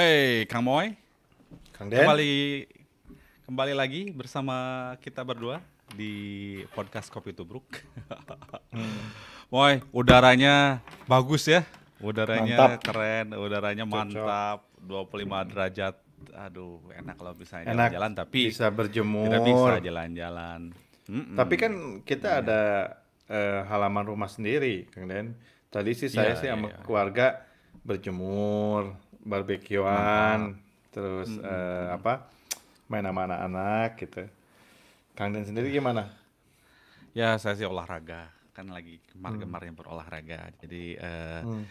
Hey, Kang Moy. Kang Den. Kembali kembali lagi bersama kita berdua di podcast Kopi Tubruk. hmm. Moy, udaranya bagus ya. Udaranya mantap. keren, udaranya mantap, 25 derajat. Aduh, enak kalau bisa jalan-jalan tapi bisa berjemur. Tidak bisa jalan-jalan. Hmm -mm. Tapi kan kita hmm. ada uh, halaman rumah sendiri, Kang Den. Tadi sih iya, saya ya, sih iya, sama ya. keluarga berjemur barbekyuan terus hmm. uh, apa main sama anak-anak gitu Kang Den sendiri gimana ya saya sih olahraga kan lagi gemar gemar yang berolahraga jadi uh, mm.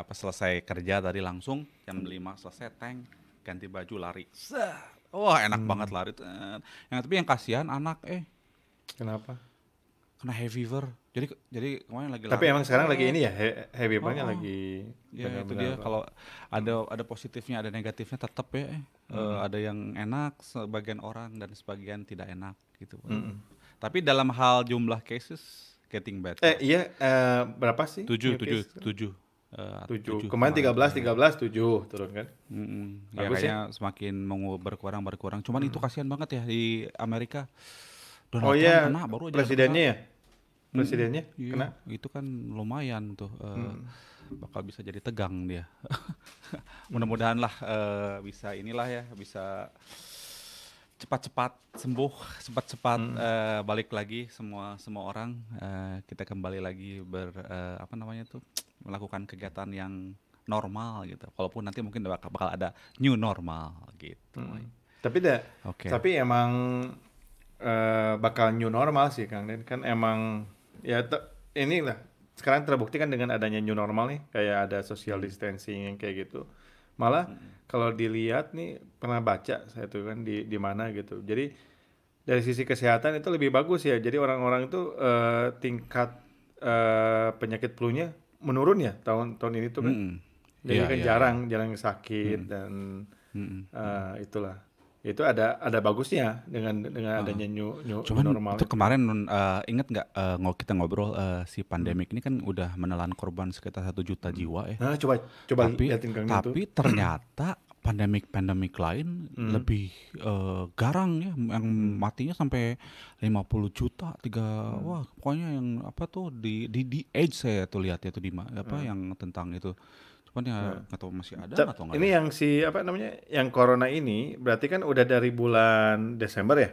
apa selesai kerja tadi langsung jam 5 selesai tank ganti baju lari wah enak hmm. banget lari yang tapi yang kasihan anak eh kenapa kena heavy fever jadi jadi kemarin lagi Tapi lari. emang sekarang lagi ini ya heavy banget oh, oh. lagi. Iya benar -benar itu dia kalau ada ada positifnya ada negatifnya tetap ya. Eh. Eh, hmm. Uh, ada yang enak sebagian orang dan sebagian tidak enak gitu. Hmm. hmm. Tapi dalam hal jumlah cases getting better. Eh iya uh, berapa sih? Tujuh, tujuh, tujuh. tujuh. Kemarin tiga belas, tiga belas, tujuh turun kan? Mm -hmm. Ya ya? semakin mau berkurang berkurang. Cuman mm. itu kasihan banget ya di Amerika. Donald oh iya, presidennya ya? Hmm. presidennya hmm, iya, itu kan lumayan tuh uh, hmm. bakal bisa jadi tegang dia mudah-mudahan lah uh, bisa inilah ya bisa cepat-cepat sembuh cepat-cepat hmm. uh, balik lagi semua semua orang uh, kita kembali lagi ber uh, apa namanya tuh melakukan kegiatan yang normal gitu walaupun nanti mungkin bakal, bakal ada new normal gitu hmm. tapi tidak, okay. tapi emang uh, bakal new normal sih Kang Den kan emang ya ini lah sekarang terbukti kan dengan adanya new normal nih kayak ada social hmm. distancing yang kayak gitu malah hmm. kalau dilihat nih pernah baca saya tuh kan di di mana gitu jadi dari sisi kesehatan itu lebih bagus ya jadi orang-orang itu uh, tingkat uh, penyakit flu-nya menurun ya tahun-tahun ini tuh kan hmm. jadi yeah, kan yeah, jarang jarang sakit hmm. dan hmm. Uh, itulah itu ada ada bagusnya dengan dengan ah. adanya new, new cuman normal. Itu kemarin uh, ingat nggak uh, kita ngobrol uh, si pandemik hmm. ini kan udah menelan korban sekitar satu juta hmm. jiwa ya. Nah, coba coba tapi, tapi itu. ternyata pandemik-pandemik lain hmm. lebih uh, garang ya yang hmm. matinya sampai 50 juta tiga hmm. wah pokoknya yang apa tuh di di di age saya tuh lihat ya tuh di apa hmm. yang tentang itu Cuman ya nggak tahu masih ada atau Ini ada. yang si apa namanya yang corona ini berarti kan udah dari bulan Desember ya?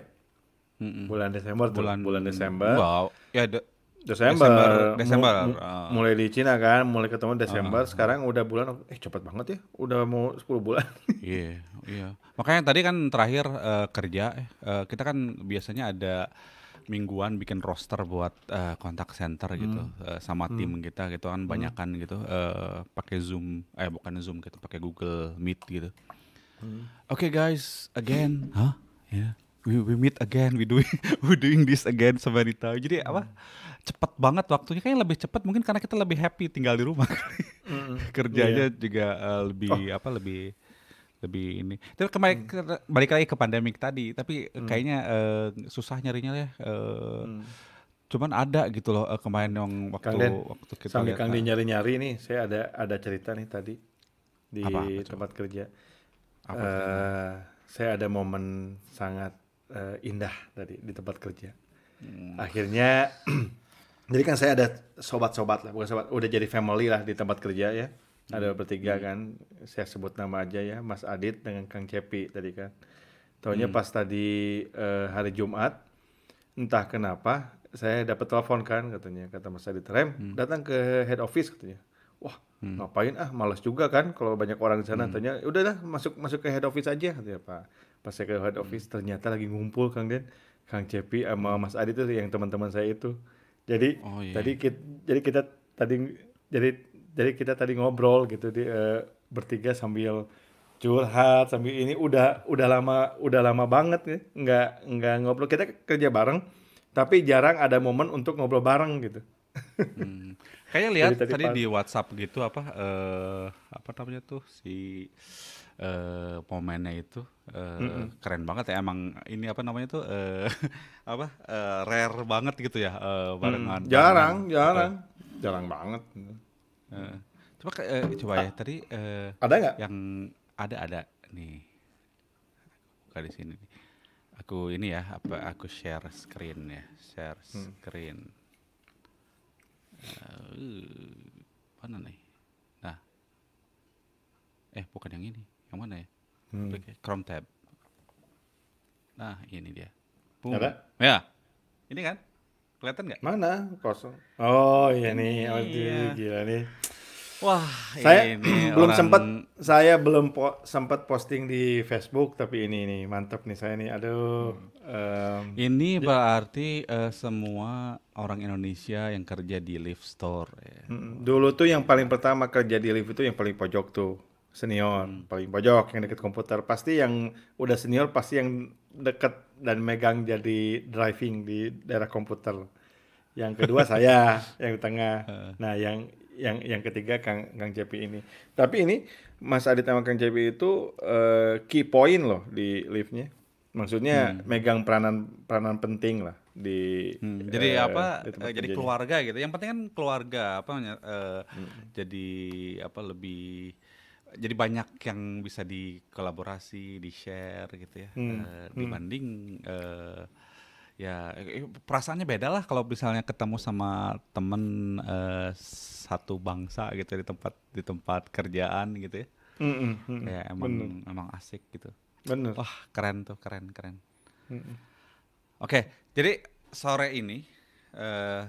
Mm-mm. Bulan Desember tuh. Bulan, Desember. Wow. Ya de- Desember. Desember. Mu- uh. Mulai di Cina kan, mulai ketemu Desember. Uh. Sekarang udah bulan, eh cepet banget ya. Udah mau 10 bulan. Iya, yeah, iya. Yeah. Makanya tadi kan terakhir uh, kerja, uh, kita kan biasanya ada mingguan bikin roster buat uh, kontak center gitu hmm. uh, sama hmm. tim kita gitu kan hmm. banyakan hmm. gitu uh, pakai Zoom eh bukan Zoom gitu pakai Google Meet gitu. Hmm. Oke okay, guys, again, huh? Yeah. We, we meet again, we doing we doing this again many Jadi hmm. apa? Cepat banget waktunya kayak lebih cepat mungkin karena kita lebih happy tinggal di rumah. hmm. Kerjanya yeah. juga uh, lebih oh. apa lebih lebih ini. Tapi kembali hmm. balik lagi ke pandemik tadi, tapi hmm. kayaknya uh, susah nyarinya ya. Uh, hmm. Cuman ada gitu loh uh, kemarin yang waktu Den, waktu kita sambil Kang Den nyari-nyari nih, saya ada ada cerita nih tadi di apa, apa, tempat coba? kerja. Apa uh, saya ada momen sangat uh, indah tadi di tempat kerja. Hmm. Akhirnya jadi kan saya ada sobat-sobat lah, bukan sobat, udah jadi family lah di tempat kerja ya ada hmm. bertiga hmm. kan saya sebut nama aja ya Mas Adit dengan Kang Cepi tadi kan tahunya hmm. pas tadi uh, hari Jumat entah kenapa saya dapat telepon kan katanya kata Mas Adit Rem hmm. datang ke head office katanya wah hmm. ngapain ah malas juga kan kalau banyak orang di sana hmm. tanya udahlah masuk masuk ke head office aja katanya Pak pas saya ke head hmm. office hmm. ternyata lagi ngumpul Kang Den Kang Cepi sama hmm. Mas Adit itu yang teman-teman saya itu jadi oh, yeah. tadi kita, jadi kita tadi jadi jadi kita tadi ngobrol gitu di uh, bertiga sambil curhat sambil ini udah udah lama udah lama banget nih nggak nggak ngobrol kita kerja bareng tapi jarang ada momen untuk ngobrol bareng gitu hmm. kayaknya lihat tadi, tadi di WhatsApp gitu apa uh, apa namanya tuh si uh, momennya itu uh, mm -hmm. keren banget ya emang ini apa namanya tuh uh, apa uh, rare banget gitu ya uh, barengan hmm, jarang jarang uh, jarang banget Eh, coba uh, coba ya tadi uh, ada nggak yang ada ada nih buka di sini nih. aku ini ya apa aku share screen ya share hmm. screen hmm. uh, mana nih nah eh bukan yang ini yang mana ya hmm. Ya, Chrome tab nah ini dia Boom. ada ya ini kan Kelihatan nggak? Mana? Kosong. Oh iya ini, nih, oh, iya. gila nih. Wah, saya ini belum orang... sempat saya belum po sempat posting di Facebook tapi ini ini mantap nih saya nih. Aduh. Hmm. Um, ini ya. berarti uh, semua orang Indonesia yang kerja di lift store ya. Dulu tuh yang paling pertama kerja di lift itu yang paling pojok tuh senior, hmm. paling pojok yang deket komputer. Pasti yang udah senior pasti yang dekat dan megang jadi driving di daerah komputer. Yang kedua saya yang di tengah. Nah, yang yang yang ketiga Kang Kang Jepi ini. Tapi ini Mas Adit sama Kang Jepi itu uh, key point loh di liftnya. Maksudnya hmm. megang peranan peranan penting lah di hmm. jadi uh, apa di eh, jadi keluarga gitu. Yang penting kan keluarga apa uh, hmm. jadi apa lebih jadi banyak yang bisa dikolaborasi, di share gitu ya, hmm. uh, dibanding hmm. uh, ya eh, perasaannya beda lah kalau misalnya ketemu sama temen uh, satu bangsa gitu di tempat di tempat kerjaan gitu ya, hmm hmm, hmm, hmm, ya emang Bener. emang asik gitu. Bener. Wah keren tuh keren keren. Hmm. hmm. Oke, okay, jadi sore ini. Uh,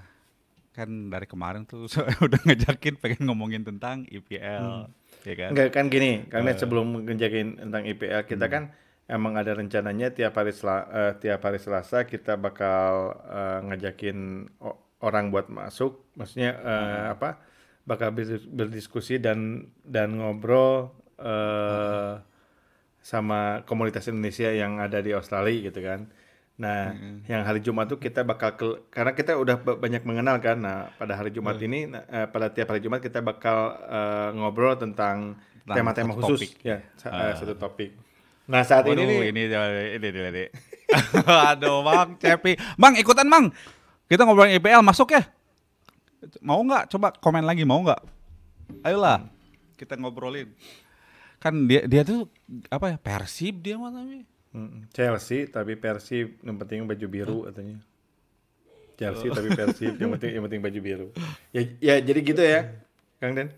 kan dari kemarin tuh udah ngejakin pengen ngomongin tentang IPL e hmm ya kan? Enggak kan gini, karena uh. sebelum ngejakin tentang IPL kita hmm. kan emang ada rencananya tiap hari Sel uh, eh, tiap hari Selasa kita bakal uh, ngajakin orang buat masuk, maksudnya uh, hmm. apa? bakal berdiskusi dan dan ngobrol uh, hmm. sama komunitas Indonesia yang ada di Australia gitu kan. Nah, mm-hmm. yang hari Jumat tuh kita bakal ke, karena kita udah banyak mengenal kan. Nah, pada hari Jumat yeah. ini nah, eh, pada tiap hari Jumat kita bakal eh, ngobrol tentang tema-tema khusus topik. ya, uh. satu topik. Nah, saat Waduh, ini ini ini ini ini. ini. Aduh, Bang Cepi. Bang, ikutan, Bang. Kita ngobrolin IPL masuk ya? Mau nggak? Coba komen lagi mau nggak? Ayolah, hmm. kita ngobrolin. Kan dia dia tuh apa ya? Persib dia mah tapi Chelsea tapi Persib yang penting baju biru huh? katanya. Chelsea oh. tapi Persib yang penting yang penting baju biru. Ya ya jadi gitu ya, Kang Den.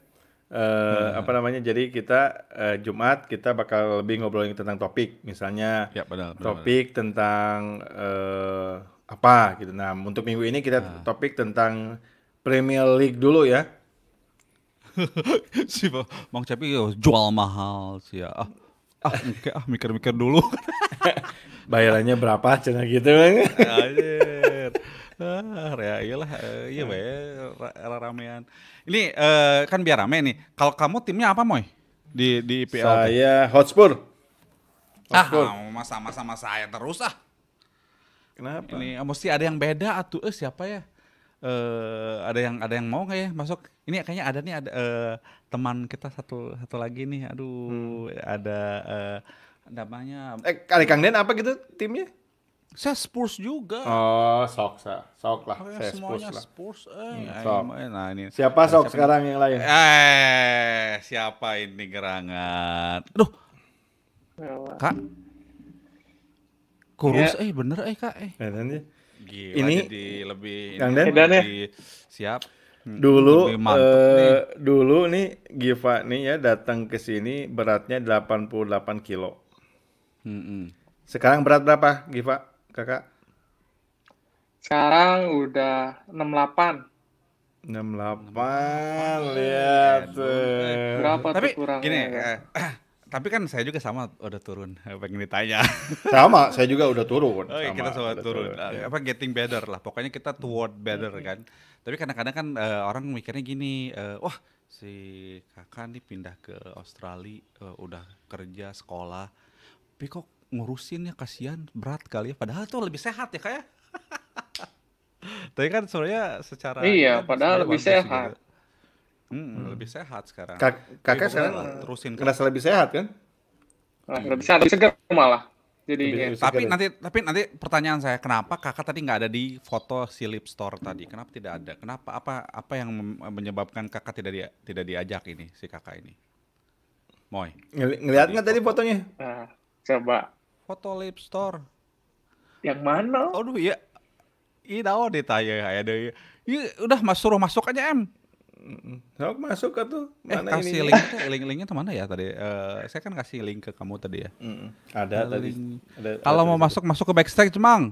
Uh, hmm. apa namanya jadi kita uh, Jumat kita bakal lebih ngobrolin tentang topik misalnya ya, benar, benar, topik benar. tentang uh, apa gitu nah untuk minggu ini kita nah. topik tentang Premier League dulu ya si mau tapi oh, jual mahal sih ya ah, ah mikir ah mikir-mikir dulu bayarannya berapa cina gitu bang ah ya iyalah eh, iya bayar ramean ini uh, kan biar rame nih kalau kamu timnya apa moy di di IPL saya Hotspur ah, Hotspur ah sama sama saya terus ah kenapa ini eh, mesti ada yang beda atau eh, siapa ya eh uh, ada yang ada yang mau nggak ya masuk ini kayaknya ada nih ada uh, teman kita satu satu lagi nih aduh hmm. ada uh, namanya eh ada Kang Den apa gitu timnya saya Spurs juga. Oh, sok sa. Sok lah. Oh, ya, saya Spurs lah. Spurs. Eh, hmm, sok. Nah, ini. Siapa sok siapa sekarang ini? yang lain? Eh, siapa ini gerangan? Aduh. Kak. Kurus ya. eh bener eh Kak eh. Gila, ini jadi lebih Kang Den. Siap. Hmm, dulu Mantap uh, eh, nih. dulu nih Giva nih ya datang ke sini beratnya 88 kilo. Mm-mm. Sekarang berat berapa Giva kakak? Sekarang udah 68. 68 lihat ya, puluh eh. Berapa tapi, tuh kurang? Gini, ya? tapi kan saya juga sama udah turun pengen ditanya sama saya juga udah turun oh, iya, sama, kita sama turun, turun. Nah, iya. apa getting better lah pokoknya kita toward better hmm. kan tapi kadang-kadang kan uh, orang mikirnya gini, uh, wah si kakak nih pindah ke Australia, uh, udah kerja, sekolah, tapi kok ngurusin ya kasihan berat kali ya. Padahal tuh lebih sehat ya kayak. Ya? tapi kan sebenarnya secara iya, kan, padahal lebih gitu. sehat. Hmm, hmm. lebih sehat sekarang. Kak kakak sekarang terusin ngerasa lebih sehat kan? Nah, lebih sehat, lebih segar malah jadi Tapi ya? nanti tapi nanti pertanyaan saya kenapa kakak tadi nggak ada di foto si lip store tadi? Kenapa tidak ada? Kenapa apa apa yang menyebabkan kakak tidak dia tidak diajak ini si kakak ini? Moy. ngelihat nggak tadi fotonya? Nah, coba. Foto lip store. Yang mana? Aduh iya. ya. Ini tahu detailnya ya ada. Ya udah mas suruh masuk aja em. Mhm. Sok masuk ke tuh. Eh, Mana kasih ini? link link linknya tuh mana ya tadi? Uh, saya kan kasih link ke kamu tadi ya. Mm-mm. Ada Ada eh, tadi. Ada, ada Kalau mau masuk masuk ke backstage, Mang.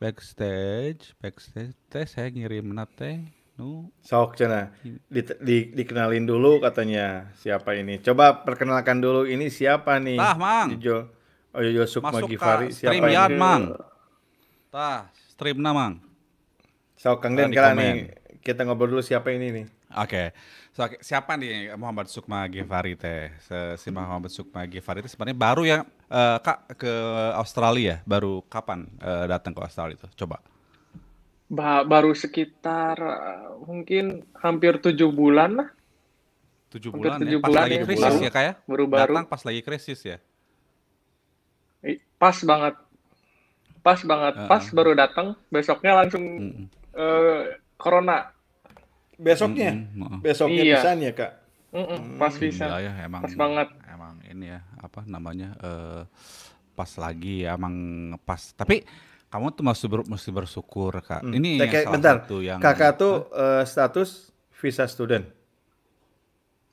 Backstage, backstage teh saya ngirim nate. Nu. Sok cina. Di, di- dikenalin dulu katanya siapa ini. Coba perkenalkan dulu ini siapa nih? Tah, Mang. Jojo. Oh, Jojo Sukma Masuk Givari siapa ini? Mang. Tah, stream na, Mang. Sok Kang Den nih kita ngobrol dulu siapa ini nih. Oke. Okay. So, siapa nih Muhammad Sukma Givari teh? Si Muhammad Sukma Givari teh sebenarnya baru ya uh, Kak ke Australia, baru kapan uh, datang ke Australia itu? Coba. Ba baru sekitar uh, mungkin hampir tujuh bulan lah. Tujuh bulan, ya. Pas lagi ya. krisis baru, ya kayak? Ya? Baru baru. Datang pas lagi krisis ya? Pas banget, pas banget, uh -uh. pas baru datang. Besoknya langsung uh -uh. Uh, corona besoknya mm -mm, besoknya iya. ya kak mm -mm, pas bisa iya, Gila ya, emang, pas banget emang ini ya apa namanya uh, pas lagi ya, emang pas tapi kamu tuh masih ber, mesti bersyukur kak mm. ini Teka, yang bentar satu yang kakak tuh uh, status visa student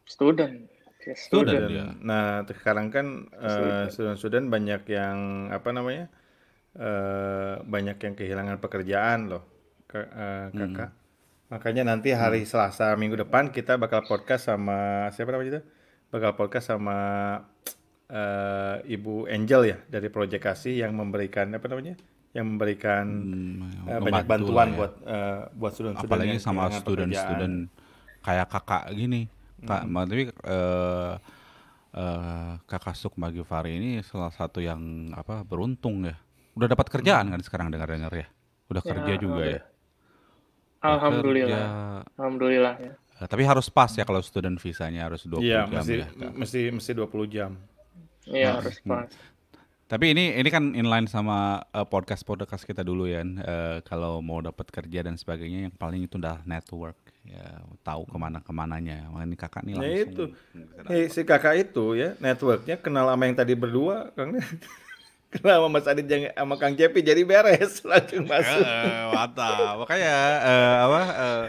student iya, student, student ya. nah sekarang kan eh, student student student banyak yang apa namanya uh, banyak yang kehilangan pekerjaan loh Ke, uh, kakak hmm Makanya nanti hmm. hari hmm. Selasa minggu depan kita bakal podcast sama siapa namanya itu? Bakal podcast sama uh, Ibu Angel ya dari Project Kasih yang memberikan apa namanya? Yang memberikan hmm, uh, banyak bantuan ya. buat uh, buat student-student apalagi sama student-student kayak kakak gini. Kak, hmm. uh, uh, Kakak Sukma Givari ini salah satu yang apa beruntung ya. Udah dapat kerjaan hmm. kan sekarang dengar-dengar ya. Udah ya, kerja juga ya. ya Ya, Alhamdulillah. Alhamdulillah ya. ya. Tapi harus pas ya kalau student visanya harus 20 ya, jam mesti, ya. Mesti mesti 20 jam. Iya, nah, harus pas. Tapi ini ini kan inline sama eh, podcast podcast kita dulu ya. Uh, kalau mau dapat kerja dan sebagainya yang paling itu udah network ya tahu kemana kemananya. Ini kakak nih langsung. Ya itu. Hey, si kakak itu ya networknya kenal sama yang tadi berdua, Kang. Kenapa Mas Adit jangan sama Kang Cepi jadi beres langsung masuk. Heeh, uh, mantap. Makanya uh, apa uh,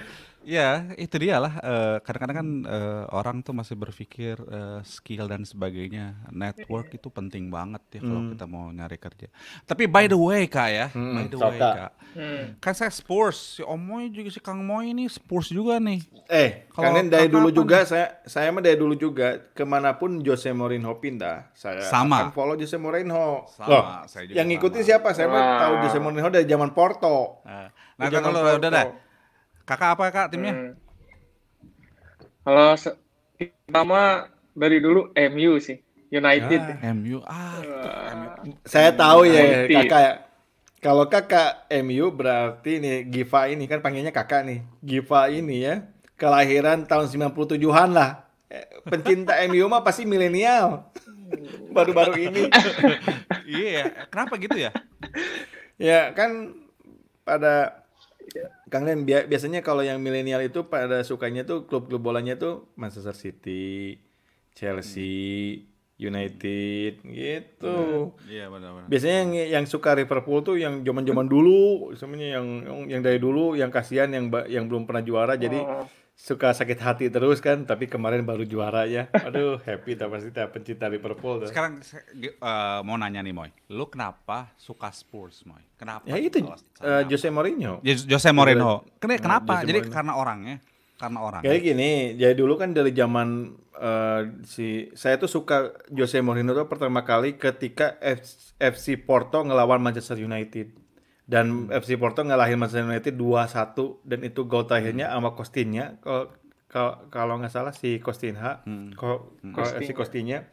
Ya, itu dia lah. Eh, kadang-kadang kan uh, orang tuh masih berpikir uh, skill dan sebagainya. Network itu penting banget ya kalau hmm. kita mau nyari kerja. Tapi by the way Kak ya, hmm, by the way Kak. Kak, hmm. kan saya Spurs, si Omoy juga si Kang Moy ini Spurs juga nih. Eh, Kalau kangen dari dulu juga, nih? juga saya saya mah dari dulu juga kemanapun Jose Mourinho pindah, saya akan follow Jose Mourinho. Loh, saya juga yang ngikutin siapa? Saya mah tahu Jose Mourinho dari zaman Porto. Nah, Nah, zaman kalau udah dah, Kakak apa kak timnya? Hmm. Kalau pertama dari dulu MU sih, United. Ya, ah, MU. Ah, uh, Saya tahu ya kakak ya. Kalau kakak MU berarti nih Giva ini kan panggilnya kakak nih. Giva ini ya kelahiran tahun 97-an lah. Eh, pencinta MU mah pasti milenial. Hmm. Baru-baru ini. Iya, yeah. kenapa gitu ya? Ya kan pada Kang Len, biasanya kalau yang milenial itu pada sukanya tuh klub-klub bolanya tuh Manchester City, Chelsea, hmm. United gitu. Iya benar-benar. Iya, biasanya yang yang suka Liverpool tuh yang zaman-zaman dulu, semuanya yang yang dari dulu yang kasihan yang yang belum pernah juara jadi hmm suka sakit hati terus kan tapi kemarin baru juara ya aduh happy tapi pasti tak pencinta Liverpool tuh. sekarang uh, mau nanya nih Moy lu kenapa suka Spurs Moy kenapa ya itu uh, Jose Mourinho Jose Mourinho kenapa Jose jadi Mourinho. karena orangnya karena orang kayak gini jadi dulu kan dari zaman uh, si saya tuh suka Jose Mourinho tuh pertama kali ketika FC Porto ngelawan Manchester United dan hmm. FC Porto ngalahin Manchester United dua satu dan itu gol terakhirnya hmm. sama Costinha kalau kalau nggak salah si Costinha hmm. kalau hmm. si Costinha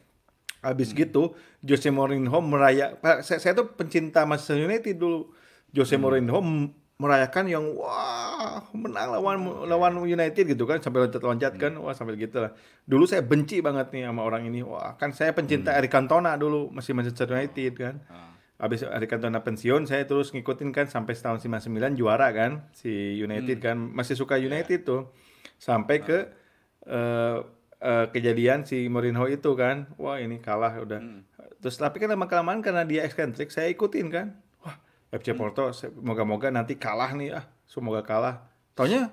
abis hmm. gitu Jose Mourinho merayak saya, saya tuh pencinta Manchester United dulu Jose hmm. Mourinho merayakan yang wah menang lawan hmm. lawan United gitu kan sampai loncat-loncat hmm. kan wah sampai gitu lah. Dulu saya benci banget nih sama orang ini. Wah, kan saya pencinta hmm. Eric Cantona dulu masih Manchester United kan. Hmm abis hari kantona pensiun saya terus ngikutin kan sampai tahun 99 juara kan si United hmm. kan masih suka iya. United yeah. tuh sampai ke uh, uh, kejadian si Mourinho itu kan wah ini kalah udah hmm. terus tapi kan lama kelamaan karena dia eksentrik saya ikutin kan wah FC hmm. Porto semoga moga-moga nanti kalah nih ah semoga kalah taunya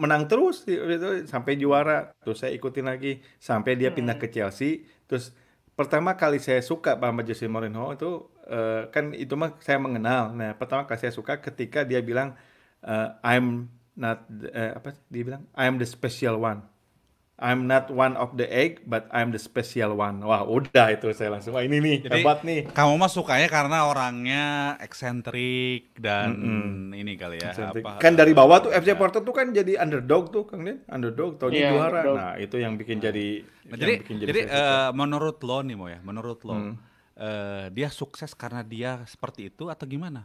menang terus itu sampai juara terus saya ikutin lagi sampai dia hmm. pindah ke Chelsea terus pertama kali saya suka sama Jose Mourinho itu Eh, kan itu mah saya mengenal. Nah, pertama kali saya suka ketika dia bilang uh, I'm not uh, apa dia bilang I'm the special one. I'm not one of the egg, but I'm the special one. Wah, udah itu saya langsung. Wah, ini nih Jadi, hebat nih. Kamu mah sukanya karena orangnya eksentrik dan mm-hmm. ini kali ya. Eksentrik. Apa, kan dari bawah tuh FC Porto tuh kan jadi underdog tuh, Kang Den. Underdog, taunya yeah, juara. Underdog. Nah, itu yang bikin nah. jadi. Nah, yang jadi, bikin jadi, jadi uh, menurut lo nih, Mo ya, menurut lo. Hmm uh, dia sukses karena dia seperti itu atau gimana?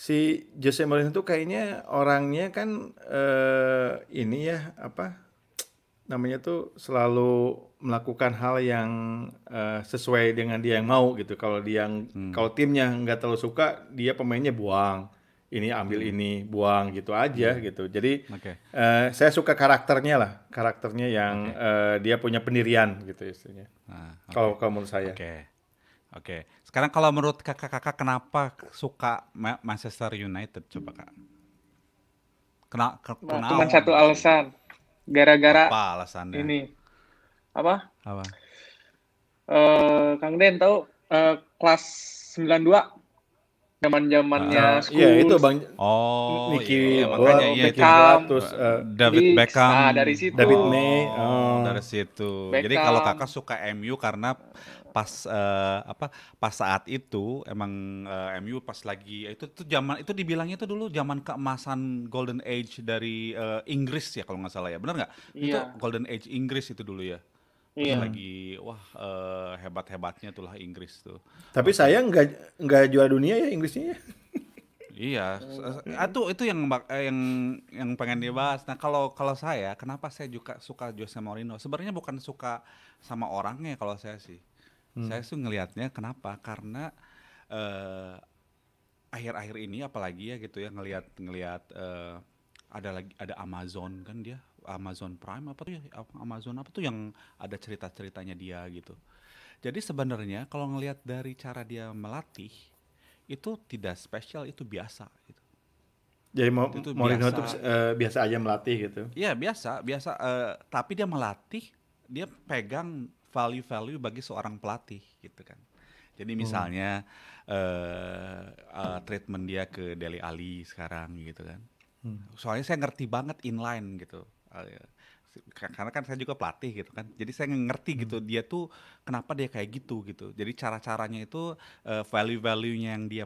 Si Jose Mourinho itu kayaknya orangnya kan uh, ini ya apa namanya tuh selalu melakukan hal yang uh, sesuai dengan dia yang mau gitu. Kalau dia yang hmm. kalau timnya nggak terlalu suka, dia pemainnya buang ini ambil iya. ini buang gitu aja hmm. gitu jadi okay. uh, eh, saya suka karakternya lah karakternya yang okay. uh, eh, dia punya pendirian gitu istilahnya nah, okay. kalau kamu menurut saya okay. Oke, okay. sekarang kalau menurut kakak-kakak kenapa suka Manchester United coba kak? Kena, nah, kenapa? Cuma satu alasan, gara-gara apa alasannya? Ini apa? Apa? Uh, Kang Den tahu uh, kelas 92 zaman zamannya uh, ah. iya, school. Iya itu bang. Oh, Niki, iya, iya, makanya iya, eh, Beckham, terus uh, David Beckham, nah, dari situ. David May, oh, eh. oh. dari situ. Beckham. Jadi kalau kakak suka MU karena pas uh, apa pas saat itu emang uh, MU pas lagi ya itu tuh zaman itu dibilangnya itu dulu zaman keemasan golden age dari uh, Inggris ya kalau nggak salah ya benar nggak yeah. itu iya. golden age Inggris itu dulu ya Iya. Lagi wah uh, hebat-hebatnya itulah Inggris tuh. Tapi saya nggak nggak jual dunia ya Inggrisnya. Ya. iya, itu ah, itu yang eh, yang yang pengen dibahas. Nah kalau kalau saya, kenapa saya juga suka Jose Mourinho? Sebenarnya bukan suka sama orangnya kalau saya sih. Hmm. Saya tuh ngelihatnya kenapa? Karena akhir eh, akhir-akhir ini apalagi ya gitu ya ngelihat ngelihat uh, ada lagi ada Amazon kan dia Amazon Prime apa tuh ya Amazon apa tuh yang ada cerita ceritanya dia gitu jadi sebenarnya kalau ngelihat dari cara dia melatih itu tidak spesial itu biasa gitu jadi mau itu mau biasa, tuh uh, biasa aja melatih gitu Iya biasa biasa uh, tapi dia melatih dia pegang value-value bagi seorang pelatih gitu kan jadi hmm. misalnya hmm. uh, uh, treatment dia ke Deli Ali sekarang gitu kan Hmm. Soalnya saya ngerti banget inline gitu. Eh, ya, karena kan saya juga pelatih gitu kan. Jadi saya ngerti gitu hmm. gitu dia tuh kenapa dia kayak gitu gitu. Jadi cara-caranya itu uh, value-value-nya yang dia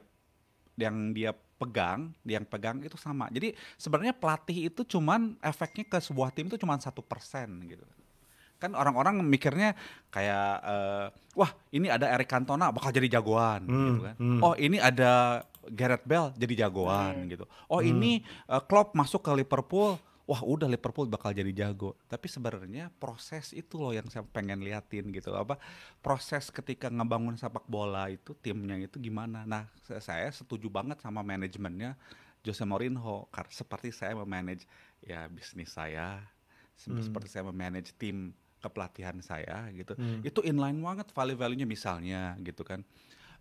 yang dia pegang, yang pegang itu sama. Jadi sebenarnya pelatih itu cuman efeknya ke sebuah tim itu cuman satu persen gitu kan orang-orang mikirnya kayak uh, wah ini ada Eric Cantona bakal jadi jagoan gitu hmm, gitu kan hmm. oh ini ada Gareth Bale jadi jagoan hmm. gitu. Oh hmm. ini uh, Klopp masuk ke Liverpool, wah udah Liverpool bakal jadi jago. Tapi sebenarnya proses itu loh yang saya pengen liatin gitu. Apa proses ketika ngebangun sepak bola itu timnya itu gimana? Nah, saya setuju banget sama manajemennya Jose Mourinho karena seperti saya memanage ya bisnis saya, hmm. seperti saya memanage tim kepelatihan saya gitu. Hmm. Itu inline banget value-value-nya misalnya gitu kan.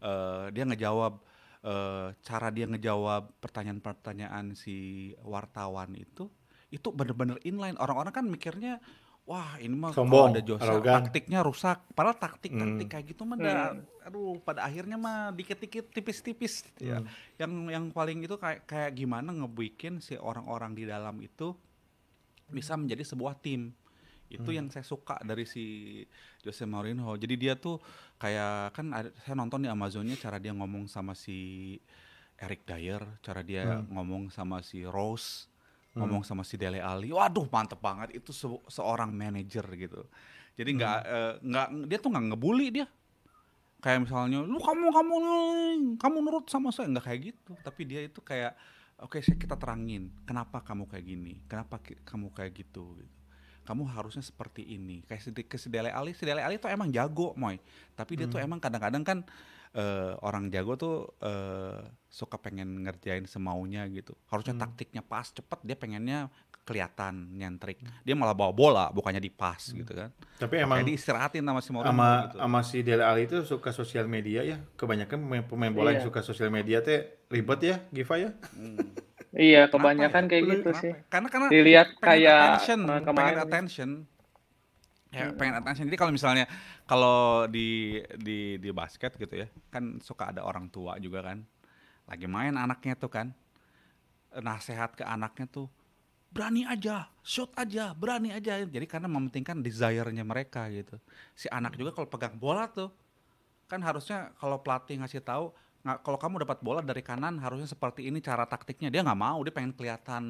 Uh, dia ngejawab uh, cara dia ngejawab pertanyaan-pertanyaan si wartawan itu itu bener-bener inline orang-orang kan mikirnya wah ini mah Sombong, kalau ada Joshua arogan. taktiknya rusak padahal taktik-taktik hmm. kayak gitu mah hmm. aduh pada akhirnya mah dikit-dikit tipis-tipis gitu ya. hmm. ya yang yang paling itu kayak kayak gimana ngebikin si orang-orang di dalam itu bisa menjadi sebuah tim itu hmm. yang saya suka dari si Jose Mourinho. Jadi dia tuh kayak kan ada, saya nonton di Amazonnya cara dia ngomong sama si Eric Dyer, cara dia hmm. ngomong sama si Rose, hmm. ngomong sama si Dele Ali. Waduh, mantep banget itu se seorang manajer gitu. Jadi nggak hmm. Eh, nggak dia tuh nggak ngebully dia. Kayak misalnya, lu kamu kamu kamu nurut sama saya nggak kayak gitu. Tapi dia itu kayak oke okay, kita terangin kenapa kamu kayak gini, kenapa kamu kayak gitu. gitu kamu harusnya seperti ini kayak sedi ke Sedele Ali Sedele Ali tuh emang jago moy tapi dia hmm. tuh emang kadang-kadang kan uh, orang jago tuh uh, suka pengen ngerjain semaunya gitu harusnya hmm. taktiknya pas cepet dia pengennya kelihatan nyentrik hmm. dia malah bawa bola bukannya di pas hmm. gitu kan tapi emang Makanya diistirahatin sama si Moro sama, gitu. sama si Dele Ali itu suka sosial media ya kebanyakan pemain, pemain bola yeah. yang iya. suka sosial media teh ribet ya Giva ya hmm. Iya, kebanyakan ya? kayak gitu kenapa? sih. Ya? Karena karena dilihat kayak attention, kemarin pengen attention. Ya, hmm. pengen attention. Jadi kalau misalnya kalau di di di basket gitu ya, kan suka ada orang tua juga kan. Lagi main anaknya tuh kan. Nasehat ke anaknya tuh berani aja, shoot aja, berani aja. Jadi karena mementingkan desire-nya mereka gitu. Si anak juga kalau pegang bola tuh kan harusnya kalau pelatih ngasih tahu nggak kalau kamu dapat bola dari kanan harusnya seperti ini cara taktiknya dia nggak mau dia pengen kelihatan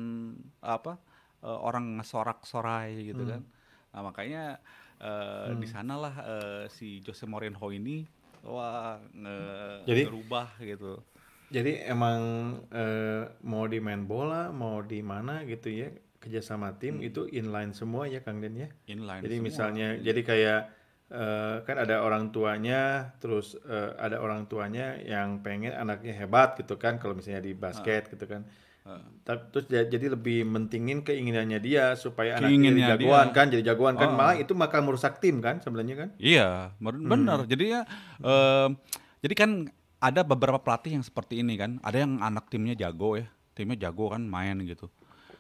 apa uh, orang ngesorak sorai gitu hmm. kan nah makanya uh, hmm. di sanalah uh, si Jose Mourinho ini wah nge jadi, ngerubah gitu jadi emang uh, mau di main bola mau di mana gitu ya kerjasama tim hmm. itu inline semua ya Kang Den ya inline jadi semua. misalnya jadi kayak Eh, kan ada orang tuanya terus uh, ada orang tuanya yang pengen anaknya hebat gitu kan kalau misalnya di basket uh. gitu kan uh. terus jadi lebih mentingin keinginannya dia supaya anaknya jadi jagoan dia. kan jadi jagoan oh. kan ah. malah itu maka merusak tim kan sebenarnya kan iya hmm. benar hmm. jadi ya uh, jadi kan ada beberapa pelatih yang seperti ini kan ada yang anak timnya jago ya timnya jago kan main gitu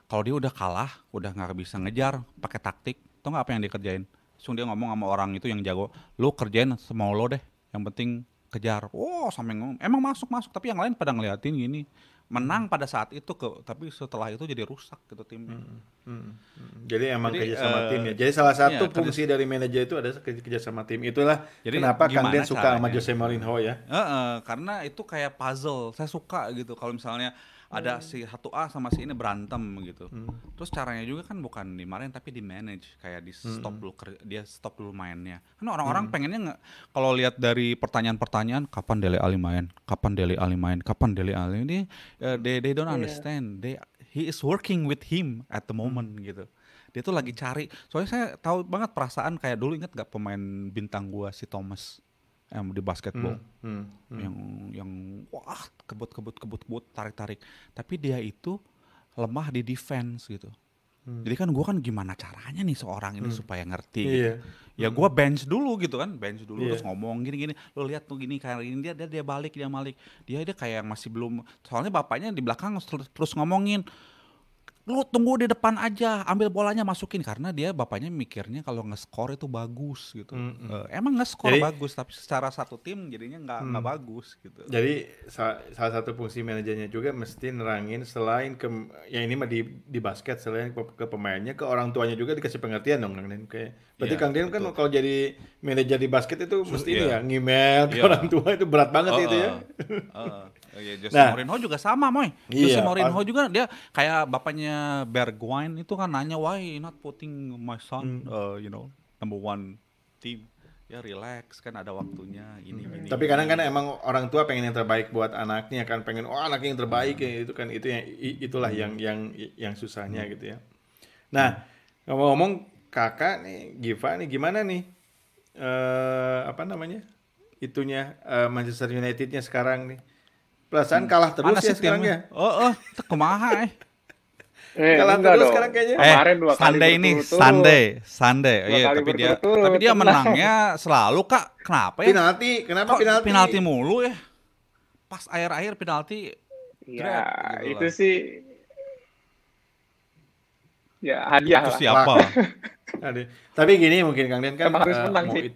kalau dia udah kalah udah nggak bisa ngejar pakai taktik tau nggak apa yang dikerjain Langsung dia ngomong sama orang itu yang jago, lu kerjain semua lo deh, yang penting kejar. Oh, sampai ngomong, emang masuk masuk, tapi yang lain pada ngeliatin gini, menang pada saat itu ke, tapi setelah itu jadi rusak gitu timnya. Hmm. Hmm. hmm, hmm. Jadi emang kerja sama uh, tim ya. Jadi salah satu iya, fungsi dari manajer itu ada kerja sama tim. Itulah jadi kenapa kalian suka sama Jose Mourinho ya. Uh, uh, karena itu kayak puzzle. Saya suka gitu kalau misalnya ada hmm. si satu A sama si ini berantem gitu. Hmm. Terus caranya juga kan bukan dimarahin tapi di manage kayak di hmm. stop hmm. dulu dia stop dulu mainnya. Kan orang-orang hmm. pengennya kalau lihat dari pertanyaan-pertanyaan kapan Dele Ali main, kapan Dele Ali main, kapan Dele Ali ini uh, they they don't yeah. understand. They he is working with him at the moment hmm. gitu. Dia tuh lagi cari. Soalnya saya tahu banget perasaan kayak dulu inget gak pemain bintang gua si Thomas em, di basketball hmm, hmm. Hmm. yang yang wah kebut kebut kebut kebut tarik tarik tapi dia itu lemah di defense gitu hmm. jadi kan gue kan gimana caranya nih seorang ini hmm. supaya ngerti yeah. gitu. ya gue hmm. bench dulu gitu kan bench dulu yeah. terus ngomong gini gini lo lihat tuh gini kayak ini dia dia dia balik dia balik dia dia kayak masih belum soalnya bapaknya di belakang terus ngomongin lu tunggu di depan aja ambil bolanya masukin karena dia bapaknya mikirnya kalau score itu bagus gitu mm -hmm. emang ngeskor score bagus tapi secara satu tim jadinya nggak nggak mm, bagus gitu jadi salah, satu fungsi manajernya juga mesti nerangin selain ke ya ini mah di di basket selain ke, ke pemainnya ke orang tuanya juga dikasih pengertian dong kang Den kayak berarti yeah, kang dian kan kalau jadi manajer di basket itu mesti so, iya. yeah. ini ya ngimel iya. yeah. ke orang tua itu berat banget uh, itu oh, ya uh, uh. Oh, iya, Jose nah, Mourinho juga sama, Moy. Jose iya, Mourinho juga dia kayak bapaknya Bergwijn itu kan nanya why not putting my son mm. uh, you know number one team ya relax kan ada waktunya ini mm. ini tapi kadang kan emang orang tua pengen yang terbaik buat anaknya kan pengen oh anaknya yang terbaik mm. ya itu kan itu yang itulah mm. yang yang yang susahnya mm. gitu ya nah ngomong-ngomong kakak nih Giva nih gimana nih eh apa namanya itunya uh, Manchester Unitednya sekarang nih Perasaan kalah terus Mana ya sekarang ya? Oh, oh, kemaha eh. Eh, kalah terus dong. sekarang kayaknya. Eh, Kemarin dua kali Sunday ini, Sunday, Sunday. Oh, iya, tapi dia tapi dia menangnya selalu Kak. Kenapa ya? Penalti, kenapa Kok penalti? Penalti mulu ya. Pas air-air penalti. Ya, gitu itu lah. sih ya hadiah itu lah. siapa tapi gini mungkin Kang Den kan harus uh, menang sih it,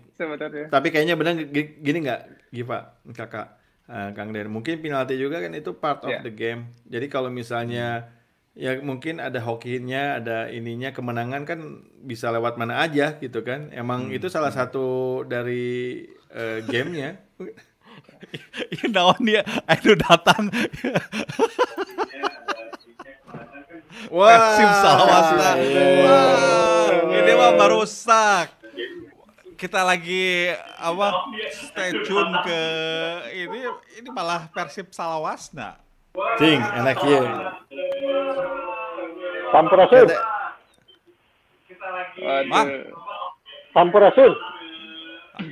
tapi kayaknya benar gini nggak Giva kakak uh, Kang Den. Mungkin penalti juga kan itu part yeah. of ya. the game. Jadi kalau misalnya ya mungkin ada hokinya, ada ininya kemenangan kan bisa lewat mana aja gitu kan. Emang hmm. itu salah hmm. satu dari uh, gamenya. you iya, dia aduh datang Wah, wow. wow. Wow. Ini mah merusak kita lagi apa stay tune ke ini ini malah Persib Salawasna. Cing, enak ya. Sampurasun. Mang. Sampurasun.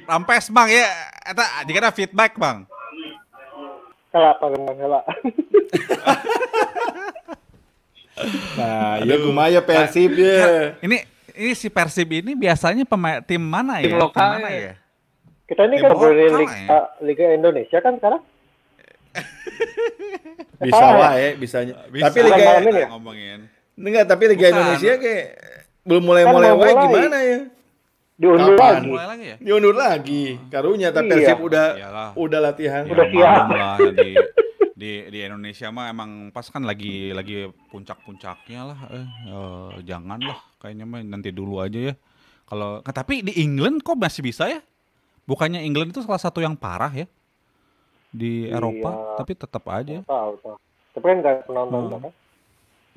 Rampes bang ya, eta dikira feedback bang. Kalah bang kalah. nah, iya, ya lumayan Persib ya. Ini ini si Persib ini biasanya pemain tim mana tim ya? Lokal tim lokal ya. ya? Kita ini tim kan dari Liga, ya? Eh, Liga Indonesia kan sekarang? bisa ah, lah ya, bisa. bisa. Tapi Liga ya? ngomongin. Enggak, tapi Liga Bukan. Indonesia kayak belum mulai-mulai kan mulai, gimana ya? Diundur lagi. Ya? Diundur lagi. Karunya tapi iya. Persib udah Iyalah. udah latihan. Udah ya, siap di di Indonesia mah emang pas kan lagi lagi puncak-puncaknya lah eh, eh jangan lah kayaknya mah nanti dulu aja ya kalau tapi di England kok masih bisa ya bukannya England itu salah satu yang parah ya di iya, Eropa tapi tetap aja tahu, tahu. tapi kan nggak penonton hmm.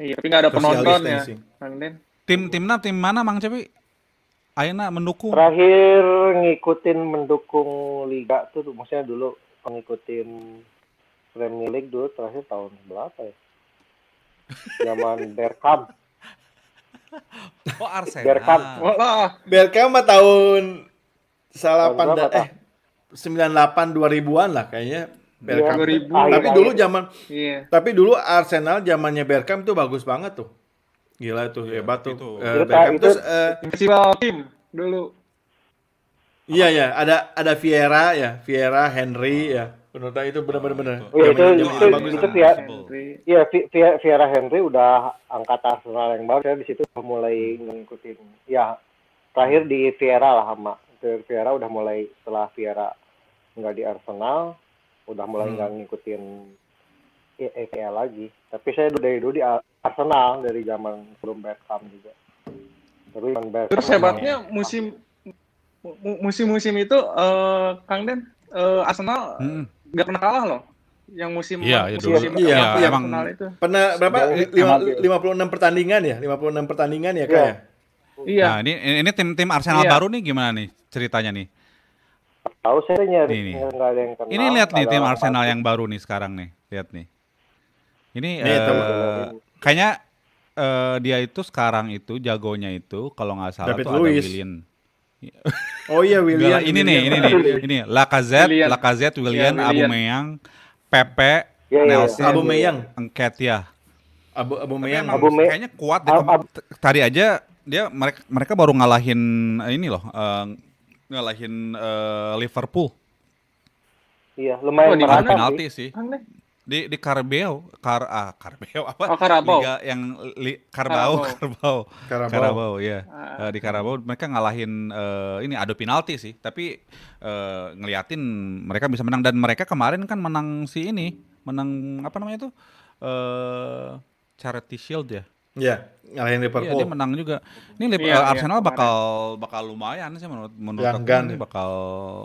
iya tapi nggak ada Social penonton distancing. ya tim timna tim mana Mang Cepi Aina mendukung terakhir ngikutin mendukung liga tuh maksudnya dulu ngikutin Premier League dulu terakhir tahun berapa ya? Zaman Berkam. Oh Arsenal. Berkam. Oh, Berkam mah tahun salah dan eh 98 2000-an lah kayaknya. Berkham. 2000. Tapi dulu zaman iya. Tapi dulu Arsenal zamannya Berkam itu bagus banget tuh. Gila tuh ya, hebat tuh. Itu. Uh, Berkam itu, terus uh, tim dulu. Iya ya, ada ada Vieira ya, Vieira, Henry ya. Menurut itu benar-benar. Oh, iya, itu, itu, itu, bagus itu via, iya, via, Viera Henry udah angkat Arsenal yang baru, ya di situ mulai ngikutin. Ya, terakhir di Viera lah sama. Viera udah mulai setelah Viera nggak di Arsenal, udah mulai hmm. nggak hmm. ngikutin EPL e lagi. Tapi saya dari dulu di Arsenal dari zaman sebelum Beckham juga. Terus, Terus hebatnya musim musim-musim itu uh, Kang Den uh, Arsenal hmm nggak pernah kalah loh yang musim ya, musim, musim iya, ya, emang iya. itu. Pernah berapa? Lima puluh enam pertandingan ya, lima puluh enam pertandingan ya kayak. Iya. Ya? iya. Nah, ini ini tim-tim Arsenal iya. baru nih gimana nih ceritanya nih? Tahu saya nyari ini, Ini lihat nih tim Arsenal yang baru nih sekarang nih, lihat nih. Ini nih, uh, kayaknya uh, dia itu sekarang itu jagonya itu kalau nggak salah David tuh Lewis. ada William. Oh iya William. ini William. nih, ini nih, ini Lakazet, William. Iya, William, ya, William. Aubameyang, Pepe, iya, iya, Abu Meyang, Nelson, ya, Abu Abu kayaknya kuat deh. Tadi aja dia mereka mereka baru ngalahin eh, ini loh, eh, ngalahin eh, Liverpool. Iya, lumayan oh, penalti sih di di Karbeo, Kar ah, Karbeo apa? Oh, Karabau. Liga yang li, Karbau, Karbau. Karabau, Karabau ya. Uh, ah. eh, di Karabau mereka ngalahin uh, ini adu penalti sih, tapi uh, ngeliatin mereka bisa menang dan mereka kemarin kan menang si ini, menang apa namanya tuh? Eh uh, Charity Shield ya Iya. Yeah. Ngalahin Liverpool. Iya, dia menang juga. Ini Liverpool, yeah, iya. Arsenal yeah, bakal kemarin. bakal lumayan sih menurut menurut Langgan. aku ini ya? bakal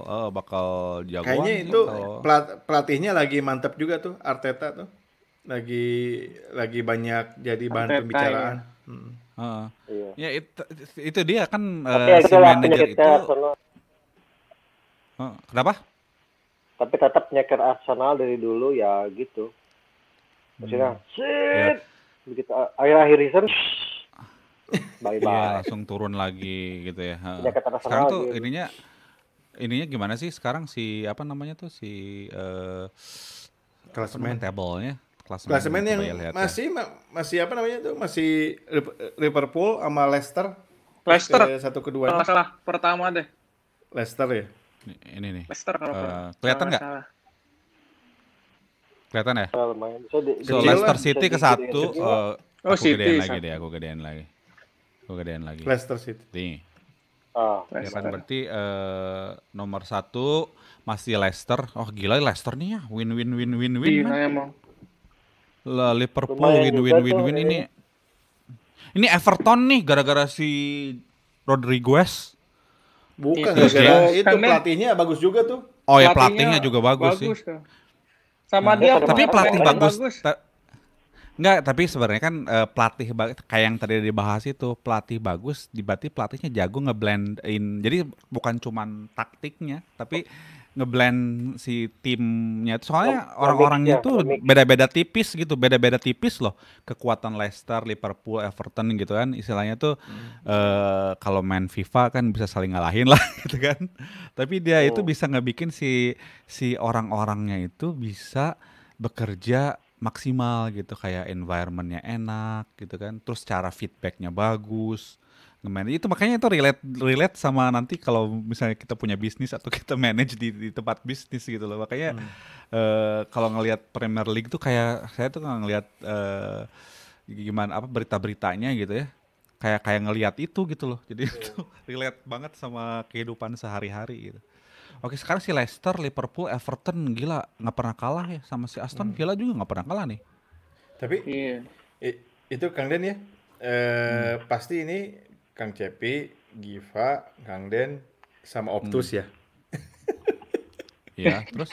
uh, bakal jagoan. Kayaknya itu kalau... pelatihnya lagi mantap juga tuh Arteta tuh. Lagi lagi banyak jadi bahan Arteta, pembicaraan. Ya. Hmm. Uh, iya. Ya it, itu dia kan uh, si manajer itu. Uh, kenapa? Tapi tetap nyeker Arsenal dari dulu ya gitu. Maksudnya, hmm. Ya. shit. Ya begitu eh, akhir-akhir season bye bye ya, langsung turun lagi gitu ya sekarang tuh lagi. Gitu. ininya ininya gimana sih sekarang si apa namanya tuh si uh, eh, klasemen table-nya klasemen, klasemen yang ya ya. masih ya. masih apa namanya tuh masih Liverpool sama Leicester Leicester ke satu kedua masalah pertama deh Leicester ya ini, ini nih Leicester kalau uh, kelihatan nggak Kelihatan ya? Ah, so, so Leicester City ke satu. Uh, oh, aku City. Gedein lagi deh, aku gedein lagi. Aku gedein lagi. Leicester City. Nih. Oh, ya kan berarti uh, nomor satu masih Leicester. Oh gila Leicester nih ya, win win win win win. Iya emang. Le Liverpool win win win win ini. Ini Everton nih gara-gara si Rodriguez. Bukan iya, gara-gara itu pelatihnya bagus juga tuh. Oh ya pelatihnya, juga bagus, bagus sih. Kan sama nah, dia tapi pelatih bagus, bagus. Ta Enggak, tapi sebenarnya kan uh, pelatih kayak yang tadi dibahas itu pelatih bagus, dibati pelatihnya jago ngeblend in. Jadi bukan cuman taktiknya, tapi oh ngeblend si timnya soalnya orang orang-orangnya tuh beda-beda tipis gitu beda-beda tipis loh kekuatan Leicester Liverpool Everton gitu kan istilahnya tuh hmm. uh, kalau main FIFA kan bisa saling ngalahin lah gitu kan tapi dia oh. itu bisa ngebikin si si orang-orangnya itu bisa bekerja maksimal gitu kayak environmentnya enak gitu kan terus cara feedbacknya bagus ngemanage itu makanya itu relate relate sama nanti kalau misalnya kita punya bisnis atau kita manage di, di tempat bisnis gitu loh makanya hmm. uh, kalau ngelihat Premier League tuh kayak saya tuh nggak ngelihat uh, gimana apa berita-beritanya gitu ya kayak kayak ngelihat itu gitu loh jadi yeah. itu relate banget sama kehidupan sehari-hari gitu Oke sekarang si Leicester, Liverpool, Everton gila nggak pernah kalah ya sama si Aston hmm. Villa juga nggak pernah kalah nih. Tapi yeah. itu Kang Den ya, Uh, hmm. pasti ini Kang Cepi, Giva, Kang Den, sama Optus hmm. ya. ya, terus?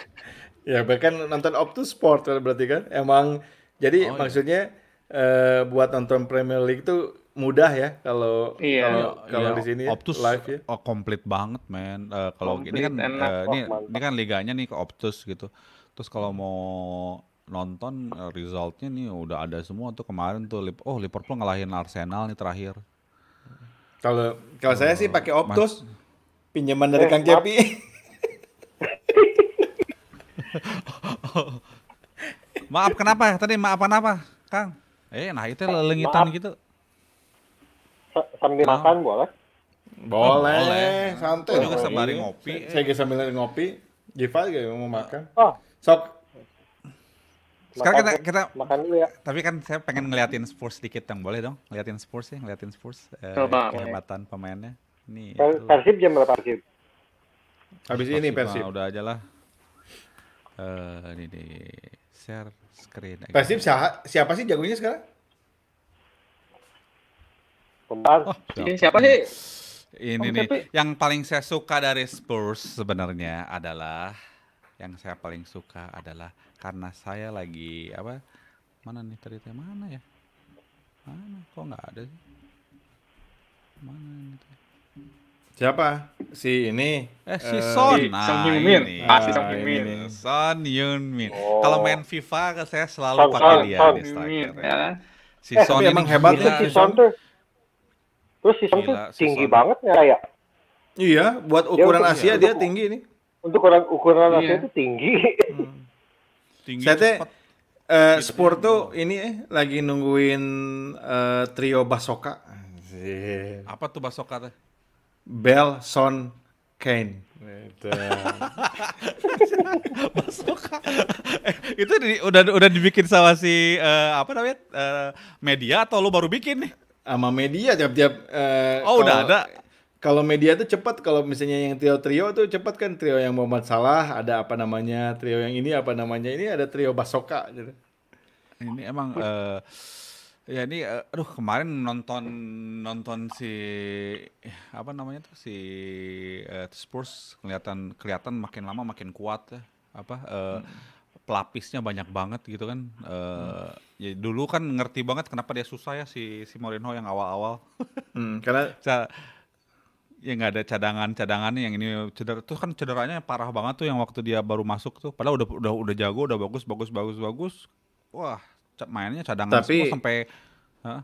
ya bahkan nonton Optus Sport kan berarti kan emang jadi oh, iya. maksudnya iya. uh, buat nonton Premier League tuh mudah ya kalau iya. kalau iya, kalau iya. di sini ya, Optus live ya. Oh, komplit banget men. Uh, kalau kan, eh, ini kan uh, ini ini kan liganya nih ke Optus gitu. Terus kalau mau nonton resultnya nih udah ada semua tuh kemarin tuh oh Liverpool ngalahin Arsenal nih terakhir kalau kalau saya sih pakai oh, Optus. Mas. Pinjaman dari eh, Kang Kepi. Oh, maaf kenapa tadi maaf apa Kang? Eh nah itu lelengitan maaf. gitu. sambil makan boleh? Boleh, oh, boleh. santai. Saya juga sambil ngopi. Saya, saya juga sambil ngopi. Giva juga mau makan. Oh. Sok sekarang kita, kita makan dulu ya. Tapi kan saya pengen ngeliatin Spurs sedikit dong, boleh dong? Ngeliatin Spurs ya, ngeliatin Spurs eh, kehebatan pemainnya. Nih. Persib jam berapa Persib? Habis ini Persib. Ah, udah aja lah. Eh, ini di share screen. Persib siapa, siapa sih jagonya sekarang? pemain oh, ini siapa sih? Ini oh, nih, tapi... yang paling saya suka dari Spurs sebenarnya adalah yang saya paling suka adalah karena saya lagi apa mana nih ceritanya mana ya mana kok nggak ada sih mana nih siapa si ini eh si eh, Son si nah, Son Yunmin ah, si Son Yunmin Son Yunmin oh. kalau main FIFA saya selalu Son, pakai dia Son di striker ya. si eh, Son emang hebat sih ya. si Son tuh terus si Son tuh tinggi banget ya ya iya buat ukuran dia Asia dia tinggi nih untuk orang ukuran iya. itu tinggi. Hmm. tinggi Saya teh uh, sport tuh ini eh lagi nungguin uh, trio Basoka. Yeah. Apa tuh Basoka teh? Bell, Son, Kane. Gitu. Basoka. eh, itu di, udah udah dibikin sama si uh, apa namanya? Uh, media atau lo baru bikin nih? Sama media tiap-tiap uh, Oh, udah ada kalau media tuh cepat kalau misalnya yang trio-trio tuh cepat kan trio yang Muhammad Salah ada apa namanya trio yang ini apa namanya ini ada trio Basoka gitu. Ini emang uh, ya ini uh, aduh kemarin nonton nonton si apa namanya tuh si uh, Spurs kelihatan kelihatan makin lama makin kuat ya apa uh, hmm pelapisnya banyak banget gitu kan. Uh, hmm. ya dulu kan ngerti banget kenapa dia susah ya si si Mourinho yang awal-awal. hmm, karena ya nggak ada cadangan-cadangannya yang ini cedera tuh kan cederanya parah banget tuh yang waktu dia baru masuk tuh padahal udah udah udah jago udah bagus bagus bagus bagus wah mainnya cadangan tapi, semua sampai huh?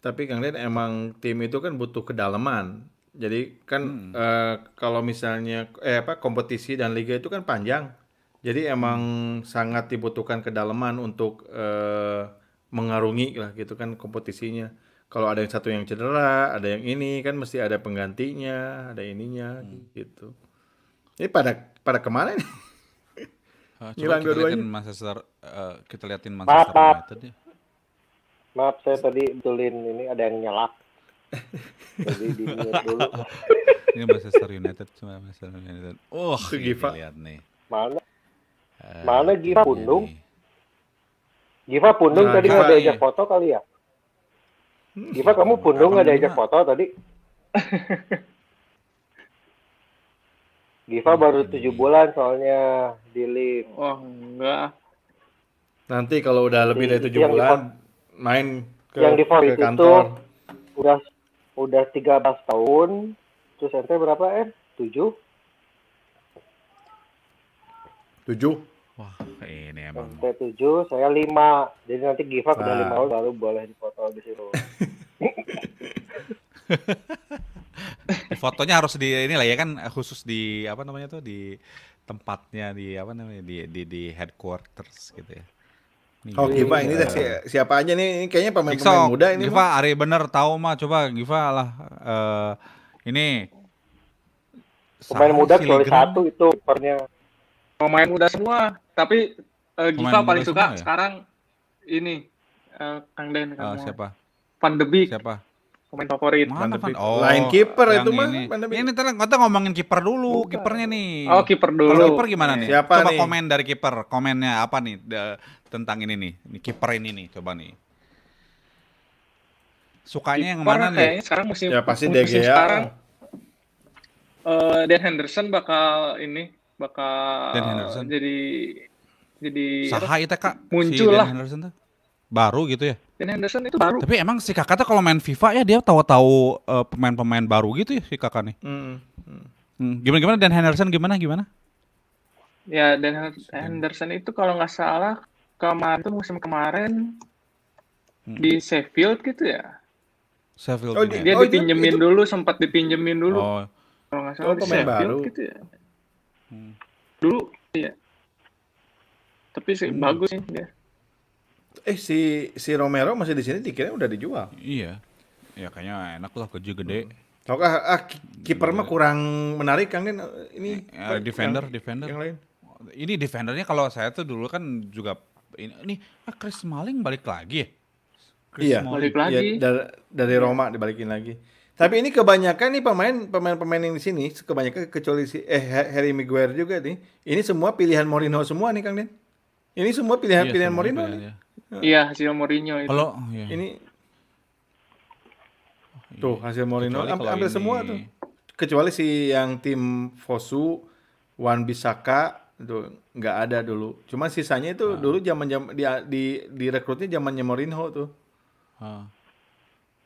tapi Kang Den emang tim itu kan butuh kedalaman jadi kan hmm. uh, kalau misalnya eh apa kompetisi dan liga itu kan panjang jadi emang hmm. sangat dibutuhkan kedalaman untuk uh, mengarungi lah gitu kan kompetisinya kalau ada yang satu yang cedera, ada yang ini kan mesti ada penggantinya, ada ininya hmm. gitu. Ini pada pada kemana nih? Eh, uh, coba Hilang kita liatin Manchester, uh, kita liatin Manchester maaf, United ya. Maaf, saya tadi betulin ini ada yang nyelak. Jadi dulu. ini Manchester United, cuma Manchester United. Oh, ini iya, lihat nih. Mana? Uh, mana Giva iya Pundung? Giva Pundung nah, tadi nggak diajak foto kali ya? Gimana kamu pundung nggak diajak foto tadi? Giva baru tujuh bulan soalnya di Oh enggak. Nanti kalau udah lebih dari tujuh bulan main ke, yang di ke kantor. Itu, udah udah tiga belas tahun. Terus ente berapa eh? Tujuh. Tujuh. Wah, ini emang. Sampai tujuh, saya lima. Jadi nanti give up udah lima baru boleh difoto di situ. Fotonya harus di ini lah ya kan khusus di apa namanya tuh di tempatnya di apa namanya di di, di headquarters gitu ya. Nih, oh Giva ini deh siapa aja nih ini kayaknya pemain-pemain pemain muda ini. Giva Ari bener tahu mah coba Giva lah uh, ini pemain muda kecuali satu itu pernya pemain muda semua tapi uh, Giva paling suka ya? sekarang ini uh, Kang Den uh, ah, siapa? Van de Beek. Siapa? Pemain favorit. Mana Van de Beek? Oh, Lain kiper itu mah. Ini ntar kita ngomongin kiper dulu, kipernya nih. Oh, kiper dulu. kiper gimana iya. nih? Siapa coba nih? komen dari kiper, komennya apa nih de, tentang ini nih, ini kiper ini nih, coba nih. Sukanya keeper yang mana nih? Sekarang musim, ya, pasti DG ya. sekarang uh, Dan Henderson bakal ini bakal Henderson. jadi jadi saha itu kak muncul si lah Henderson tuh baru gitu ya Dan Henderson itu baru tapi emang si kakak tuh kalau main FIFA ya dia tahu-tahu uh, pemain-pemain baru gitu ya si kakak nih mm. Hmm. hmm. hmm gimana gimana Dan Henderson gimana gimana ya Dan Henderson itu kalau nggak salah kemarin tuh musim kemarin hmm. di Sheffield gitu ya Sheffield oh, dia ya? oh, dipinjemin dulu sempat dipinjemin dulu oh. kalau nggak salah oh, di Sheffield baru. gitu ya hmm. dulu ya tapi sih hmm. bagus sih dia. Eh si si Romero masih di sini dikira udah dijual. Iya. Ya kayaknya enak lah kerja gede. Taukah hmm. ah, kiper mah kurang menarik kan ini eh, eh, defender yang, defender. Yang lain. Ini defendernya kalau saya tuh dulu kan juga ini, ini ah Chris Smalling balik lagi ya? Chris iya, Smalling. balik iya, lagi. Ya, dari, dari Roma dibalikin lagi. Tapi ini kebanyakan nih pemain pemain-pemain yang di sini kebanyakan kecuali si eh Harry Maguire juga nih. Ini semua pilihan Mourinho semua nih Kang Den. Ini semua pilihan-pilihan iya, Mourinho. Pilihan, ya. Iya, hasil Mourinho itu. Kalau iya. ini oh, iya. Tuh, hasil Mourinho Ambil hampir ini... semua tuh. Kecuali si yang tim Fosu, Wan Bisaka itu nggak ada dulu. Cuma sisanya itu nah. dulu zaman jam di di direkrutnya zamannya Mourinho tuh. Ah.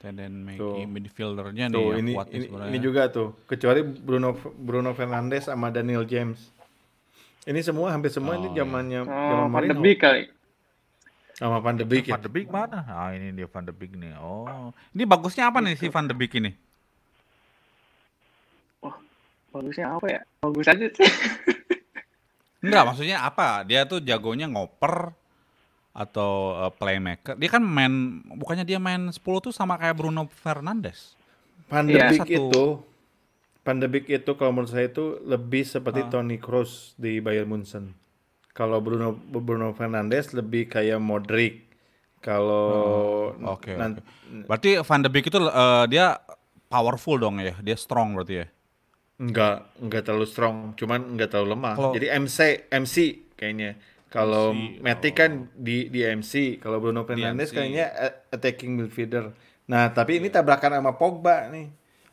Dan Maggie midfieldernya nih yang ini, kuat ini, ini juga tuh. Kecuali Bruno Bruno Fernandes sama Daniel James. Ini semua hampir semua oh. ini zamannya iya. oh, pandemi kali. Sama Van de Beek. Ya? Van de Beek mana? Ah ini dia Van de Beek nih. Oh, ini bagusnya apa nih si Van de Beek ini? oh, bagusnya apa ya? Bagus aja sih. Enggak, maksudnya apa? Dia tuh jagonya ngoper atau eh, playmaker. Dia kan main bukannya dia main 10 tuh sama kayak Bruno Fernandes. Van de iya. Beek itu Pandemic itu kalau menurut saya itu lebih seperti uh. Toni Kroos di Bayern Munchen. Kalau Bruno Bruno Fernandes lebih kayak Modric. Kalau hmm. oke. Okay, Berarti Van de Beek itu uh, dia powerful dong ya, dia strong berarti ya. Enggak, enggak terlalu strong, cuman enggak terlalu lemah. Kalo, Jadi MC MC kayaknya. Kalau Matic oh. kan di di MC, kalau Bruno Fernandes kayaknya attacking midfielder. Nah, tapi yeah. ini iya. tabrakan sama Pogba nih.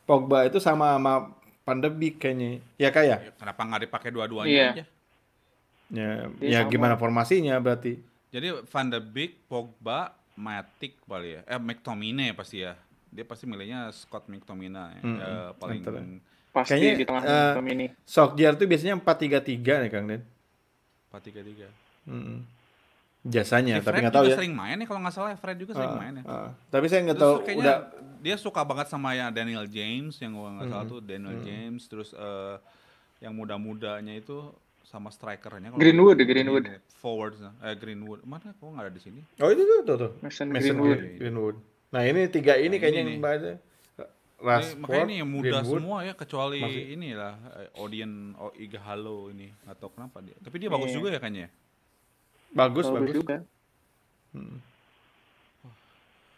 Pogba itu sama sama pandemi kayaknya. Ya kayak. Ya? Iya, kenapa nggak dipakai dua-duanya yeah. aja? Ya, Jadi iya, ya gimana formasinya berarti? Jadi Van de Beek, Pogba, Matic kali ya. Eh McTominay ya pasti ya. Dia pasti milihnya Scott McTominay. Hmm, ya, paling Entere. pasti kayaknya, di tengah uh, McTominay. Sokjar tuh biasanya 4-3-3 nih Kang Den. 4-3-3. Mm -hmm jasanya, ya, Fred tapi nggak tahu ya. sering main nih ya, kalau nggak salah ya, Fred juga sering uh, main ya. Uh, tapi saya nggak tahu udah dia suka banget sama ya Daniel James yang gua nggak salah hmm. tuh Daniel hmm. James terus uh, yang muda-mudanya itu sama strikernya Greenwood, di Greenwood, Forward, eh Greenwood. Mana kok nggak ada di sini? Oh itu tuh tuh tuh. Mason, Mason Greenwood. Greenwood. Nah, ini tiga ini nah, kayaknya ini yang ada Rashford, makanya ini yang muda Greenwood, semua ya kecuali Masih. inilah eh, Odin oh, Halo ini atau kenapa dia. Tapi dia bagus yeah. juga ya kayaknya. Bagus, bagus. Bagus juga. Hmm. Oh,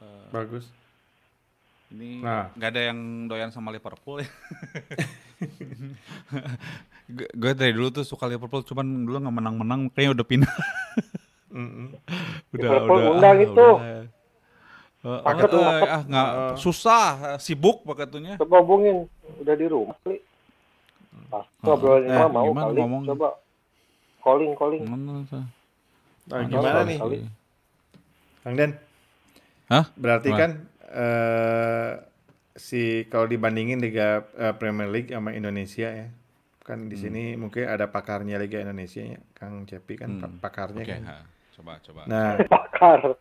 eh, bagus. Ini nah. nggak nah. ada yang doyan sama Liverpool ya. gue dari dulu tuh suka Liverpool, cuman dulu nggak menang-menang, kayaknya udah pindah. mm -hmm. udah, Liverpool udah, undang ah, itu. Udah. Uh, paket ah, nggak susah, sibuk paketnya. Coba hubungin, udah di rumah kali. Pas, uh, eh, mau gimana, kali. Ngomong. Coba calling calling. Nah, gimana nih? Kali. Kang Den. Hah? Berarti kan uh, si kalau dibandingin Liga uh, Premier League sama Indonesia ya. Kan di hmm. sini mungkin ada pakarnya Liga Indonesia ya. Kang Cepi kan hmm. pakarnya okay, kan. Ha. Coba coba. Nah, pakar.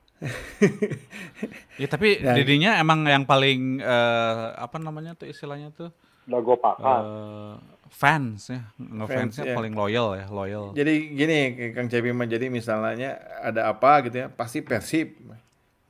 ya tapi nah, dirinya emang yang paling uh, apa namanya tuh istilahnya tuh? Logo pakar. Uh, fans ya ngefansnya ya. paling loyal ya loyal jadi gini Kang Cebi menjadi misalnya ada apa gitu ya pasti Persib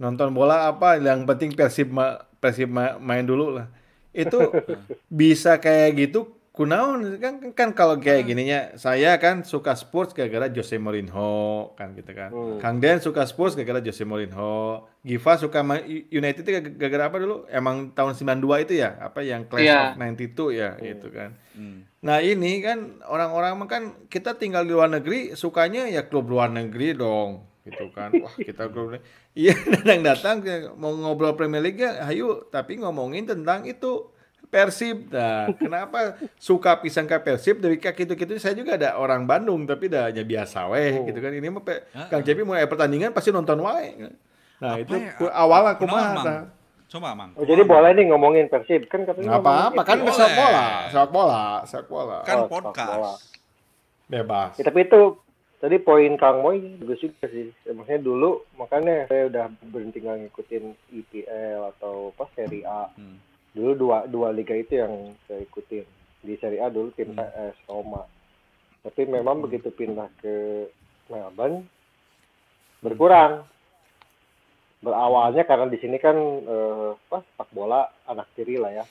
nonton bola apa yang penting Persib ma Persib ma main dulu lah itu bisa kayak gitu kunaon kan, kan kalau kayak hmm. gininya saya kan suka sports gara-gara Jose Mourinho kan gitu kan Hmm. Kang Den suka sports gara-gara Jose Mourinho Giva suka United itu gara-gara apa dulu emang tahun 92 itu ya apa yang Clash yeah. of 92 ya hmm. gitu kan hmm. nah ini kan orang-orang kan kita tinggal di luar negeri sukanya ya klub luar negeri dong gitu kan wah kita klub iya datang datang mau ngobrol Premier League ya ayo tapi ngomongin tentang itu Persib. Nah, kenapa suka pisang ke Persib? Dari kayak gitu-gitu saya juga ada orang Bandung tapi udah biasa weh oh. gitu kan. Ini mah Kang Cepi mulai pertandingan pasti nonton wae. Nah, Apa itu ya? awal aku mah. Nah. Coba, Mang. Oh, jadi boleh nih ngomongin Persib kan katanya. apa-apa, kan sepak bola, sepak bola, sepak bola. Kan oh, podcast. Bola. Bebas. Ya, tapi itu tadi poin Kang Moy juga sih. Ya, maksudnya dulu makanya saya udah berhenti ngikutin IPL e atau apa seri A. Hmm dulu dua dua liga itu yang saya ikutin di Serie A dulu tim PS hmm. Roma tapi memang hmm. begitu pindah ke Melbourne berkurang berawalnya karena di sini kan eh, apa sepak bola anak tiri lah ya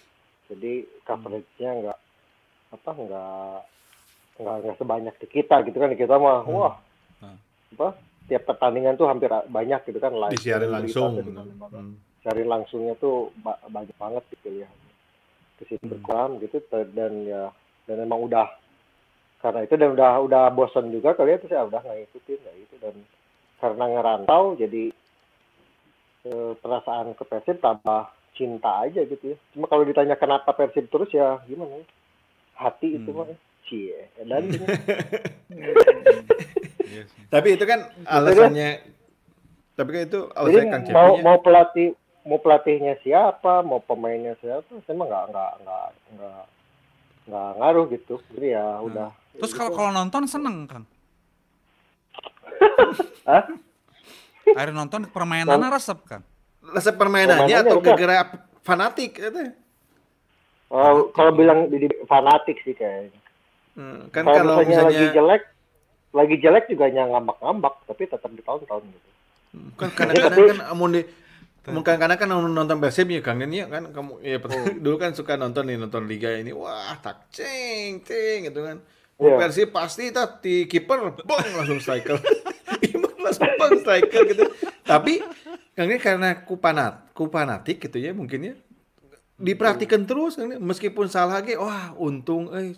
jadi hmm. coveragenya nggak apa nggak nggak nggak sebanyak di kita gitu kan di kita mah hmm. wah hmm. apa tiap pertandingan tuh hampir banyak gitu kan live disiarin langsung gitu cari langsungnya tuh banyak banget gitu ya ke situ hmm. gitu dan ya dan emang udah karena itu dan udah udah bosen juga kali itu saya ya udah nggak ikutin ya itu dan karena ngerantau jadi e, perasaan ke Persib tambah cinta aja gitu ya cuma kalau ditanya kenapa Persib terus ya gimana ya? hati hmm. itu mah cie dan hmm. tapi itu kan, kan alasannya tapi kan itu alasannya Kang mau, mau pelatih mau pelatihnya siapa mau pemainnya siapa saya mah nggak nggak nggak nggak nggak ngaruh gitu jadi ya nah. udah terus kalau gitu. kalau nonton seneng kan? Hah? Air nonton permainannya nah. resep kan resep permainannya atau kegera fanatik itu Oh, kalau bilang di fanatik sih kayaknya. Hmm, kan kalau, kalau misalnya, misalnya lagi jelek, lagi jelek juga hanya ngambak-ngambak, tapi tetap ditonton gitu. Hmm, kan kadang-kadang kan amun di Mungkin karena kan nonton Persib ya kangen kan? ya kan kamu ya oh. dulu kan suka nonton nih nonton liga ini wah tak ceng ceng gitu kan. Yeah. Oh, Persib iya. pasti tadi kiper bong langsung striker. Iman langsung bong striker gitu. Tapi kangen karena kupanat kupanatik gitu ya mungkin ya diperhatikan terus meskipun salah lagi wah untung eh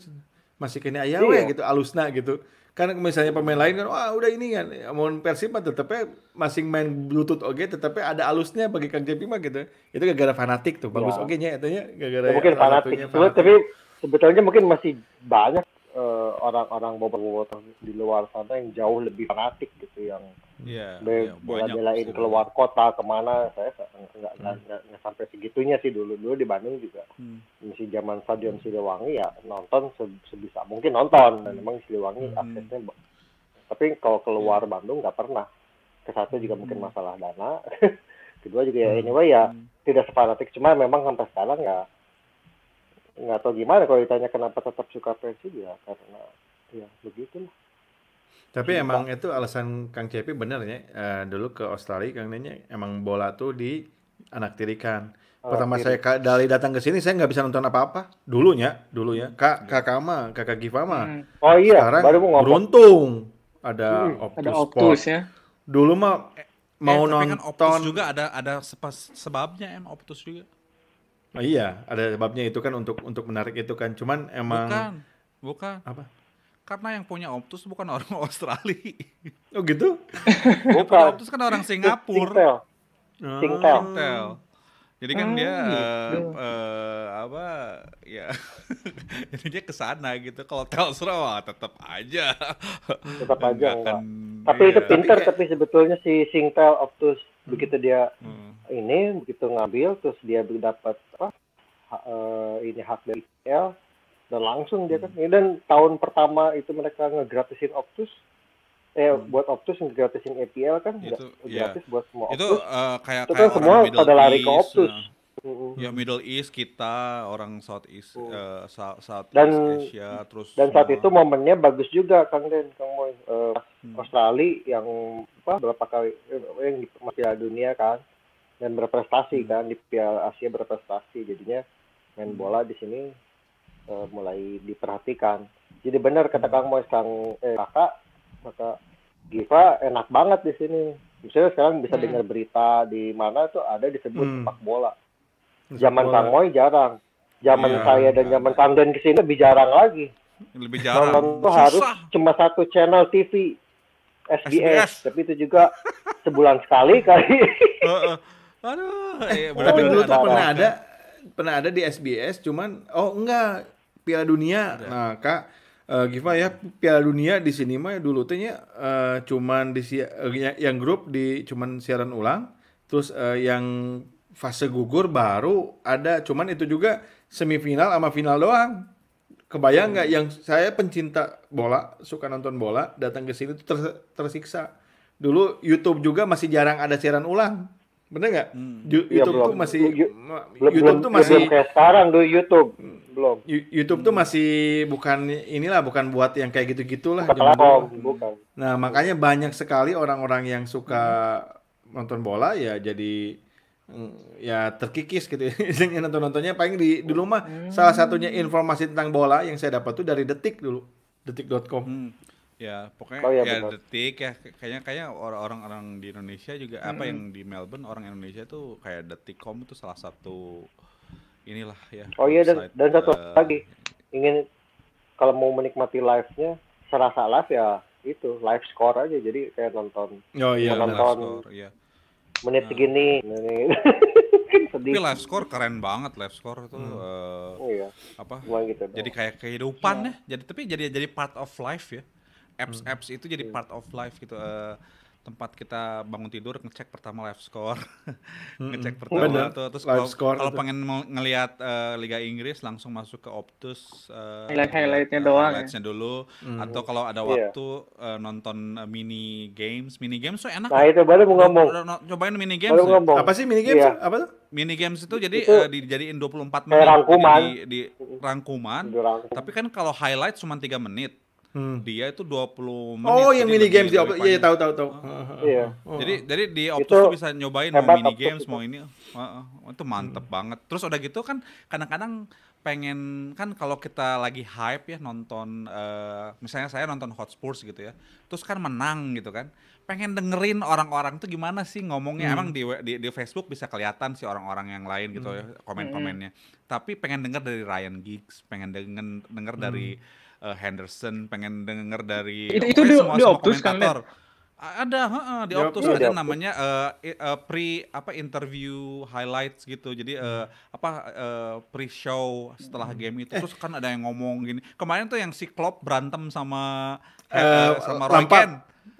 masih kena ayah yeah. gitu alusna gitu kan misalnya pemain lain kan wah udah ini kan ya, mau Persib mah tetapnya masing main bluetooth oke okay, tetapnya ada alusnya bagi Kang jepi mah gitu itu gara-gara fanatik tuh bagus ya. oke okay nya itu ya gara-gara ya, mungkin fanatik. fanatik. tapi sebetulnya mungkin masih banyak orang eh, orang-orang bobotoh di luar sana yang jauh lebih fanatik gitu yang yeah, iya, iya, yeah, bela-belain keluar kota kemana saya nggak hmm. sampai segitunya sih dulu dulu di Bandung juga hmm. masih zaman stadion Siliwangi ya nonton sebisa mungkin nonton dan memang Siliwangi hmm. aksesnya tapi kalau keluar yeah. Bandung nggak pernah ke satu juga hmm. mungkin masalah dana kedua juga ya hmm. anyway ya hmm. tidak separatik cuma memang sampai sekarang ya, nggak tahu gimana kalau ditanya kenapa tetap suka Persib ya karena ya begitu lah. Tapi Cinta. emang itu alasan Kang Cepi bener ya uh, dulu ke Australia Kang Nenya emang bola tuh di anak tirikan. Oh, Pertama Akhirnya. saya dari datang ke sini saya nggak bisa nonton apa-apa dulunya dulunya hmm. kak kakak ama kakak Ma. Hmm. Oh iya. Sekarang baru mau beruntung ada hmm, Optus, ada Optus ya. Dulu mah eh, mau eh, nonton kan Optus juga ada ada sebabnya em Optus juga. Oh iya, ada sebabnya itu kan untuk untuk menarik itu kan. Cuman emang Bukan. Bukan. Apa? Karena yang punya Optus bukan orang Australia. Oh gitu? Bukan. punya Optus kan orang Singapura. Singtel. Ah. Singtel. Jadi kan oh, dia gitu. uh, uh, apa ya jadi dia ke sana gitu. Kalau Telstra wah tetap aja. Tetap aja. kan, tapi iya. itu pinter tapi, tapi sebetulnya si Singtel Optus hmm. begitu dia hmm ini begitu ngambil terus dia dapat apa uh, ini hak dari IPL dan langsung dia kan hmm. dan tahun pertama itu mereka ngegratisin Optus eh hmm. buat Optus ngegratisin APL kan itu, iya. gratis yeah. buat semua Optus itu uh, eh, kayak, itu kan semua semua pada lari ke Optus nah. Ya Middle East kita orang South East mm. uh, South, South dan, East Asia terus dan saat semua. itu momennya bagus juga Kang Den Kang Moy uh, hmm. Australia yang apa berapa kali eh, yang di Dunia kan dan berprestasi hmm. kan di Piala Asia berprestasi jadinya main hmm. bola di sini uh, mulai diperhatikan jadi benar kata Kang Mois Kang eh, kakak maka Giva enak banget di sini misalnya sekarang bisa hmm. dengar berita di mana tuh ada disebut hmm. sepak bola zaman bola. Kang Moy jarang zaman ya, saya dan iya. zaman Kang Den sini lebih jarang lagi lebih jarang nonton tuh harus cuma satu channel TV SBS, SBS. tapi itu juga sebulan sekali kali uh, uh. Aduh, iya, eh, oh, tapi dulu tuh pernah ada pernah ada di SBS, cuman oh enggak Piala Dunia. Ada. Nah, Kak Uh, Giva ya Piala Dunia di sini mah dulu tuhnya uh, eh, cuman di uh, yang grup di cuman siaran ulang, terus uh, yang fase gugur baru ada cuman itu juga semifinal sama final doang. Kebayang nggak hmm. yang saya pencinta bola, suka nonton bola, datang ke sini tuh ter tersiksa. Dulu YouTube juga masih jarang ada siaran ulang Bener nggak? Hmm. Iya, YouTube ya, belum. tuh masih belum, YouTube belum, tuh masih belum kayak sekarang tuh YouTube belum. YouTube hmm. tuh masih bukan inilah bukan buat yang kayak gitu-gitulah. Bukan, bukan. Nah makanya banyak sekali orang-orang yang suka hmm. nonton bola ya jadi mm, ya terkikis gitu ya nonton nontonnya paling di dulu mah hmm. salah satunya hmm. informasi tentang bola yang saya dapat tuh dari detik dulu detik.com hmm. Ya, pokoknya oh, iya, ya, ya detik ya kayaknya kayak orang-orang di Indonesia juga -hmm. apa yang di Melbourne orang Indonesia tuh kayak detikcom itu salah satu inilah ya. Oh iya dan, dan satu uh, lagi ingin kalau mau menikmati live-nya serasa live ya itu live score aja jadi kayak nonton oh, iya, nonton score, iya. menit nah. segini ini Tapi live score keren banget live score itu. Hmm. Uh, oh, iya. Apa? gitu. Jadi kayak kehidupan ya. ya. Jadi tapi jadi jadi part of life ya apps hmm. apps itu jadi iya. part of life gitu uh, tempat kita bangun tidur ngecek pertama live score hmm. ngecek oh, pertama oh, tuh terus kalau pengen mau ngelihat uh, Liga Inggris langsung masuk ke Optus uh, eh, highlight ya. highlightnya uh, doang Highlightnya ya. dulu hmm. atau hmm. kalau ada iya. waktu yeah. uh, nonton uh, mini games mini games tuh so enak nah itu baru mau ngomong cobain mini games baru ngomong. apa sih mini games yeah. apa tuh mini games itu jadi itu, uh, dijadiin 24 menit di, rangkuman, di rangkuman. tapi kan kalau highlight cuma 3 menit Hmm. Dia itu 20 menit. Oh, yang mini games di Optus. Ya. Iya, tahu tahu tahu. Iya. Jadi jadi di Optus itu bisa nyobain mau mini games, mau ini. Uh, itu mantep hmm. banget. Terus udah gitu kan kadang-kadang pengen kan kalau kita lagi hype ya nonton uh, misalnya saya nonton Sports gitu ya. Terus kan menang gitu kan. Pengen dengerin orang-orang tuh gimana sih ngomongnya. Hmm. Emang di, di di Facebook bisa kelihatan sih orang-orang yang lain gitu ya, hmm. ya komen-komennya. Hmm. Tapi pengen denger dari Ryan Giggs, pengen denger denger hmm. dari uh, Henderson, pengen denger dari itu, itu di, semua, di semua Optus komentator. Kan, ada uh, di Optus ya, ada ya, namanya uh, uh, pre apa interview highlights gitu jadi uh, apa uh, pre show setelah hmm. game itu terus kan ada yang ngomong gini kemarin tuh yang si Klopp berantem sama uh, sama Roy oh, Kent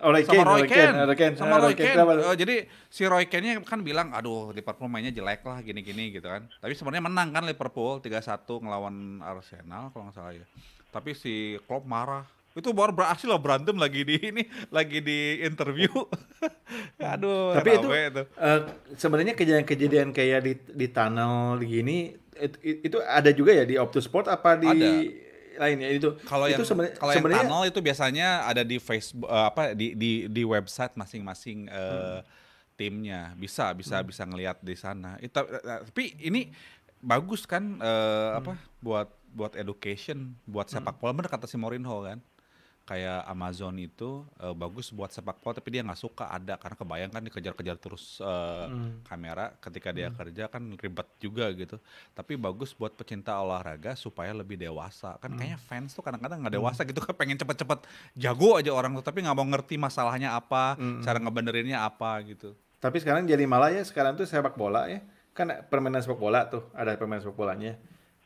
Roy sama Roy Ken, sama Roy Ken. Uh, jadi si Roy Kennya kan bilang, aduh Liverpool mainnya jelek lah gini-gini gitu kan. Tapi sebenarnya menang kan Liverpool tiga satu ngelawan Arsenal kalau nggak salah ya tapi si Klopp marah itu baru berhasil loh berantem lagi di ini lagi di interview aduh tapi itu, itu. Uh, sebenarnya kejadian-kejadian kayak di di tunnel gini itu, itu ada juga ya di Optus Sport apa di ada lainnya itu kalau itu yang kalau sebenernya, yang tunnel itu biasanya ada di Facebook uh, apa di di di website masing-masing uh, hmm. timnya bisa bisa hmm. bisa ngelihat di sana itu tapi ini bagus kan uh, hmm. apa buat buat education, buat sepak bola bener kata si Morinho kan. Kayak Amazon itu uh, bagus buat sepak bola tapi dia nggak suka ada karena kebayangkan kan dikejar-kejar terus uh, hmm. kamera ketika dia hmm. kerja kan ribet juga gitu. Tapi bagus buat pecinta olahraga supaya lebih dewasa. Kan hmm. kayaknya fans tuh kadang-kadang nggak -kadang mm. dewasa gitu kan pengen cepet-cepet jago aja orang tuh tapi nggak mau ngerti masalahnya apa, hmm. cara ngebenerinnya apa gitu. Tapi sekarang jadi malah ya sekarang tuh sepak bola ya kan permainan sepak bola tuh ada permainan sepak bolanya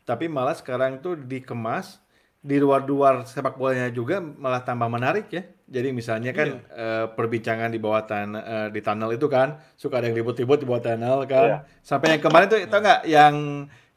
tapi malah sekarang tuh dikemas di luar-luar sepak bolanya juga malah tambah menarik ya. Jadi misalnya kan yeah. Iya. uh, perbincangan di bawah tanah eh, uh, di tunnel itu kan suka ada yang ribut-ribut di bawah tunnel kan. Yeah. Sampai yang kemarin tuh yeah. tau nggak yang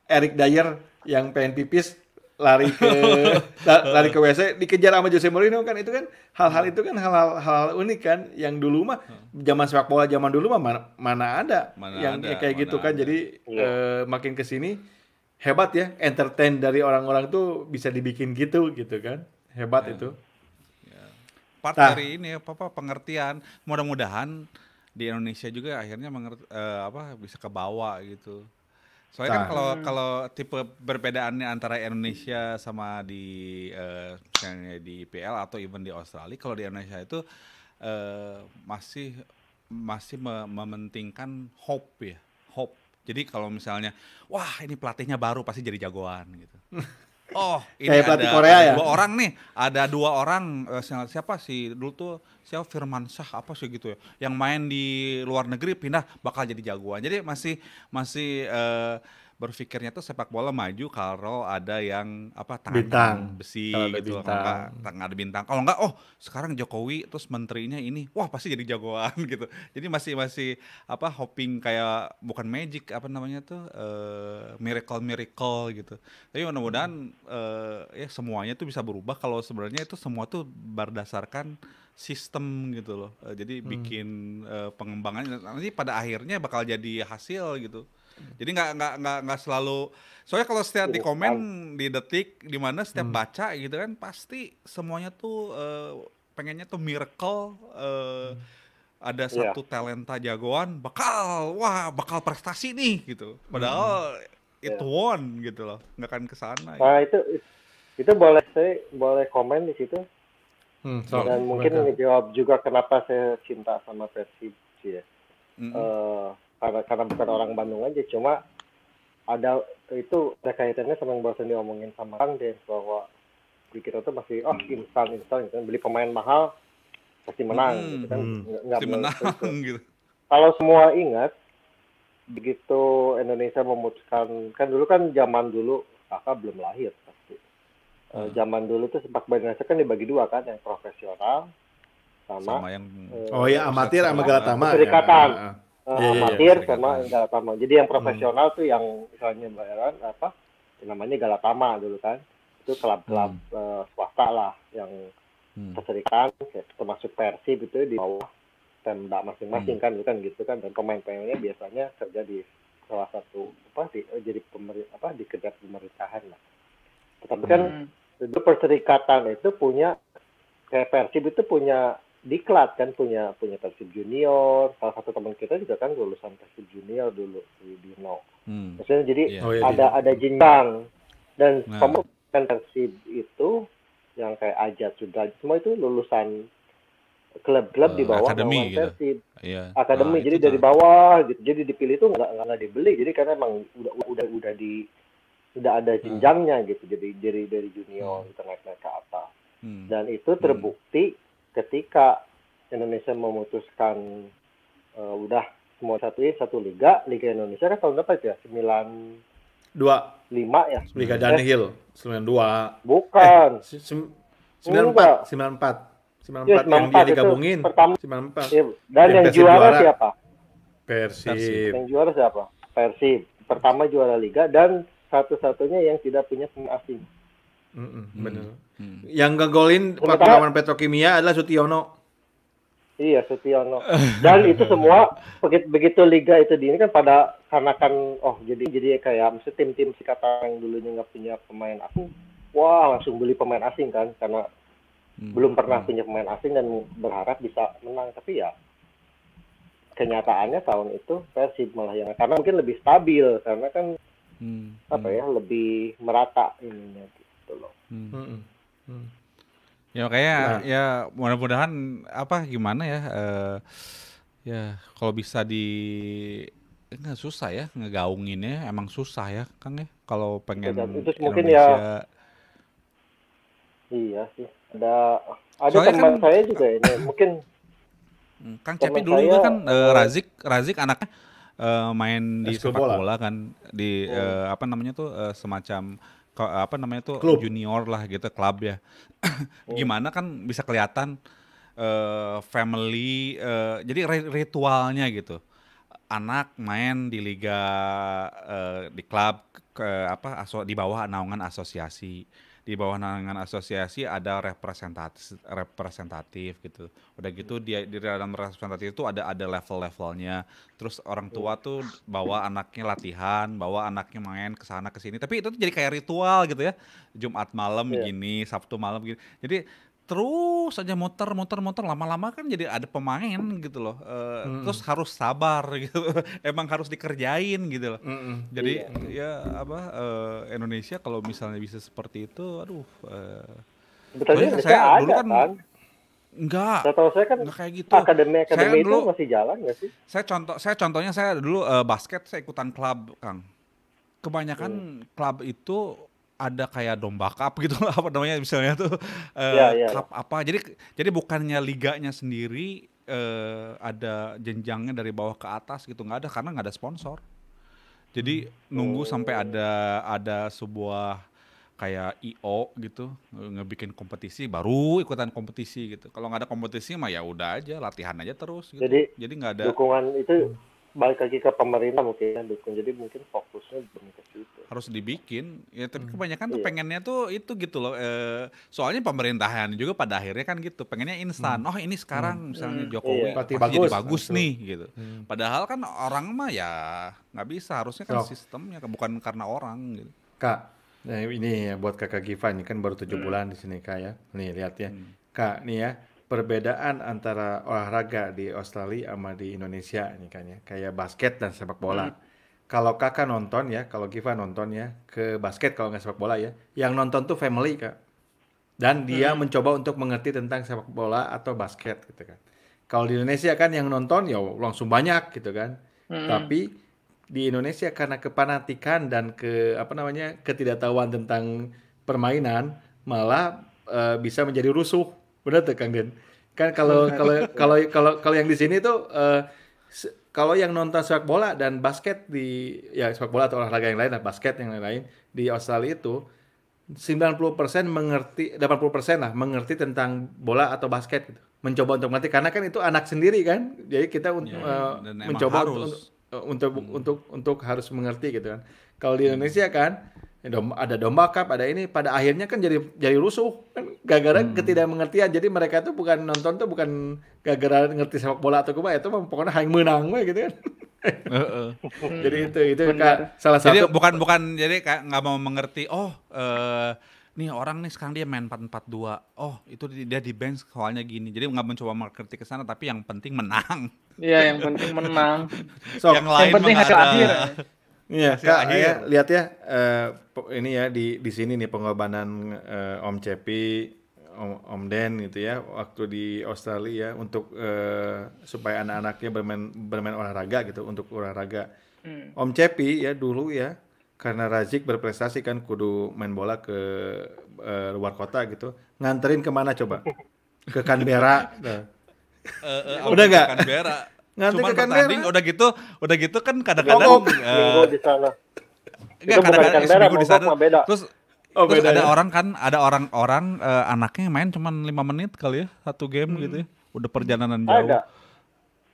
Eric Dyer yang pengen pipis lari ke lari ke WC e, dikejar sama Jose Mourinho kan itu kan hal-hal itu kan hal-hal unik kan yang dulu mah hmm. zaman sepak bola zaman dulu mah mana, mana ada mana yang ada, kayak gitu kan. ada. kan jadi uh, makin kesini sini hebat ya entertain dari orang-orang tuh bisa dibikin gitu gitu kan hebat ya. itu ya. part nah. dari ini apa, apa pengertian mudah-mudahan di Indonesia juga akhirnya mengerti, uh, eh, apa bisa kebawa gitu soalnya kan nah. kan kalau kalau tipe perbedaannya antara Indonesia sama di uh, di PL atau even di Australia kalau di Indonesia itu uh, masih masih me mementingkan hope ya jadi kalau misalnya, wah ini pelatihnya baru pasti jadi jagoan gitu. Oh, ini Kayak ada Korea ada ya? dua orang nih, ada dua orang eh, siapa sih dulu tuh siapa Firman Syah apa sih gitu ya, yang main di luar negeri pindah bakal jadi jagoan. Jadi masih masih uh, berpikirnya tuh sepak bola maju kalau ada yang apa tangan bintang. besi kalau gitu bintang. kalau enggak tangan ada bintang kalau enggak oh sekarang Jokowi terus menterinya ini wah pasti jadi jagoan gitu jadi masih masih apa hopping kayak bukan magic apa namanya tuh uh, eh, miracle miracle gitu tapi mudah-mudahan uh, ya semuanya tuh bisa berubah kalau sebenarnya itu semua tuh berdasarkan sistem gitu loh uh, jadi hmm. bikin uh, pengembangan nanti pada akhirnya bakal jadi hasil gitu jadi nggak nggak nggak nggak selalu soalnya kalau setiap di komen kan. di detik di mana setiap hmm. baca gitu kan pasti semuanya tuh uh, pengennya tuh miracle uh, hmm. ada yeah. satu talenta jagoan bakal wah bakal prestasi nih gitu. Padahal hmm. it yeah. won gitu loh nggak akan kesana. Nah gitu. itu itu boleh saya boleh komen di situ. Hmm, so, Dan mungkin menjawab juga kenapa saya cinta sama Persib sih ya. Mm -hmm. uh, karena, karena bukan orang Bandung aja cuma ada itu ada kaitannya sama yang barusan diomongin sama Kang Dens bahwa di kita tuh masih oh hmm. instan instan gitu kan. beli pemain mahal pasti menang hmm, gitu kan hmm, nggak menang gitu. gitu kalau semua ingat begitu Indonesia memutuskan kan dulu kan zaman dulu kakak belum lahir pasti eh, hmm. e, zaman dulu tuh sepak bola Indonesia kan dibagi dua kan yang profesional sama, sama yang eh, oh ya amatir sama, sama, sama, sama, yeah, iya, iya. amatir yeah, sama Galatama. Jadi yang hmm. profesional hmm. tuh yang misalnya bayaran apa namanya Galatama dulu kan. Itu klub-klub hmm. uh, swasta lah yang hmm. keserikan termasuk Persib itu ya, di bawah tenda masing-masing hmm. kan bukan gitu kan dan pemain-pemainnya biasanya kerja di salah satu apa di, eh, jadi pemerintah apa di kerja pemerintahan lah. Tetapi kan hmm. itu perserikatan itu punya kayak Persib itu punya diklat kan punya punya Persib Junior salah satu teman kita juga kan lulusan Persib Junior dulu di Dino hmm. maksudnya jadi yeah. oh, iya, ada Dino. ada jenjang dan nah. kan Persib itu yang kayak aja sudah semua itu lulusan klub-klub uh, di eh, bawah akademi, gitu. Persib yeah. akademi nah, jadi dari bawah gitu jadi dipilih itu nggak nggak dibeli jadi karena emang udah udah udah di sudah ada hmm. jenjangnya hmm. gitu jadi dari dari junior hmm. internet ke atas hmm. dan itu terbukti hmm ketika Indonesia memutuskan uh, udah semua satu satu liga, Liga Indonesia kan tahun berapa ya? sembilan dua lima ya Liga Danhill sembilan dua bukan eh, sembilan empat sembilan empat ya, sembilan empat yang dia digabungin sembilan empat iya, dan yang, juara, juara siapa Persib. yang juara siapa Persib pertama juara Liga dan satu-satunya yang tidak punya pemain asing mm -mm, benar mm. Hmm. Yang ngegolin pertandingan Petrokimia adalah Sutiono. Iya, Sutiono. Dan itu semua begitu, liga itu di ini kan pada karena kan oh jadi jadi kayak mesti tim-tim si kata yang dulunya nggak punya pemain asing, wah langsung beli pemain asing kan karena hmm. belum pernah punya pemain asing dan berharap bisa menang tapi ya kenyataannya tahun itu Persib malah yang karena mungkin lebih stabil karena kan hmm. apa ya lebih merata ininya gitu loh. Hmm. hmm. Hmm. Ya makanya nah. ya mudah-mudahan apa gimana ya uh, ya kalau bisa di enggak susah ya ngegaunginnya emang susah ya Kang ya kalau pengen iya, itu mungkin ya Iya sih. Ada ada Soalnya teman kan, saya juga ini mungkin hmm, Kang Cepi dulu saya, kan uh, Razik Razik anaknya uh, main di sepak bola. bola kan di oh. uh, apa namanya tuh uh, semacam apa namanya tuh Club. junior lah gitu klub ya oh. gimana kan bisa kelihatan uh, family uh, jadi ritualnya gitu anak main di liga uh, di klub ke, apa aso, di bawah naungan asosiasi di bawah naungan asosiasi ada representatif representatif gitu. Udah gitu hmm. dia di dalam representatif itu ada ada level-levelnya. Terus orang hmm. tua tuh bawa anaknya latihan, bawa anaknya main ke sana ke sini. Tapi itu tuh jadi kayak ritual gitu ya. Jumat malam yeah. gini, Sabtu malam gini. Jadi terus aja motor motor motor lama-lama kan jadi ada pemain gitu loh uh, mm -mm. terus harus sabar gitu emang harus dikerjain gitu loh mm -mm. jadi iya. hmm. ya apa uh, Indonesia kalau misalnya bisa seperti itu aduh uh, eh. Betulnya saya ada, dulu kan, kan? Enggak. saya kan kayak gitu. Akademi akademi saya dulu, itu masih jalan gak sih? Saya contoh saya contohnya saya dulu uh, basket saya ikutan klub, Kang. Kebanyakan hmm. klub itu ada kayak domba cup gitu apa namanya misalnya tuh uh, ya, cup ya. apa jadi jadi bukannya liganya sendiri uh, ada jenjangnya dari bawah ke atas gitu nggak ada karena nggak ada sponsor jadi hmm. nunggu oh. sampai ada ada sebuah kayak io gitu ngebikin kompetisi baru ikutan kompetisi gitu kalau nggak ada kompetisi mah ya udah aja latihan aja terus gitu jadi jadi nggak ada dukungan itu hmm balik lagi ke pemerintah mungkin ya, dukung jadi mungkin fokusnya belum ke situ harus dibikin ya tapi hmm. kebanyakan tuh iya. pengennya tuh itu gitu loh e, soalnya pemerintahan juga pada akhirnya kan gitu pengennya instan hmm. oh ini sekarang hmm. misalnya hmm. Jokowi iya. pasti bagus, jadi bagus nah, nih gitu hmm. padahal kan orang mah ya nggak bisa harusnya kan so. sistemnya bukan karena orang gitu kak nah ini ya buat kakak Givan ini kan baru tujuh hmm. bulan di sini kak ya nih lihat ya hmm. kak nih ya perbedaan antara olahraga di Australia sama di Indonesia ini kan ya kayak basket dan sepak bola. Hmm. Kalau kakak nonton ya, kalau Giva nonton ya ke basket kalau nggak sepak bola ya, yang nonton tuh family kak. Dan dia hmm. mencoba untuk mengerti tentang sepak bola atau basket gitu kan. Kalau di Indonesia kan yang nonton ya langsung banyak gitu kan. Hmm. Tapi di Indonesia karena kepanatikan dan ke apa namanya ketidaktahuan tentang permainan malah e, bisa menjadi rusuh Benar tuh Kang Den. Kan kalau kalau kalau kalau kalau yang di sini tuh uh, kalau yang nonton sepak bola dan basket di ya sepak bola atau olahraga yang lain lah, basket yang lain-lain di Australia itu 90% mengerti 80% lah mengerti tentang bola atau basket gitu. Mencoba untuk mengerti karena kan itu anak sendiri kan. Jadi kita ya, uh, mencoba harus. untuk untuk, hmm. untuk untuk harus mengerti gitu kan. Kalau di hmm. Indonesia kan ada domba cup, ada ini. Pada akhirnya kan jadi jadi rusuh, kan gara-gara hmm. ketidakmengertian. Jadi mereka itu bukan nonton tuh bukan gara-gara ngerti sepak bola atau apa, itu ya, pokoknya hanya menang gitu kan. jadi itu itu kak, salah satu. Jadi bukan bukan jadi kayak nggak mau mengerti. Oh, uh, nih orang nih sekarang dia main 442. Oh, itu dia di bench soalnya gini. Jadi nggak mencoba mengerti ke sana, tapi yang penting menang. Iya, yang penting menang. So, yang, yang lain penting hasil akhir. Iya, Kak, ya, lihat ya uh, ini ya di di sini nih pengorbanan uh, Om Cepi, Om, Om Den gitu ya waktu di Australia untuk uh, supaya anak-anaknya bermain bermain olahraga gitu untuk olahraga. Hmm. Om Cepi ya dulu ya karena Razik berprestasi kan kudu main bola ke uh, luar kota gitu. Nganterin kemana coba? Ke Canberra. uh, uh, Udah nggak? Canberra cuma Cuman bertanding udah gitu, udah gitu kan kadang-kadang uh, di sana. Enggak kadang-kadang seminggu di sana. Beda. Terus Oh, Terus ada ya? orang kan, ada orang-orang uh, anaknya main cuma lima menit kali ya satu game hmm. gitu ya. Hmm. Udah perjalanan jauh. Ada.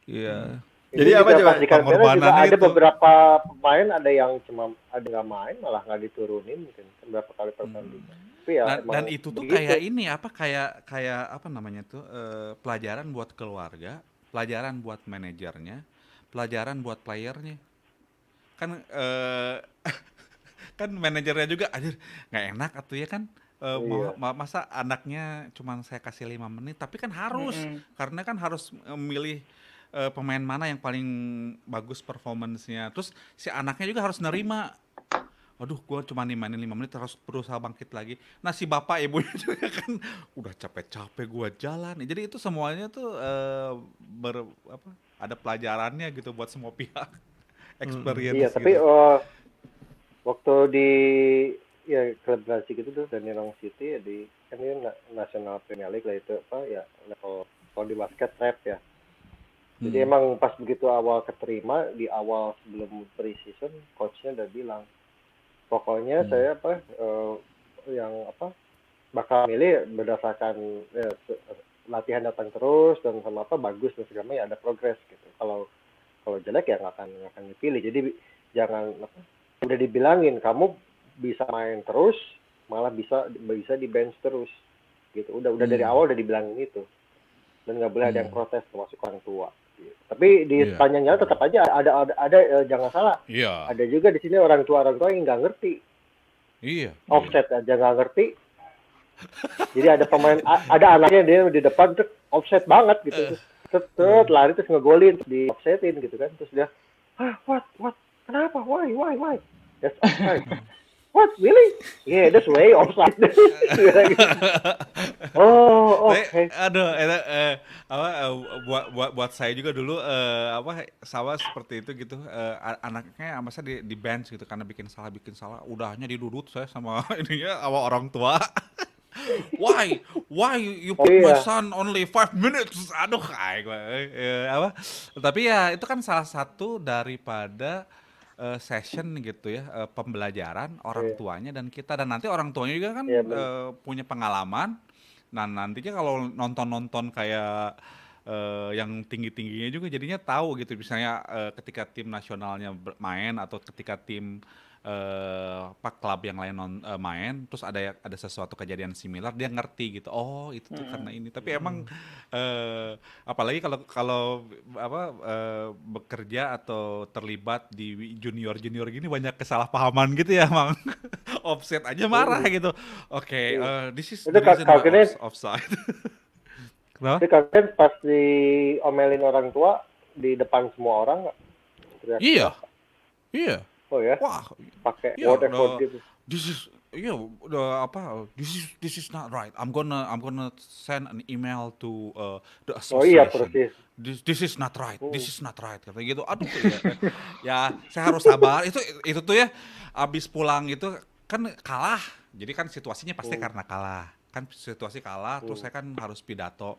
Iya. Hmm. Jadi, Jadi apa coba pengorbanan juga ada gitu. beberapa pemain ada yang cuma ada nggak main malah nggak diturunin mungkin kan berapa kali hmm. pertandingan. Hmm. ya, dan, dan itu tuh begitu. kayak ini apa kayak kayak apa namanya tuh uh, pelajaran buat keluarga pelajaran buat manajernya, pelajaran buat playernya. Kan uh, kan manajernya juga anjir nggak enak atau ya kan uh, iya. ma masa anaknya cuma saya kasih lima menit tapi kan harus mm -hmm. karena kan harus memilih eh, uh, pemain mana yang paling bagus performancenya terus si anaknya juga harus nerima aduh gue cuma nih mainin lima menit terus berusaha bangkit lagi nah si bapak ibunya juga kan udah capek-capek gue jalan jadi itu semuanya tuh uh, ber apa ada pelajarannya gitu buat semua pihak hmm, experience hmm, iya gitu. tapi uh, eh, waktu di ya kelebrasi gitu tuh dan Long City ya di kan ini na nasional Premier League lah itu apa ya level kalau di basket rap ya jadi hmm. emang pas begitu awal keterima di awal sebelum pre-season coachnya udah bilang pokoknya hmm. saya apa uh, yang apa bakal milih berdasarkan ya, latihan datang terus dan sama apa bagus dan segala ya ada progres gitu kalau kalau jelek ya nggak akan nggak akan dipilih jadi jangan apa udah dibilangin kamu bisa main terus malah bisa bisa di bench terus gitu udah udah dari hmm. awal udah dibilangin itu dan nggak boleh hmm. ada yang hmm. protes termasuk orang tua tapi di yeah. sepanjang jalan tetap aja ada ada ada eh, jangan salah. Yeah. Ada juga di sini orang tua orang tua yang nggak ngerti. Iya. Yeah. Offset yeah. aja nggak ngerti. Jadi ada pemain ada anaknya dia di depan tuh offset banget gitu. Uh. Eh. Terus, terus lari terus ngegolin di offsetin gitu kan. Terus dia, ah, what what kenapa why why why? That's offside. what really? Yeah, that's way offside. oh, oke. Eh, okay. Aduh, itu eh, eh, apa eh, buat buat buat saya juga dulu eh, apa sawah seperti itu gitu eh, anaknya sama saya di di bench gitu karena bikin salah bikin salah udahnya didudut saya sama ininya sama orang tua. why why you, you oh, put oh, iya. my son only five minutes aduh kayak apa tapi ya itu kan salah satu daripada uh, session gitu ya uh, pembelajaran orang yeah. tuanya dan kita dan nanti orang tuanya juga kan yeah, iya, eh, uh, punya pengalaman nah nantinya kalau nonton-nonton kayak uh, yang tinggi-tingginya juga jadinya tahu gitu misalnya uh, ketika tim nasionalnya bermain atau ketika tim uh, eh, apa klub yang lain non uh, main terus ada ya, ada sesuatu kejadian similar dia ngerti gitu oh itu tuh hmm. karena ini tapi hmm. emang uh, apalagi kalau kalau apa uh, bekerja atau terlibat di junior junior gini banyak kesalahpahaman gitu ya mang offset aja marah hmm. gitu oke okay, hmm. uh, this is itu of, offside Kenapa? Tapi kalian pasti omelin orang tua di depan semua orang nggak? Iya, iya. Oh ya. Wah, pakai yeah, word effort gitu. This is you know, the apa this is this is not right. I'm gonna I'm gonna send an email to uh, the association. Oh iya persis. This this is not right. Oh. This is not right kata gitu. Aduh ya, ya saya harus sabar. Itu itu tuh ya abis pulang itu kan kalah. Jadi kan situasinya pasti oh. karena kalah kan situasi kalah, oh. terus saya kan harus pidato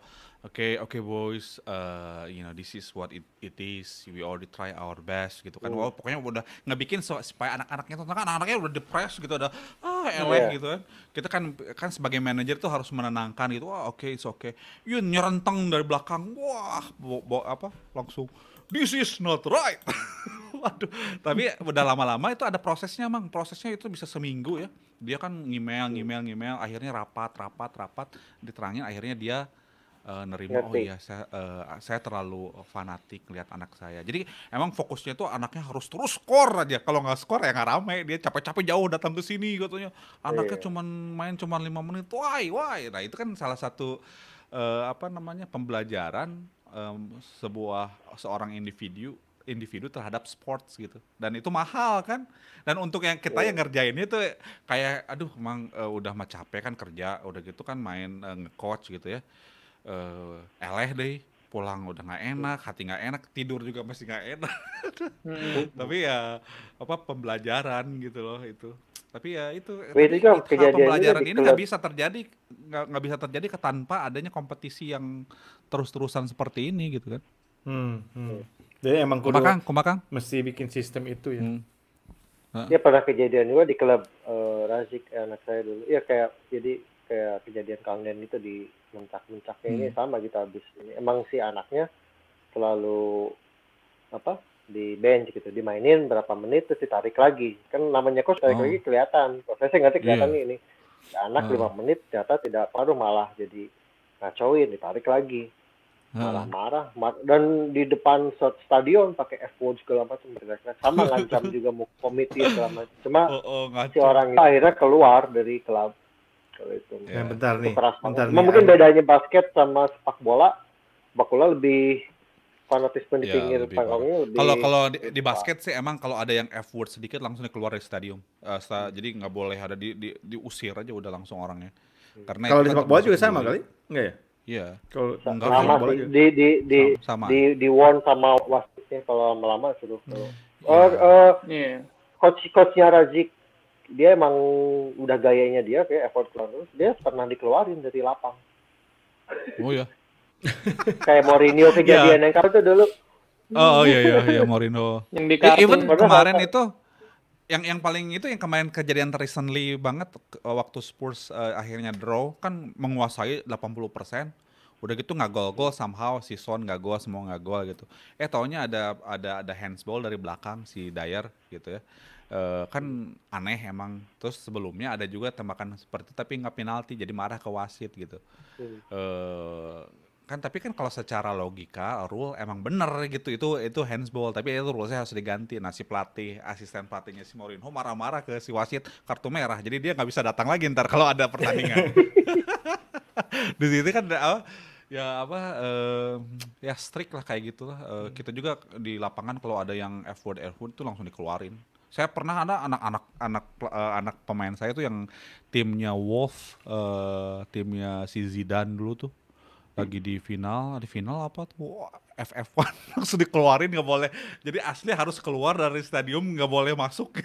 okay, okay boys, uh, you know this is what it, it is. We already try our best gitu kan. Hmm. Wow, pokoknya udah ngebikin so, supaya anak-anaknya tuh kan anak-anaknya udah depressed gitu Ada ah elek yeah. gitu kan. Kita kan kan sebagai manajer tuh harus menenangkan gitu. Wah, oke, okay, it's okay. Yun nyerenteng dari belakang. Wah, bo, bo, apa langsung this is not right. Waduh, tapi udah lama-lama itu ada prosesnya, Mang. Prosesnya itu bisa seminggu ya. Dia kan ngemail, ngemail, ngemail, akhirnya rapat, rapat, rapat, diterangin akhirnya dia uh, nerima oh Ngerti. oh iya saya uh, saya terlalu fanatik lihat anak saya jadi emang fokusnya tuh anaknya harus terus skor aja kalau nggak skor ya nggak rame dia capek-capek jauh datang ke sini katanya anaknya yeah. cuman main cuma lima menit wah wah nah itu kan salah satu uh, apa namanya pembelajaran um, sebuah seorang individu individu terhadap sports gitu dan itu mahal kan dan untuk yang kita yang iya. ngerjainnya itu kayak aduh emang uh, udah mah capek kan kerja udah gitu kan main uh, coach gitu ya uh, eleh deh pulang udah nggak enak hati nggak enak tidur juga masih nggak enak hmm. tapi ya apa pembelajaran gitu loh itu tapi ya itu, itu juga kejadian pembelajaran ini nggak bisa terjadi nggak bisa terjadi ke tanpa adanya kompetisi yang terus-terusan seperti ini gitu kan hmm, hmm. jadi emang kumakang, kumakang. mesti bikin sistem itu ya hmm. Dia pernah kejadian juga di klub uh, Razik anak saya dulu. Ya kayak jadi kayak kejadian kalian itu di mencak-mencaknya hmm. ini sama kita gitu habis ini emang si anaknya selalu apa di bench gitu dimainin berapa menit terus ditarik lagi kan namanya coach tarik oh. lagi kelihatan prosesnya nggak kelihatan yeah. nih ini anak oh. lima oh. menit ternyata tidak paruh malah jadi ngacoin ditarik lagi hmm. malah marah dan di depan stadion pakai F word segala macam sama ngancam juga mau komite segala macam cuma oh, oh, si orang itu akhirnya keluar dari klub kalau itu. Eh, ya, bentar nih. Keras bentar nih. Mungkin bedanya basket sama sepak bola, sepak bola lebih fanatisme di ya, pinggir panggungnya lebih. Kalau kalau di, di basket sih emang kalau ada yang F word sedikit langsung keluar dari stadium. Uh, sta, hmm. Jadi nggak boleh ada di, di diusir aja udah langsung orangnya. Hmm. Karena kalau di kan sepak bola juga sama kali, enggak ya? Iya. Kalau enggak sama di, di di di sama. di di warn sama wasitnya kalau lama-lama suruh. Iya. Eh, hmm. Oh, yeah. uh, yeah. coach coachnya Razik dia emang udah gayanya dia kayak effort keluar terus dia pernah dikeluarin dari lapang oh ya kayak Mourinho ya. kejadian yeah. yang kau tuh dulu oh, oh iya iya iya Mourinho yang di kartu, even kemarin itu yang yang paling itu yang kemarin kejadian recently banget waktu Spurs uh, akhirnya draw kan menguasai 80% persen. udah gitu nggak gol gol somehow si Son nggak gol semua nggak gol gitu eh taunya ada ada ada handsball dari belakang si Dyer gitu ya uh, kan aneh emang. Terus sebelumnya ada juga tembakan seperti tapi nggak penalti jadi marah ke wasit gitu. Hmm. Uh, kan tapi kan kalau secara logika rule emang bener gitu itu itu handsball tapi itu saya harus diganti nah si pelatih asisten pelatihnya si Mourinho marah-marah ke si wasit kartu merah jadi dia nggak bisa datang lagi ntar kalau ada pertandingan di situ kan apa, ya apa uh, ya strict lah kayak gitu lah uh, hmm. kita juga di lapangan kalau ada yang F word F word tuh langsung dikeluarin saya pernah ada anak-anak anak eh, anak pemain saya tuh yang timnya Wolf, uh, timnya si Zidane dulu tuh lagi di final, di final apa tuh Wow, FF1 langsung dikeluarin nggak boleh. Jadi asli harus keluar dari stadium nggak boleh masuk.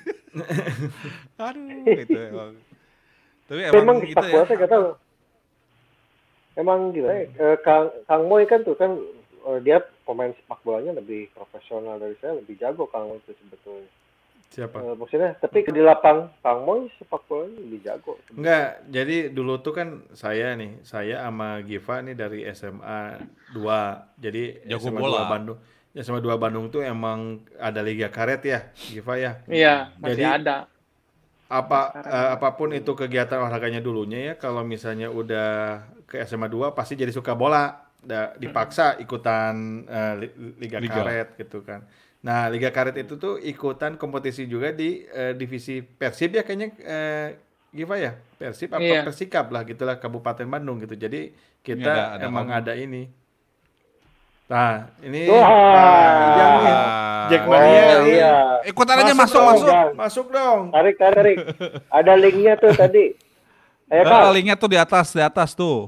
Aduh, itu emang. Tapi emang, emang gitu ya. Saya kata, emang gimana? Hmm. Eh, Kang, Kang Moy kan tuh kan eh, dia pemain sepak bolanya lebih profesional dari saya, lebih jago Kang Moy itu sebetulnya. Siapa? Uh, maksudnya, tapi ke di lapang Pang Moy sepak bola lebih jago. Enggak, jadi dulu tuh kan saya nih, saya sama Giva nih dari SMA 2. Jadi Jago SMA bola. 2 Bandung. Ya sama dua Bandung tuh emang ada liga karet ya, Giva ya. Iya, masih ada. Apa uh, apapun itu kegiatan olahraganya dulunya ya, kalau misalnya udah ke SMA 2 pasti jadi suka bola dipaksa ikutan uh, liga, liga karet gitu kan. Nah, liga karet itu tuh ikutan kompetisi juga di uh, divisi Persib ya kayaknya uh, Giva ya, Persib apa iya. Persikap lah gitulah Kabupaten Bandung gitu. Jadi kita ya, ada, ada emang ada ini. Nah, ini Wah. Nah, Jackmania. Oh, iya. Ikutan iya. aja masuk masuk. Dong, masuk. masuk dong. Tarik tarik. ada linknya tuh tadi. Ayo, nah, linknya tuh di atas di atas tuh.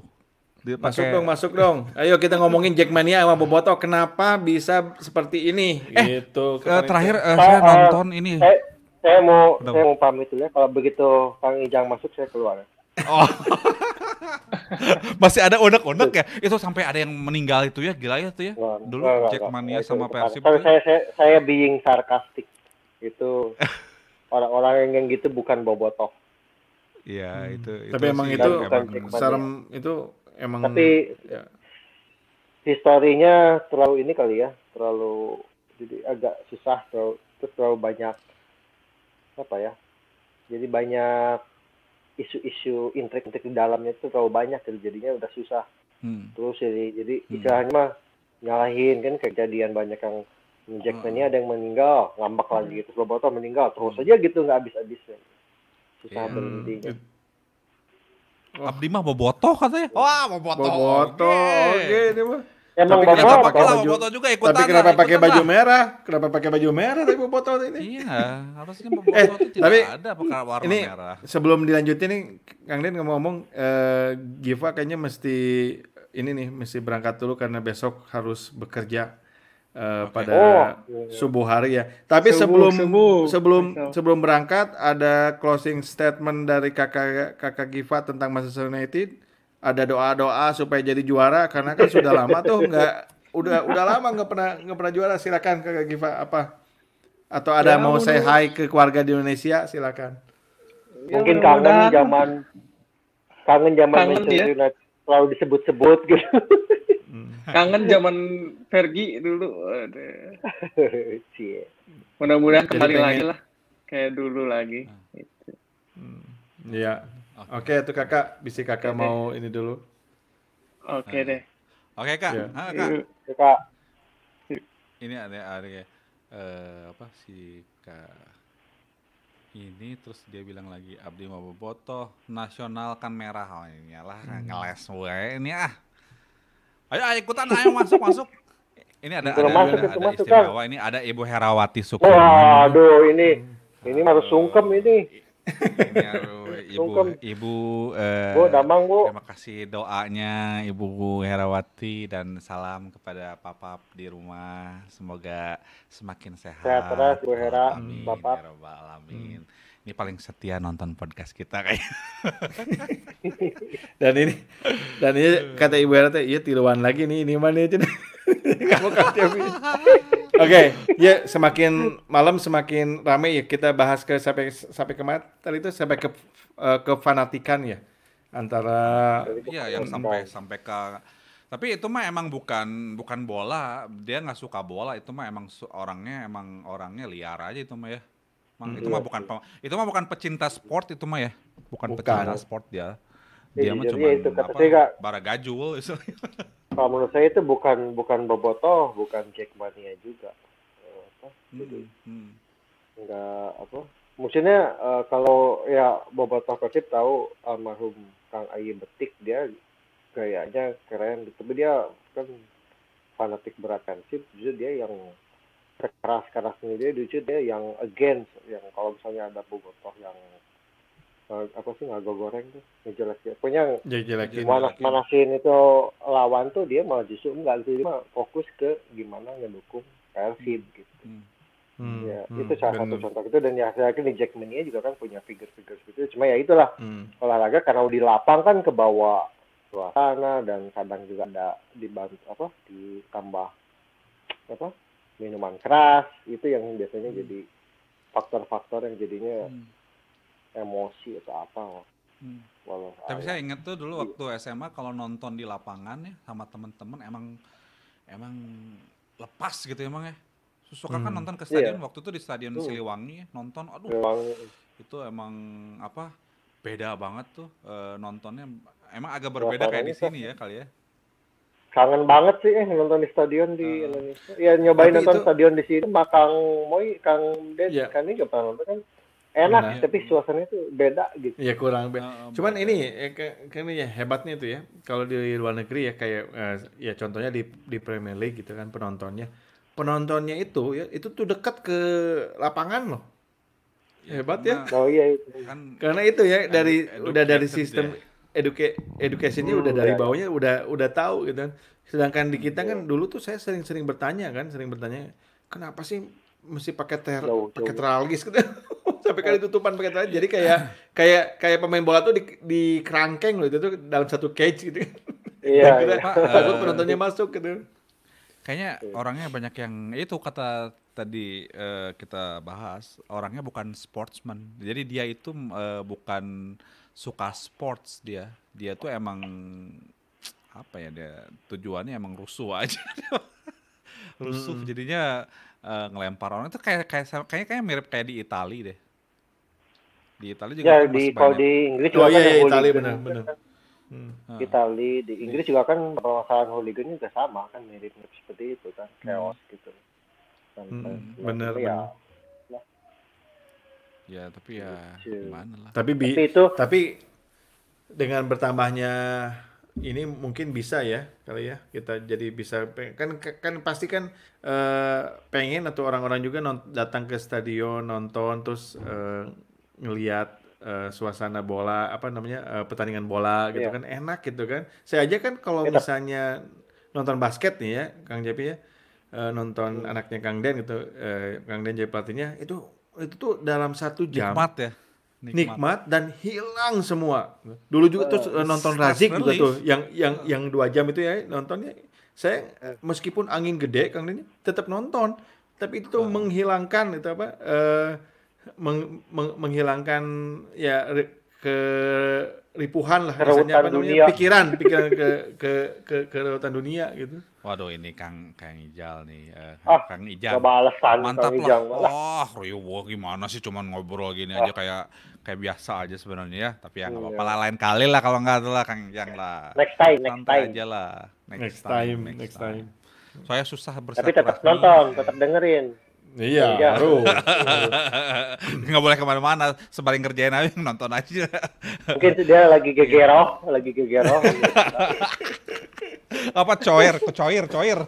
Dia masuk dong, masuk dong. Ayo kita ngomongin Jackmania sama Boboto. Kenapa bisa seperti ini? Eh, gitu, eh, ke terakhir itu. Eh, saya uh, nonton uh, ini. Saya, saya mau Kenapa? saya mau pamit dulu ya. Kalau begitu Kang Ijang masuk saya keluar. Oh. Masih ada onak unek ya? Itu sampai ada yang meninggal itu ya, gila ya itu ya. Dulu nah, Jackmania nah, sama Persib. Tapi ya? saya, saya saya being sarkastik. Itu orang-orang yang gitu bukan Boboto. Iya, hmm. itu, itu Tapi emang itu serem itu emang tapi ya. historinya terlalu ini kali ya terlalu jadi agak susah terlalu terlalu banyak apa ya jadi banyak isu-isu intrik-intrik di dalamnya itu terlalu banyak jadi jadinya udah susah hmm. terus jadi jadi hmm. istilahnya mah nyalahin kan kejadian banyak yang Jackmania hmm. ada yang meninggal ngambek lagi gitu hmm. Slobotoh meninggal terus hmm. gitu nggak habis-habisnya susah yeah. berhentinya Oh. Abdi mah boboto katanya. Wah, mau botol, Oke, ini mah. Emang tapi kenapa pakai baju, juga ikut Tapi kenapa pakai baju merah? Kenapa pakai baju merah tapi botol ini? Iya, harusnya bobotoh kan eh, itu tidak tapi ada warna ini, merah. Sebelum dilanjutin nih, Kang Den ngomong eh uh, Giva kayaknya mesti ini nih mesti berangkat dulu karena besok harus bekerja uh, pada oh. subuh hari ya. Tapi subuh, sebelum subuh. sebelum sebelum berangkat ada closing statement dari kakak kakak Giva tentang Manchester United. Ada doa-doa supaya jadi juara karena kan sudah lama tuh nggak udah udah lama nggak pernah nggak pernah juara. Silakan kakak Giva apa atau ada ya, mau saya hai ke keluarga di Indonesia silakan. Ya, Mungkin kangen zaman kangen zaman Manchester ya? United selalu disebut-sebut gitu. Hmm. Kangen zaman Fergie dulu. Mudah-mudahan kembali lagi lah kayak dulu lagi. Ah. Gitu. Hmm. Iya. Hmm. Oke, okay. okay, tuh kakak, bisa kakak okay, mau deh. ini dulu. Oke okay, ah. deh. Oke okay, kak. Yeah. Ah, kak. Iya, kak. Ini ada ada kayak uh, eh, apa sih kak? Ini terus dia bilang lagi Abdi mau bobotoh nasional kan merah oh, ini lah hmm. ngeles gue ini ah Ayo, ikutan, ayo masuk masuk. Ini ada ada, masuk, ada, ada masuk, istimewa. Kan? Ini ada Ibu Herawati Sukono. waduh aduh ini hmm. ini harus sungkem ini. ini aduh, ibu sungkem. ibu eh, bu, damang, bu. terima kasih doanya ibu Herawati dan salam kepada papa di rumah semoga semakin sehat sehat terus bu Hera amin, papap ya alamin hmm ini paling setia nonton podcast kita kayak dan ini dan ini kata ibu RT ya tiruan lagi nih ini mana aja kamu oke iya ya semakin malam semakin ramai ya kita bahas ke sampai sampai ke tadi itu sampai ke uh, ke fanatikan ya antara iya yang sampai sampai ke tapi itu mah emang bukan bukan bola dia nggak suka bola itu mah emang orangnya emang orangnya liar aja itu mah ya Mang, itu iya mah bukan itu mah bukan pecinta sport itu mah ya. Bukan, bukan. pecinta sport dia. Iya, dia Jadi, mah cuma itu, kata apa, saya gak, bara gajul. kalau menurut saya itu bukan bukan bobotoh, bukan Jackmania juga. Eh, apa? hmm, hmm. Enggak apa? Maksudnya uh, kalau ya bobotoh pasti tahu almarhum Kang Ayi Betik dia gayanya keren, gitu. tapi dia kan fanatik berat kan sih, justru dia yang keras keras dia lucu dia yang against yang kalau misalnya ada bobotoh yang eh, apa sih nggak goreng tuh ngejelekin punya gimana manas manasin itu lawan tuh dia malah justru nggak sih fokus ke gimana ngedukung Persib hmm. gitu hmm. Hmm, ya hmm, itu salah satu contoh itu dan ya saya yakin di Jackmania juga kan punya figure-figure gitu cuma ya itulah hmm. olahraga karena di lapang kan ke bawah suasana dan kadang juga ada dibantu apa ditambah apa minuman keras itu yang biasanya hmm. jadi faktor-faktor yang jadinya hmm. emosi atau apa hmm. Walau Tapi saya ingat tuh dulu iya. waktu SMA kalau nonton di lapangan ya sama temen-temen emang emang lepas gitu emang ya. ya. Suka kan hmm. kan nonton ke iya. stadion yeah. waktu itu di stadion hmm. Siliwangi ya, nonton aduh Siliwangi. itu emang apa beda banget tuh e, nontonnya emang agak berbeda Lapan kayak di sini ya kali ya kangen banget sih eh nonton di stadion di uh, Indonesia. Ya nyobain itu, nonton stadion di sini makang Moy, Kang Ded, yeah. kan ini gak nonton kan. Enak, Benar. tapi suasananya tuh beda gitu. Ya kurang beda. Ah, ah, Cuman ini kan ya hebatnya tuh ya. Kalau di luar negeri ya kayak eh, ya contohnya di di Premier League gitu kan penontonnya. Penontonnya itu ya itu tuh dekat ke lapangan loh. Ya, Hebat ya. Oh iya itu. Iya. Kan, karena itu ya kan dari udah dari sistem eduke education hmm, udah dari ya. bawahnya udah udah tahu gitu kan. Sedangkan di kita kan dulu tuh saya sering-sering bertanya kan, sering bertanya kenapa sih mesti pakai ter pakai teralgis gitu. Sampai kali oh. tutupan pakai teralgis. Jadi kayak kayak kayak pemain bola tuh di, di kerangkeng loh itu tuh dalam satu cage gitu. Iya. kita, iya. Takut penontonnya masuk gitu. Kayaknya iya. orangnya banyak yang itu kata tadi uh, kita bahas orangnya bukan sportsman. Jadi dia itu uh, bukan suka sports dia. Dia tuh emang apa ya dia tujuannya emang rusuh aja. rusuh hmm. jadinya uh, ngelempar orang itu kayak kayak kayak kayak mirip kayak di Italia deh. Di Italia juga ya, kan di kalau di Inggris oh, juga oh, kan iya, iya, Italia benar benar. Kan. Hmm. Ah. Itali di iya. Inggris juga kan permasalahan hooligan juga sama kan mirip-mirip seperti itu kan hmm. chaos gitu. Kan, hmm. gitu. hmm. Benar. Ya, bener. Ya, tapi ya iya. gimana lah. Tapi, bi tapi itu tapi dengan bertambahnya ini mungkin bisa ya kali ya kita jadi bisa kan kan pasti kan uh, pengen atau orang-orang juga non, datang ke stadion nonton terus uh, eh, ngelihat uh, eh, suasana bola apa namanya uh, pertandingan bola gitu iya. kan enak gitu kan saya aja kan kalau misalnya nonton basket nih ya Kang Jepi ya uh, nonton hmm. anaknya Kang Den gitu uh, Kang Den jadi pelatihnya itu itu tuh dalam satu jam nikmat ya nikmat, nikmat dan hilang semua dulu juga uh, terus oh, nonton Razik juga tuh yang yang uh. yang dua jam itu ya nontonnya saya meskipun angin gede kang ini tetap nonton tapi itu tuh uh. menghilangkan itu apa uh, meng, meng, menghilangkan ya ke ripuhan lah rasanya apa namanya dunia. pikiran pikiran ke ke ke ke dunia gitu Waduh ini Kang Kang Ijal nih. Eh, ah, Kang Ijal. Alasan, Mantap Kang Ijal. lah. Wah, oh, gimana sih cuman ngobrol gini ah. aja kayak kayak biasa aja sebenarnya ya. Tapi ya nggak iya. apa-apa lain kali lah kalau nggak lah Kang Ijal lah. Next time, Santai next time. aja lah. Next, next time, next, next time. time. Soalnya susah bersatu. Tapi tetap nonton, tetap dengerin. Iya, iya. Enggak Nggak boleh kemana-mana, sebalik kerjain aja nonton aja. Mungkin dia lagi gegero, lagi gegero. apa coir coir coir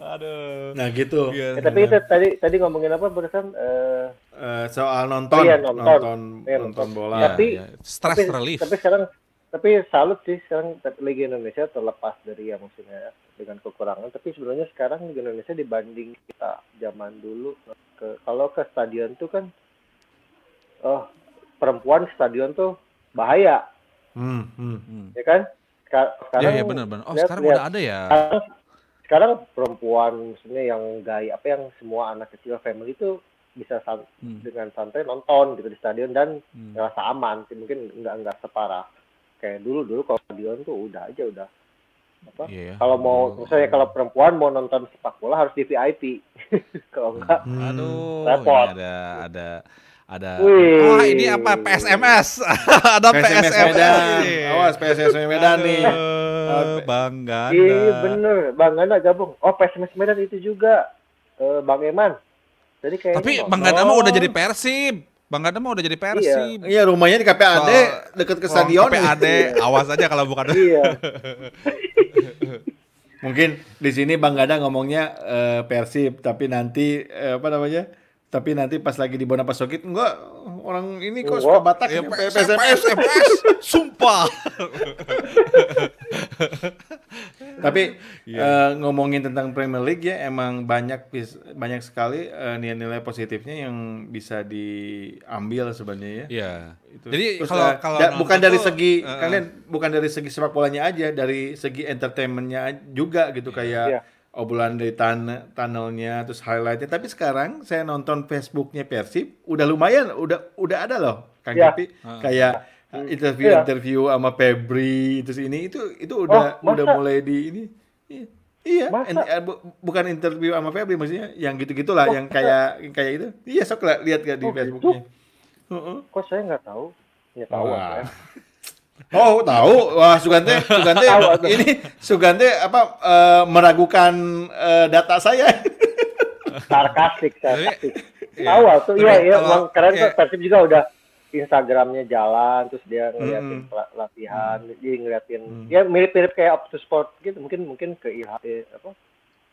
aduh nah gitu ya, tapi itu tadi tadi ngomongin apa barusan uh, eh, eh, soal nonton iya, nonton nonton, iya, nonton bola tapi ya. stress tapi, relief tapi sekarang tapi salut sih sekarang Liga Indonesia terlepas dari yang maksudnya dengan kekurangan tapi sebenarnya sekarang Liga Indonesia dibanding kita zaman dulu ke kalau ke stadion tuh kan oh perempuan stadion tuh bahaya hmm, hmm, hmm. ya kan sekarang ya, ya benar benar oh lihat, sekarang lihat, udah ada ya sekarang, perempuan maksudnya yang gay apa yang semua anak kecil family itu bisa san hmm. dengan santai nonton gitu di stadion dan hmm. ngerasa aman sih mungkin nggak nggak separah kayak dulu dulu kalau stadion tuh udah aja udah apa yeah. Iya. kalau mau oh. misalnya kalau perempuan mau nonton sepak bola harus di VIP kalau enggak hmm. aduh repot ya ada ada ada Wih. wah oh, ini apa PSMS ada PSMS, PSMS Medan awas PSMS Medan nih Bangga Bang Ganda iya bener Bang Ganda gabung oh PSMS Medan itu juga uh, Bang Eman jadi kayak tapi Bang Ganda oh. mau udah jadi Persib Bang Ganda mau udah jadi Persib. Iya, iya rumahnya di KPAD deket ke oh, stadion. KPAD, awas aja kalau bukan. Iya. Mungkin di sini Bang Ganda ngomongnya eh, Persib, tapi nanti uh, apa namanya? Tapi nanti pas lagi di Bona Pasokit enggak orang ini kok suka Batak ya, iya, PSMS, sumpah. Tapi iya. eh, ngomongin tentang Premier League ya emang banyak banyak sekali eh, nilai-nilai positifnya yang bisa diambil sebenarnya ya. Iya. Jadi kalau eh, bukan dari segi kalian bukan dari segi sepak bolanya aja, dari segi entertainmentnya juga gitu iya. kayak obrolan dari tan tunnelnya terus highlightnya tapi sekarang saya nonton Facebooknya Persib udah lumayan udah udah ada loh Kang ya. kayak hmm. uh, interview ya. interview sama Febri terus ini itu itu oh, udah oh, udah mulai di ini iya uh, bu, bukan interview sama Febri maksudnya yang gitu gitulah oh, yang kayak kayak itu iya sok lihat gak di oh, gitu? Facebooknya uh -uh. kok saya nggak tahu ya tahu Oh tahu, wah Sugante, Sugante ini Sugante apa e, meragukan e, data saya. sarkastik, iya. sarkastik. Iya. Tahu yeah. tuh, iya iya, bang keren tuh. Persib juga udah Instagramnya jalan, terus dia ngeliatin mm. latihan, mm. dia ngeliatin, mm. ya mirip-mirip kayak up to sport gitu, mungkin mungkin ke IHT apa?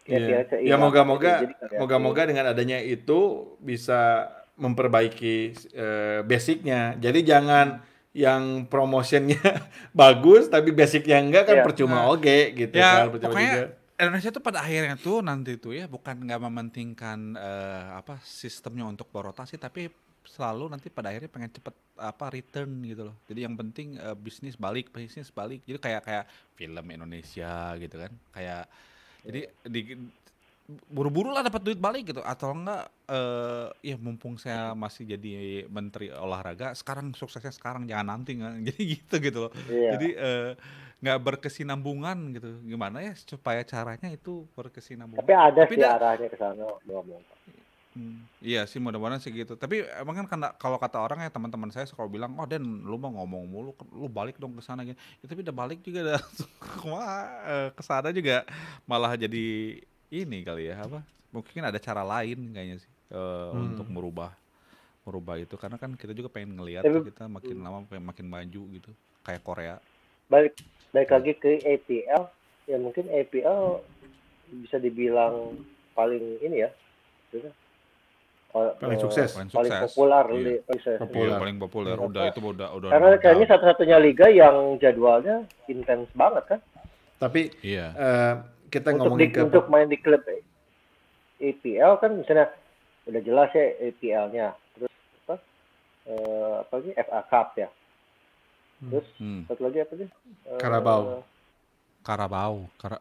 Yeah. Iya. ya moga-moga, gitu, moga-moga dengan adanya itu bisa memperbaiki uh, basicnya. Jadi jangan yang promotionnya bagus tapi basicnya enggak kan yeah. percuma nah, oke okay, gitu ya, kan percuma pokoknya, juga. Indonesia itu pada akhirnya tuh nanti tuh ya bukan nggak mementingkan uh, apa sistemnya untuk berotasi tapi selalu nanti pada akhirnya pengen cepet apa return gitu loh. Jadi yang penting uh, bisnis balik, bisnis balik. Jadi kayak kayak film Indonesia gitu kan. Kayak jadi di buru-buru lah dapat duit balik gitu atau enggak uh, ya mumpung saya masih jadi menteri olahraga sekarang suksesnya sekarang jangan nanti kan jadi gitu gitu loh yeah. jadi eh, nggak berkesinambungan gitu gimana ya supaya caranya itu berkesinambungan tapi ada tapi sih arahnya ke sana Hmm, iya sih mudah-mudahan sih gitu. Tapi emang kan kalau kata orang ya teman-teman saya suka bilang, oh Den lu mau ngomong mulu, lu balik dong ke sana gitu. Ya, tapi udah balik juga udah eh, ke sana juga malah jadi ini kali ya apa? Mungkin ada cara lain kayaknya sih uh, hmm. untuk merubah merubah itu karena kan kita juga pengen ngelihat kita makin lama makin maju gitu kayak Korea. Balik balik lagi ke APL ya mungkin APL bisa dibilang paling ini ya. Gitu kan? eh, paling sukses paling, iya. sukses. populer iya. paling, populer. paling populer udah itu udah udah karena udah, kayaknya satu-satunya liga yang jadwalnya intens banget kan tapi iya. uh, kita untuk ngomongin di, ke untuk main di klub EPL eh, kan misalnya udah jelas ya EPL-nya terus apa e, apa lagi FA Cup ya hmm. terus hmm. satu lagi apa sih Karabau eh, e, Karabau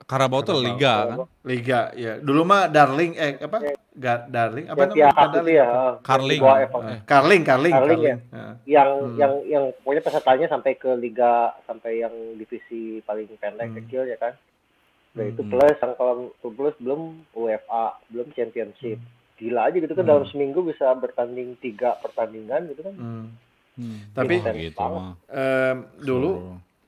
Karabau tuh liga Karabau. kan liga ya dulu mah Darling eh apa ya, Ga, Darling apa ya, namanya ya, ya. Carling Carling Carling Carling ya. ya. yang hmm. yang yang pokoknya pesertanya sampai ke liga sampai yang divisi paling pendek hmm. kecil ya kan nah itu plus kalau plus belum UEFA belum championship mm. gila aja gitu kan hmm. dalam mm. seminggu bisa bertanding tiga pertandingan gitu kan hmm. Hmm. tapi oh, gitu um, dulu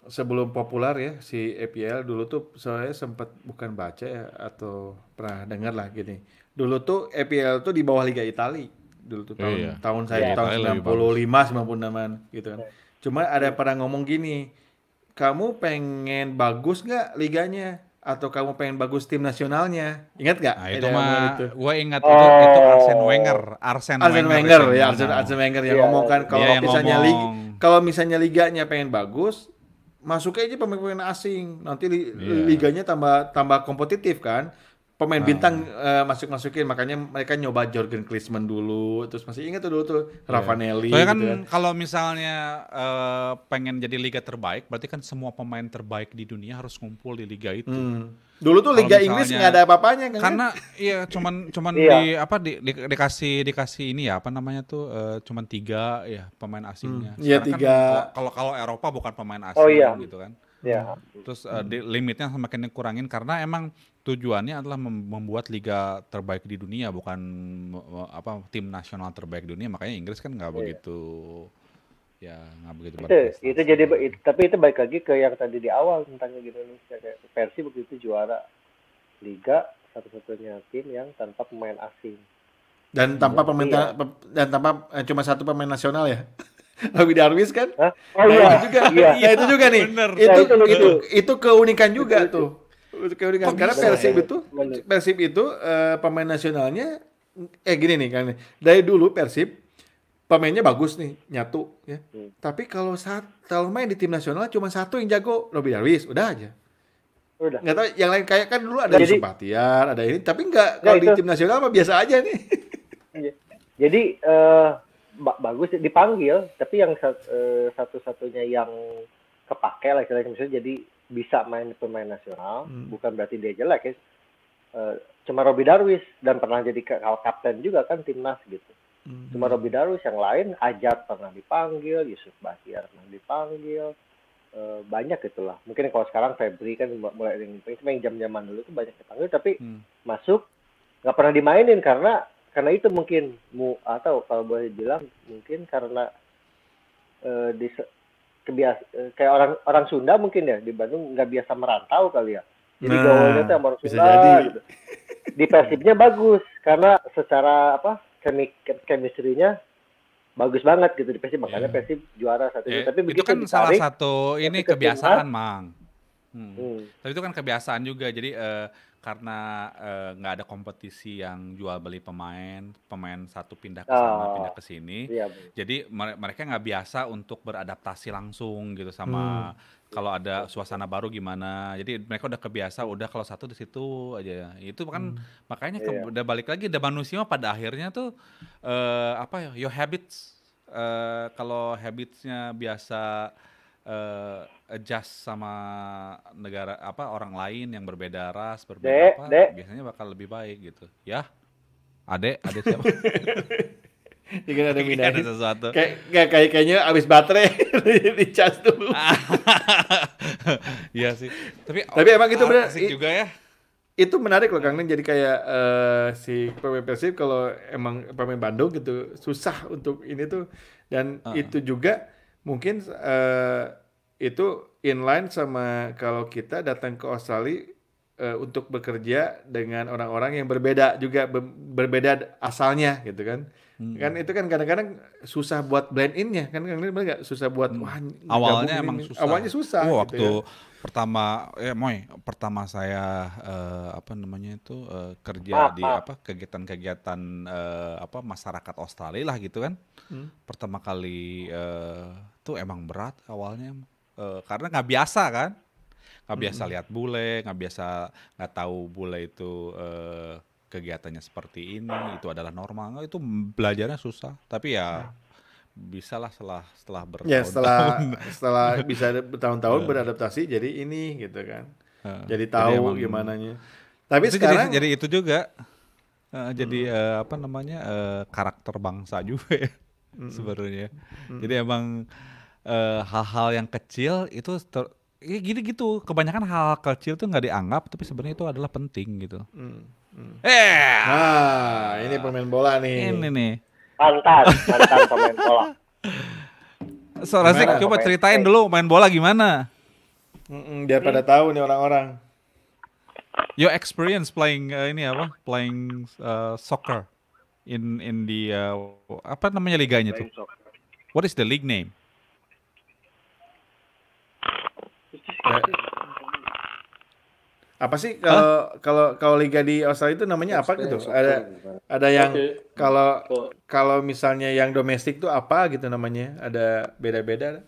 so. sebelum populer ya si EPL dulu tuh saya sempat bukan baca ya atau pernah dengar lah gini dulu tuh EPL tuh di bawah Liga Italia dulu tuh tahun yeah. tahun saya yeah. tahun 95 96 gitu kan. Yeah. Cuma ada pernah ngomong gini, kamu pengen bagus nggak liganya? atau kamu pengen bagus tim nasionalnya. Ingat gak? Nah, itu mah gue ingat oh. itu, itu oh. Arsene Wenger, Arsene, Arsene Wenger, Wenger ya Arsene, Arsene Wenger yang yeah. ngomong kan kalau misalnya liga kalau misalnya liganya pengen bagus, masuk aja pemain-pemain asing. Nanti li yeah. liganya tambah tambah kompetitif kan pemain ah. bintang uh, masuk-masukin makanya mereka nyoba Jorgen Klinsmann dulu terus masih ingat tuh dulu tuh iya. Ravanelli yeah. Soalnya gitu kan, kan, kalau misalnya uh, pengen jadi liga terbaik berarti kan semua pemain terbaik di dunia harus ngumpul di liga itu. Hmm. Dulu tuh liga misalnya, Inggris nggak ada apa-apanya kan. Karena iya cuman cuman iya. di apa di, di, dikasih dikasih ini ya apa namanya tuh uh, cuman tiga ya pemain asingnya. Hmm. Iya ya tiga. kalau kalau Eropa bukan pemain oh, asing oh, iya. gitu kan. Ya. Terus uh, di, limitnya semakin dikurangin karena emang tujuannya adalah membuat liga terbaik di dunia bukan apa tim nasional terbaik di dunia makanya Inggris kan nggak yeah. begitu ya nggak begitu itu, itu jadi itu, tapi itu baik lagi ke yang tadi di awal tentang Liga kayak versi begitu juara liga satu-satunya tim yang tanpa pemain asing dan tanpa pemain iya. dan tanpa eh, cuma satu pemain nasional ya Abi Darwis kan? Hah? Nah, oh nah, iya. Itu juga. Iya. Nah, itu juga nih. Bener. Itu, ya, itu, itu itu keunikan juga itu. tuh. Keunikan Kok karena Persib ya? itu Persib itu uh, pemain nasionalnya eh gini nih kan. Dari dulu Persib pemainnya bagus nih, nyatu ya. Hmm. Tapi kalau saat kalau main di tim nasional cuma satu yang jago, Robi Darwis, udah aja. Udah. Nggak tahu yang lain kayak kan dulu ada Jadi, Patiar, ada ini, tapi nggak kalau di tim nasional mah biasa aja nih. Iya. Jadi uh, bagus dipanggil tapi yang uh, satu-satunya yang kepake lah istilahnya misalnya jadi bisa main pemain nasional hmm. bukan berarti dia jelek ya uh, cuma Robi Darwis dan pernah jadi kapten juga kan timnas gitu hmm. cuma Robi Darwis yang lain Ajat pernah dipanggil Yusuf Bahtiar pernah dipanggil uh, banyak gitulah mungkin kalau sekarang Febri kan mulai yang yang jam-jaman dulu tuh banyak dipanggil tapi hmm. masuk nggak pernah dimainin karena karena itu mungkin mu atau kalau boleh bilang mungkin karena uh, di kebias uh, kayak orang orang Sunda mungkin ya di Bandung nggak biasa merantau kali ya jadi nah, gaulnya tuh yang orang Sunda gitu di persibnya bagus karena secara apa chemistry-nya bagus banget gitu di persib makanya yeah. persib juara satu yeah. tapi itu kan ditarik, salah satu ini kebiasaan mang hmm. Hmm. tapi itu kan kebiasaan juga jadi uh, karena eh, nggak uh, ada kompetisi yang jual beli pemain, pemain satu pindah ke sana, oh, pindah ke sini. Iya. Jadi mereka nggak biasa untuk beradaptasi langsung gitu sama hmm. Iya. kalau ada suasana baru gimana. Jadi mereka udah kebiasa, udah kalau satu di situ aja. Itu kan hmm. makanya ke, iya. udah balik lagi, udah manusia pada akhirnya tuh uh, apa ya, your habits. Uh, kalau habitsnya biasa uh, adjust sama negara apa orang lain yang berbeda ras berbeda dek, apa dek. biasanya bakal lebih baik gitu ya ade ade siapa Jika ada minat sesuatu kayak kayak kayak kayaknya abis baterai di charge dulu iya sih tapi tapi oh, emang itu benar juga ya itu menarik loh Kang Neng jadi kayak uh, si pemain Persib kalau emang pemain Bandung gitu susah untuk ini tuh dan uh. itu juga mungkin uh, itu inline sama kalau kita datang ke Australia uh, untuk bekerja dengan orang-orang yang berbeda juga be berbeda asalnya gitu kan. Hmm. Kan itu kan kadang-kadang susah buat blend innya kan kadang-kadang mereka susah buat hmm. wah awalnya emang susah. Awalnya susah. Oh, gitu waktu gitu ya. pertama eh moy pertama saya uh, apa namanya itu uh, kerja ah, di ah. apa kegiatan-kegiatan uh, apa masyarakat Australia lah gitu kan. Hmm. Pertama kali uh, tuh emang berat awalnya. Emang Eh, karena nggak biasa kan nggak hmm, biasa hmm. lihat bule nggak biasa nggak tahu bule itu uh, kegiatannya seperti ini itu adalah normal itu belajarnya susah tapi ya, ya. bisalah setelah setelah ya, bertahun-tahun ya, setelah setelah bisa bertahun-tahun eh. beradaptasi jadi ini gitu kan jadi tahu jadi gimana nya tapi itu sekarang jadi, jadi itu juga uh, jadi hmm. uh, apa namanya uh, karakter bangsa juga ya, hmm, hmm. sebenarnya hmm. jadi emang hal eh, hal-hal yang kecil itu ter ya gini gitu, kebanyakan hal kecil tuh nggak dianggap tapi sebenarnya itu adalah penting gitu. hmm. Hmm. Eh! Nah, ini pemain bola nih. Ini nih. Mantan, mantan pemain bola. So, Gimana coba pemain- ceritain dulu main bola gimana? -mm, biar pada tahu nih orang-orang. Your experience playing uh, ini apa? Playing, uh, soccer in in the, uh, apa namanya liganya tuh? What is the league name? Apa sih kalau kalau kalau liga di Australia itu namanya apa gitu? Ada ada yang kalau oh. kalau misalnya yang domestik tuh apa gitu namanya? Ada beda-beda.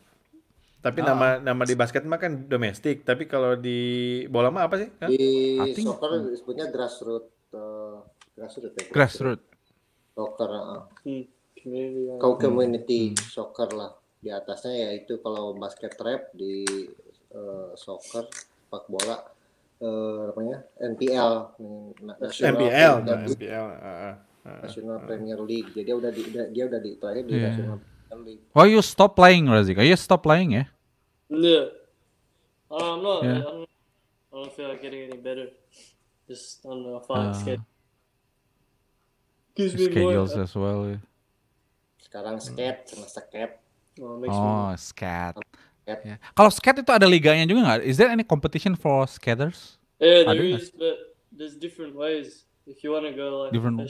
Tapi ah. nama nama di basket mah kan domestik, tapi kalau di bola mah apa sih? huh? Di soccer disebutnya grassroots uh, eh, grassroots ya? Grassroots. Soccer, uh. community soccer lah. Di atasnya yaitu kalau basket trap di uh, soccer sepak bola uh, namanya NPL National NPL Premier, NPL National Premier League jadi udah di, udah, dia udah di terakhir di yeah. National Premier League Why you stop playing Razik? Are you stop playing ya? Yeah? Um, yeah. I'm not. Yeah. I'm, I don't feel like getting any better. Just on the fine uh, ah. schedule. Gives me schedules more, as well. Yeah. Sekarang skate sama skate. Oh, oh scat. Yep. Yeah. Kalau skate itu ada liganya juga nggak? Is there any competition for skaters? Yeah, there ada is, but there's different ways. If you want to go like different.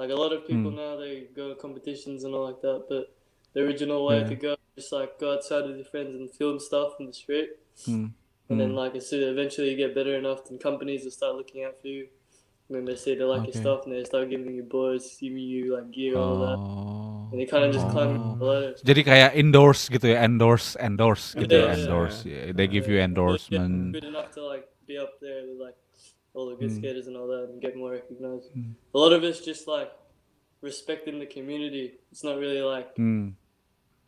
like a lot of people hmm. now they go to competitions and all like that, but the original way yeah. to go just like go outside with your friends and film stuff in the street. Hmm. And then, hmm. like, as soon eventually you get better enough, then companies will start looking out for you. And then they see they like okay. your stuff and they start giving you boards, giving you like gear, oh. all that. Oh. Jadi kalian just oh. climb Jadi kayak endorse gitu ya, endorse, endorse gitu yeah, ya, endorse. Yeah. Yeah. They give you endorsement. Good enough to like be up there with like all the good mm. skaters and all that and get more recognized. Mm. A lot of it's just like respecting the community. It's not really like mm.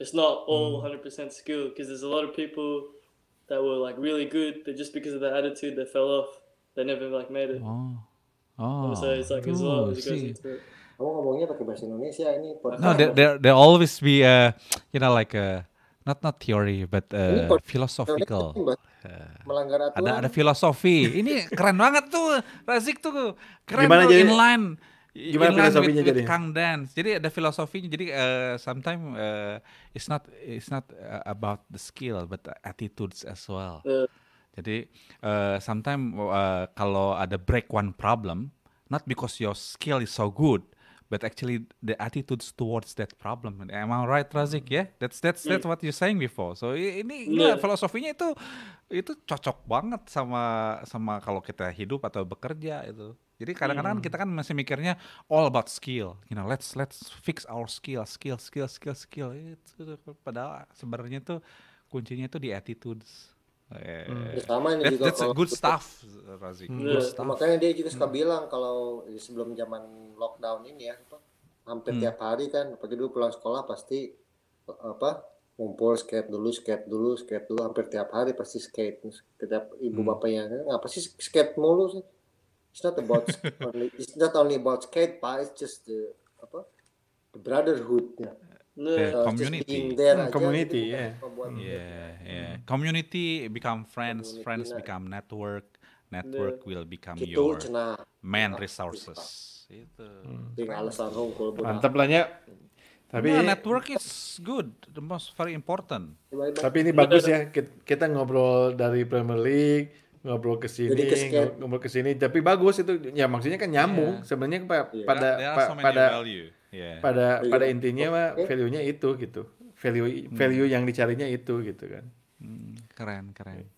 it's not hmm. all 100% skill because there's a lot of people that were like really good, but just because of their attitude, they fell off. They never like made it. Oh. Oh, so it's like oh, as well as it goes into it. kamu ngomongnya pakai bahasa Indonesia ini No, there, there, there always be a, uh, you know like a uh, not not theory but uh, philosophical. Uh, Melanggar Ada ada filosofi. ini keren banget tuh Razik tuh keren Gimana tuh jadi? inline. Gimana inline filosofinya with, jadi? With Kang Dan. Jadi ada filosofinya. Jadi uh, sometimes uh, it's not it's not uh, about the skill but attitudes as well. Uh. Jadi uh, sometimes uh, kalau ada break one problem, not because your skill is so good, but actually the attitudes towards that problem. Am I right, Razik? Hmm. yeah? that's that's that's hmm. what you saying before. So ini gila, filosofinya itu itu cocok banget sama sama kalau kita hidup atau bekerja itu. Jadi kadang-kadang hmm. kita kan masih mikirnya all about skill, you know, let's let's fix our skill, skill, skill, skill, skill. Itu padahal sebenarnya tuh kuncinya tuh di attitudes. Yeah. Iya, hmm. ini that, juga that's kalau, a good stuff, Razi. Hmm. Iya, good stuff. Makanya dia juga suka hmm. bilang kalau sebelum zaman lockdown ini ya, apa, hampir hmm. tiap hari kan, pagi dulu pulang sekolah pasti apa ngumpul skate dulu, skate dulu, skate dulu, hampir tiap hari pasti skate. Setiap ibu hmm. bapaknya ngapa sih skate mulu sih? It's not about only, it's not only about skate, pak. It's just the apa the brotherhood the uh, community community ya yeah yeah community become friends community friends nah. become network network nah. will become gitu, your cina. main gitu resources gitu gitu. hmm. mantap lah ya tapi nah, network is good the most very important tapi ini bagus ya kita ngobrol dari Premier League ngobrol ke sini ngobrol ke sini tapi bagus itu ya maksudnya kan nyambung yeah. sebenarnya pada yeah. pada so pada value Iya. Pada yeah. pada intinya mah value-nya itu gitu. Value hmm. value yang dicarinya itu gitu kan. Hmm, keren, keren. Iya.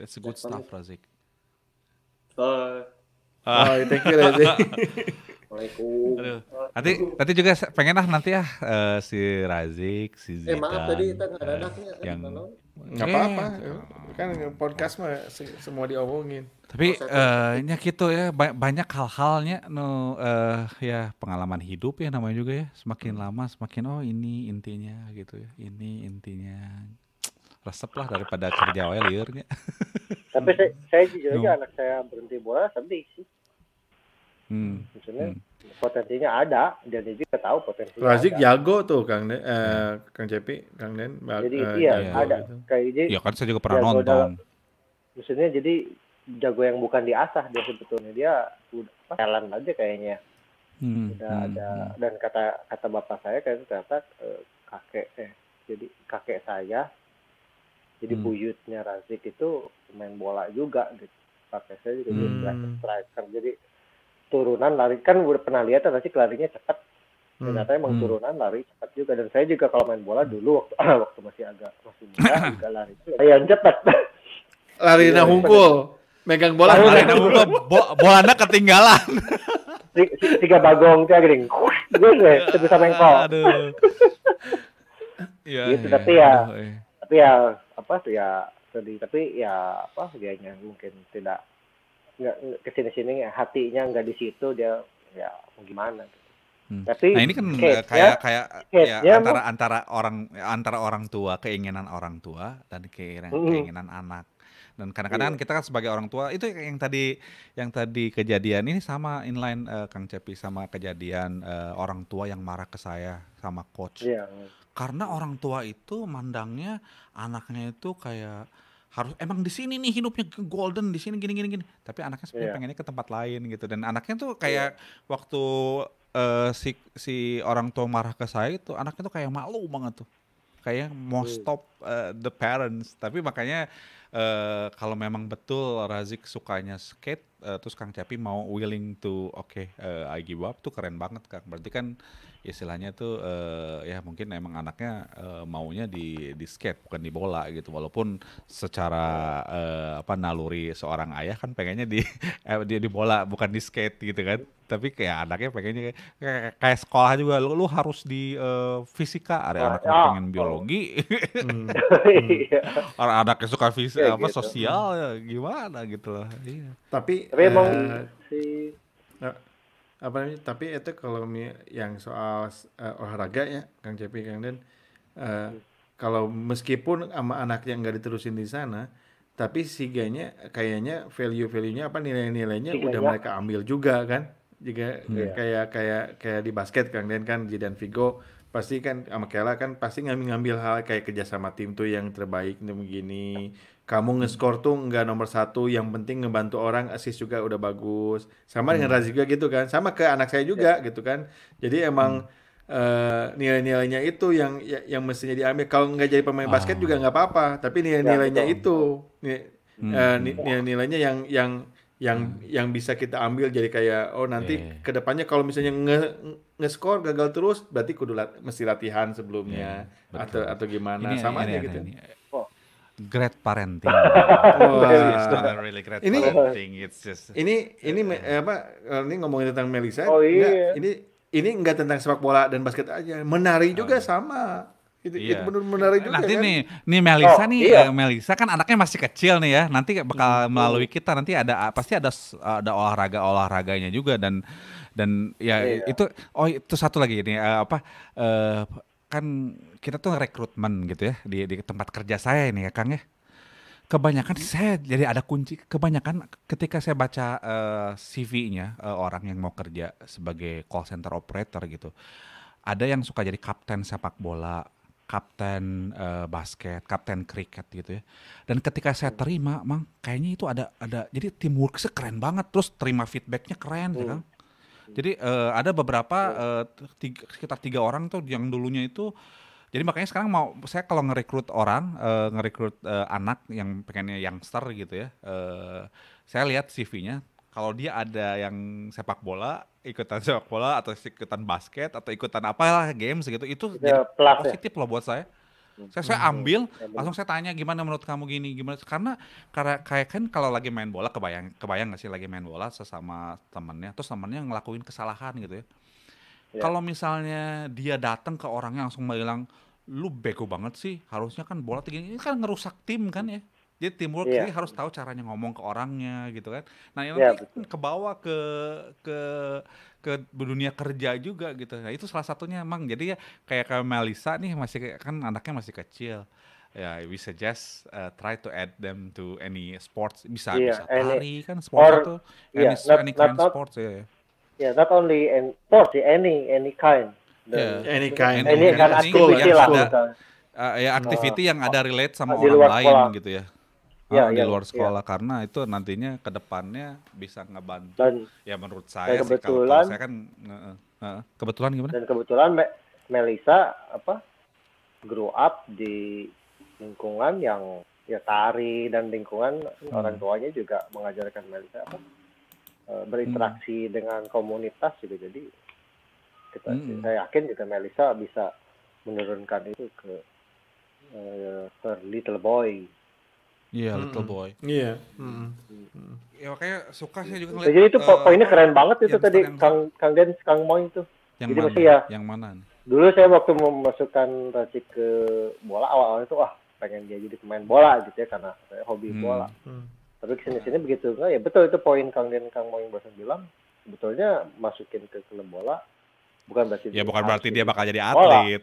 That's a good stuff, Razik. Uh. Oh, thank you, Razik. Assalamualaikum. Aduh. Nanti, nanti juga pengen lah nanti ya uh, si Razik, si Zidan. Eh maaf tadi kita nggak ada anaknya. Yang nggak eh. apa-apa, kan podcast mah semua diomongin. Tapi uh, oh, ini eh, gitu ya banyak hal-halnya no uh, ya pengalaman hidup ya namanya juga ya semakin hmm. lama semakin oh ini intinya gitu ya ini intinya resep lah daripada kerja wae liurnya. Tapi saya, saya jujur aja no. anak saya berhenti bola sedih sih. Hmm. Maksudnya hmm. potensinya ada dan dia juga tahu potensinya. Razik ada. jago tuh Kang Den, eh, hmm. Kang Cepi, Kang Den. Jadi uh, iya ada. Gitu. Kayak jadi, ya kan saya juga pernah nonton. Dalam, maksudnya jadi jago yang bukan diasah dia sebetulnya dia udah talent aja kayaknya. Hmm. Udah hmm. ada dan kata kata bapak saya kan ternyata uh, kakek eh jadi kakek saya jadi hmm. buyutnya Razik itu main bola juga gitu. Kakek saya juga hmm. striker. Jadi turunan lari kan udah pernah lihat ya, tadi larinya cepat hmm. ternyata emang hmm. turunan lari cepat juga dan saya juga kalau main bola dulu waktu waktu masih agak masih muda juga lari yang cepat lari nah iya, hunkul megang bola lari nah hunkul Bo ketinggalan tiga bagong tiga gering gue gue bisa mengkol Iya, gitu ya, tapi ya, aduh, ya tapi ya apa tuh ya sedih tapi ya apa gayanya mungkin tidak nggak kesini-sini hatinya nggak di situ dia ya gimana gitu. Hmm. Tapi nah ini kan kayak kayak ya, antara antara orang antara orang tua keinginan orang tua dan keinginan, anak. Dan kadang-kadang yeah. kita kan sebagai orang tua itu yang tadi yang tadi kejadian ini sama inline uh, Kang Cepi sama kejadian uh, orang tua yang marah ke saya sama coach. Yeah. Karena orang tua itu mandangnya anaknya itu kayak harus emang di sini nih hidupnya golden di sini gini gini gini tapi anaknya sebenarnya yeah. pengennya ke tempat lain gitu dan anaknya tuh iya. kayak yeah. waktu uh, si si orang tua marah ke saya itu anaknya tuh kayak malu banget tuh kayak mau yeah. Hmm. stop uh, the parents tapi makanya uh, kalau memang betul Razik sukanya skate uh, terus Kang Capi mau willing to oke okay, uh, I give up tuh keren banget Kang berarti kan istilahnya tuh uh, ya mungkin emang anaknya uh, maunya di di skate bukan di bola gitu walaupun secara uh, apa naluri seorang ayah kan pengennya di eh, dia di bola bukan di skate gitu kan tapi kayak anaknya pengennya kayak, kayak sekolah juga lu, lu harus di uh, fisika ada nah, anak yang pengen biologi hmm. hmm. orang iya. anaknya suka fisika apa gitu. sosial hmm. gimana gitu loh iya. tapi, tapi uh, si ya apa namanya tapi itu kalau yang soal uh, olahraga ya Kang Cepi Kang Den uh, hmm. kalau meskipun sama anaknya nggak diterusin di sana tapi siganya kayaknya value-value-nya apa nilai-nilainya udah ya. mereka ambil juga kan juga yeah. kayak kayak kayak di basket Kang Den kan Jidan Vigo pasti kan sama Kela kan pasti ngambil ngambil hal kayak kerjasama tim tuh yang terbaik begini kamu nge-score tuh nggak nomor satu yang penting ngebantu orang assist juga udah bagus sama hmm. dengan Razif juga gitu kan sama ke anak saya juga yeah. gitu kan jadi emang hmm. Uh, nilai-nilainya itu yang yang mestinya diambil kalau nggak jadi pemain ah. basket juga nggak apa-apa tapi nilai-nilainya ya, itu nilai, hmm. Eh, nilainya yang yang yang hmm. yang bisa kita ambil jadi kayak oh nanti yeah. Iya. kedepannya kalau misalnya nge nge-score gagal terus berarti kudu lat mesti latihan sebelumnya yeah, iya, atau atau gimana ini, sama ini, aja ini, gitu ini great parenting. Wow. It's not really great ini, parenting. It's just ini ini uh, apa eh, ini ngomongin tentang Melisa? Oh iya. Enggak, ini ini enggak tentang sepak bola dan basket aja. Menari juga uh. sama. Itu, iya. itu benar menari juga Nanti kan? nih, nih Melisa oh, nih, iya. Eh, Melisa kan anaknya masih kecil nih ya. Nanti bakal hmm. melalui kita nanti ada pasti ada ada olahraga olahraganya juga dan dan ya iya. itu oh itu satu lagi ini apa uh, kan kita tuh rekrutmen gitu ya di, di tempat kerja saya ini ya Kang ya. Kebanyakan hmm. saya jadi ada kunci kebanyakan ketika saya baca uh, eh, CV-nya uh, eh, orang yang mau kerja sebagai call center operator gitu. Ada yang suka jadi kapten sepak bola, kapten uh, basket, kapten kriket gitu ya. Dan ketika saya hmm. terima, Mang, kayaknya itu ada ada jadi teamwork keren banget, terus terima feedbacknya keren, ya, hmm. ya Kang. Jadi uh, ada beberapa uh, eh, tiga, sekitar tiga orang tuh yang dulunya itu jadi makanya sekarang mau saya kalau ngerekrut orang, uh, eh, ngerekrut uh, anak yang pengennya youngster gitu ya, uh, saya lihat CV-nya. Kalau dia ada yang sepak bola, ikutan sepak bola atau ikutan basket atau ikutan apalah games gitu, itu iya, jadi ya. positif ya. loh buat saya. Saya, saya hmm, hmm. ambil, iya, langsung saya tanya gimana menurut kamu gini, gimana? Karena karena kayak kan kalau lagi main bola kebayang kebayang nggak sih lagi main bola sesama temennya, terus temennya ngelakuin kesalahan gitu ya. Yeah. Kalau misalnya dia datang ke orangnya langsung bilang, lu bego banget sih, harusnya kan bola tinggi ini kan ngerusak tim kan ya. Jadi timur yeah. ini harus tahu caranya ngomong ke orangnya gitu kan. Nah, yang yeah, nanti ke bawah ke ke ke dunia kerja juga gitu. Nah, itu salah satunya emang. Jadi ya kayak kayak Melisa nih masih kan anaknya masih kecil. Ya, yeah, we suggest uh, try to add them to any sports bisa yeah, bisa tari kan, iya, any, kan sport itu yeah, any, not, any kind not, sports ya. Yeah. yeah, not only in sports, any any kind. yeah, any kind, any, any kind activity yang lah. Ada, uh, ya activity oh. yang ada relate sama orang lain sekolah. gitu ya ya, di iya, luar iya. sekolah ya. karena itu nantinya kedepannya bisa ngebantu. Dan, ya menurut saya dan kebetulan, saya kan uh, uh, kebetulan gimana? Dan kebetulan Me Melisa apa grow up di lingkungan yang ya tari dan lingkungan hmm. orang tuanya juga mengajarkan Melisa apa eh, berinteraksi hmm. dengan komunitas gitu jadi kita hmm. saya yakin juga Melisa bisa menurunkan itu ke uh, eh, her ya, little boy Iya, yeah, Little Boy. Iya. Yeah. Mm-hmm. Ya makanya suka sih juga ngeliat. Jadi itu uh, poinnya keren banget itu tadi Kang Kang Den, Kang Moy itu. Yang Jadi Masih ya, yang mana? Dulu saya waktu memasukkan Racik ke bola awal awal itu, wah pengen dia jadi pemain bola gitu ya karena saya hobi hmm. bola. Hmm. Tapi kesini-sini begitu nggak? ya betul itu poin Kang Den, Kang Moing barusan bilang sebetulnya masukin ke klub bola bukan berarti ya bukan berarti dia bakal jadi atlet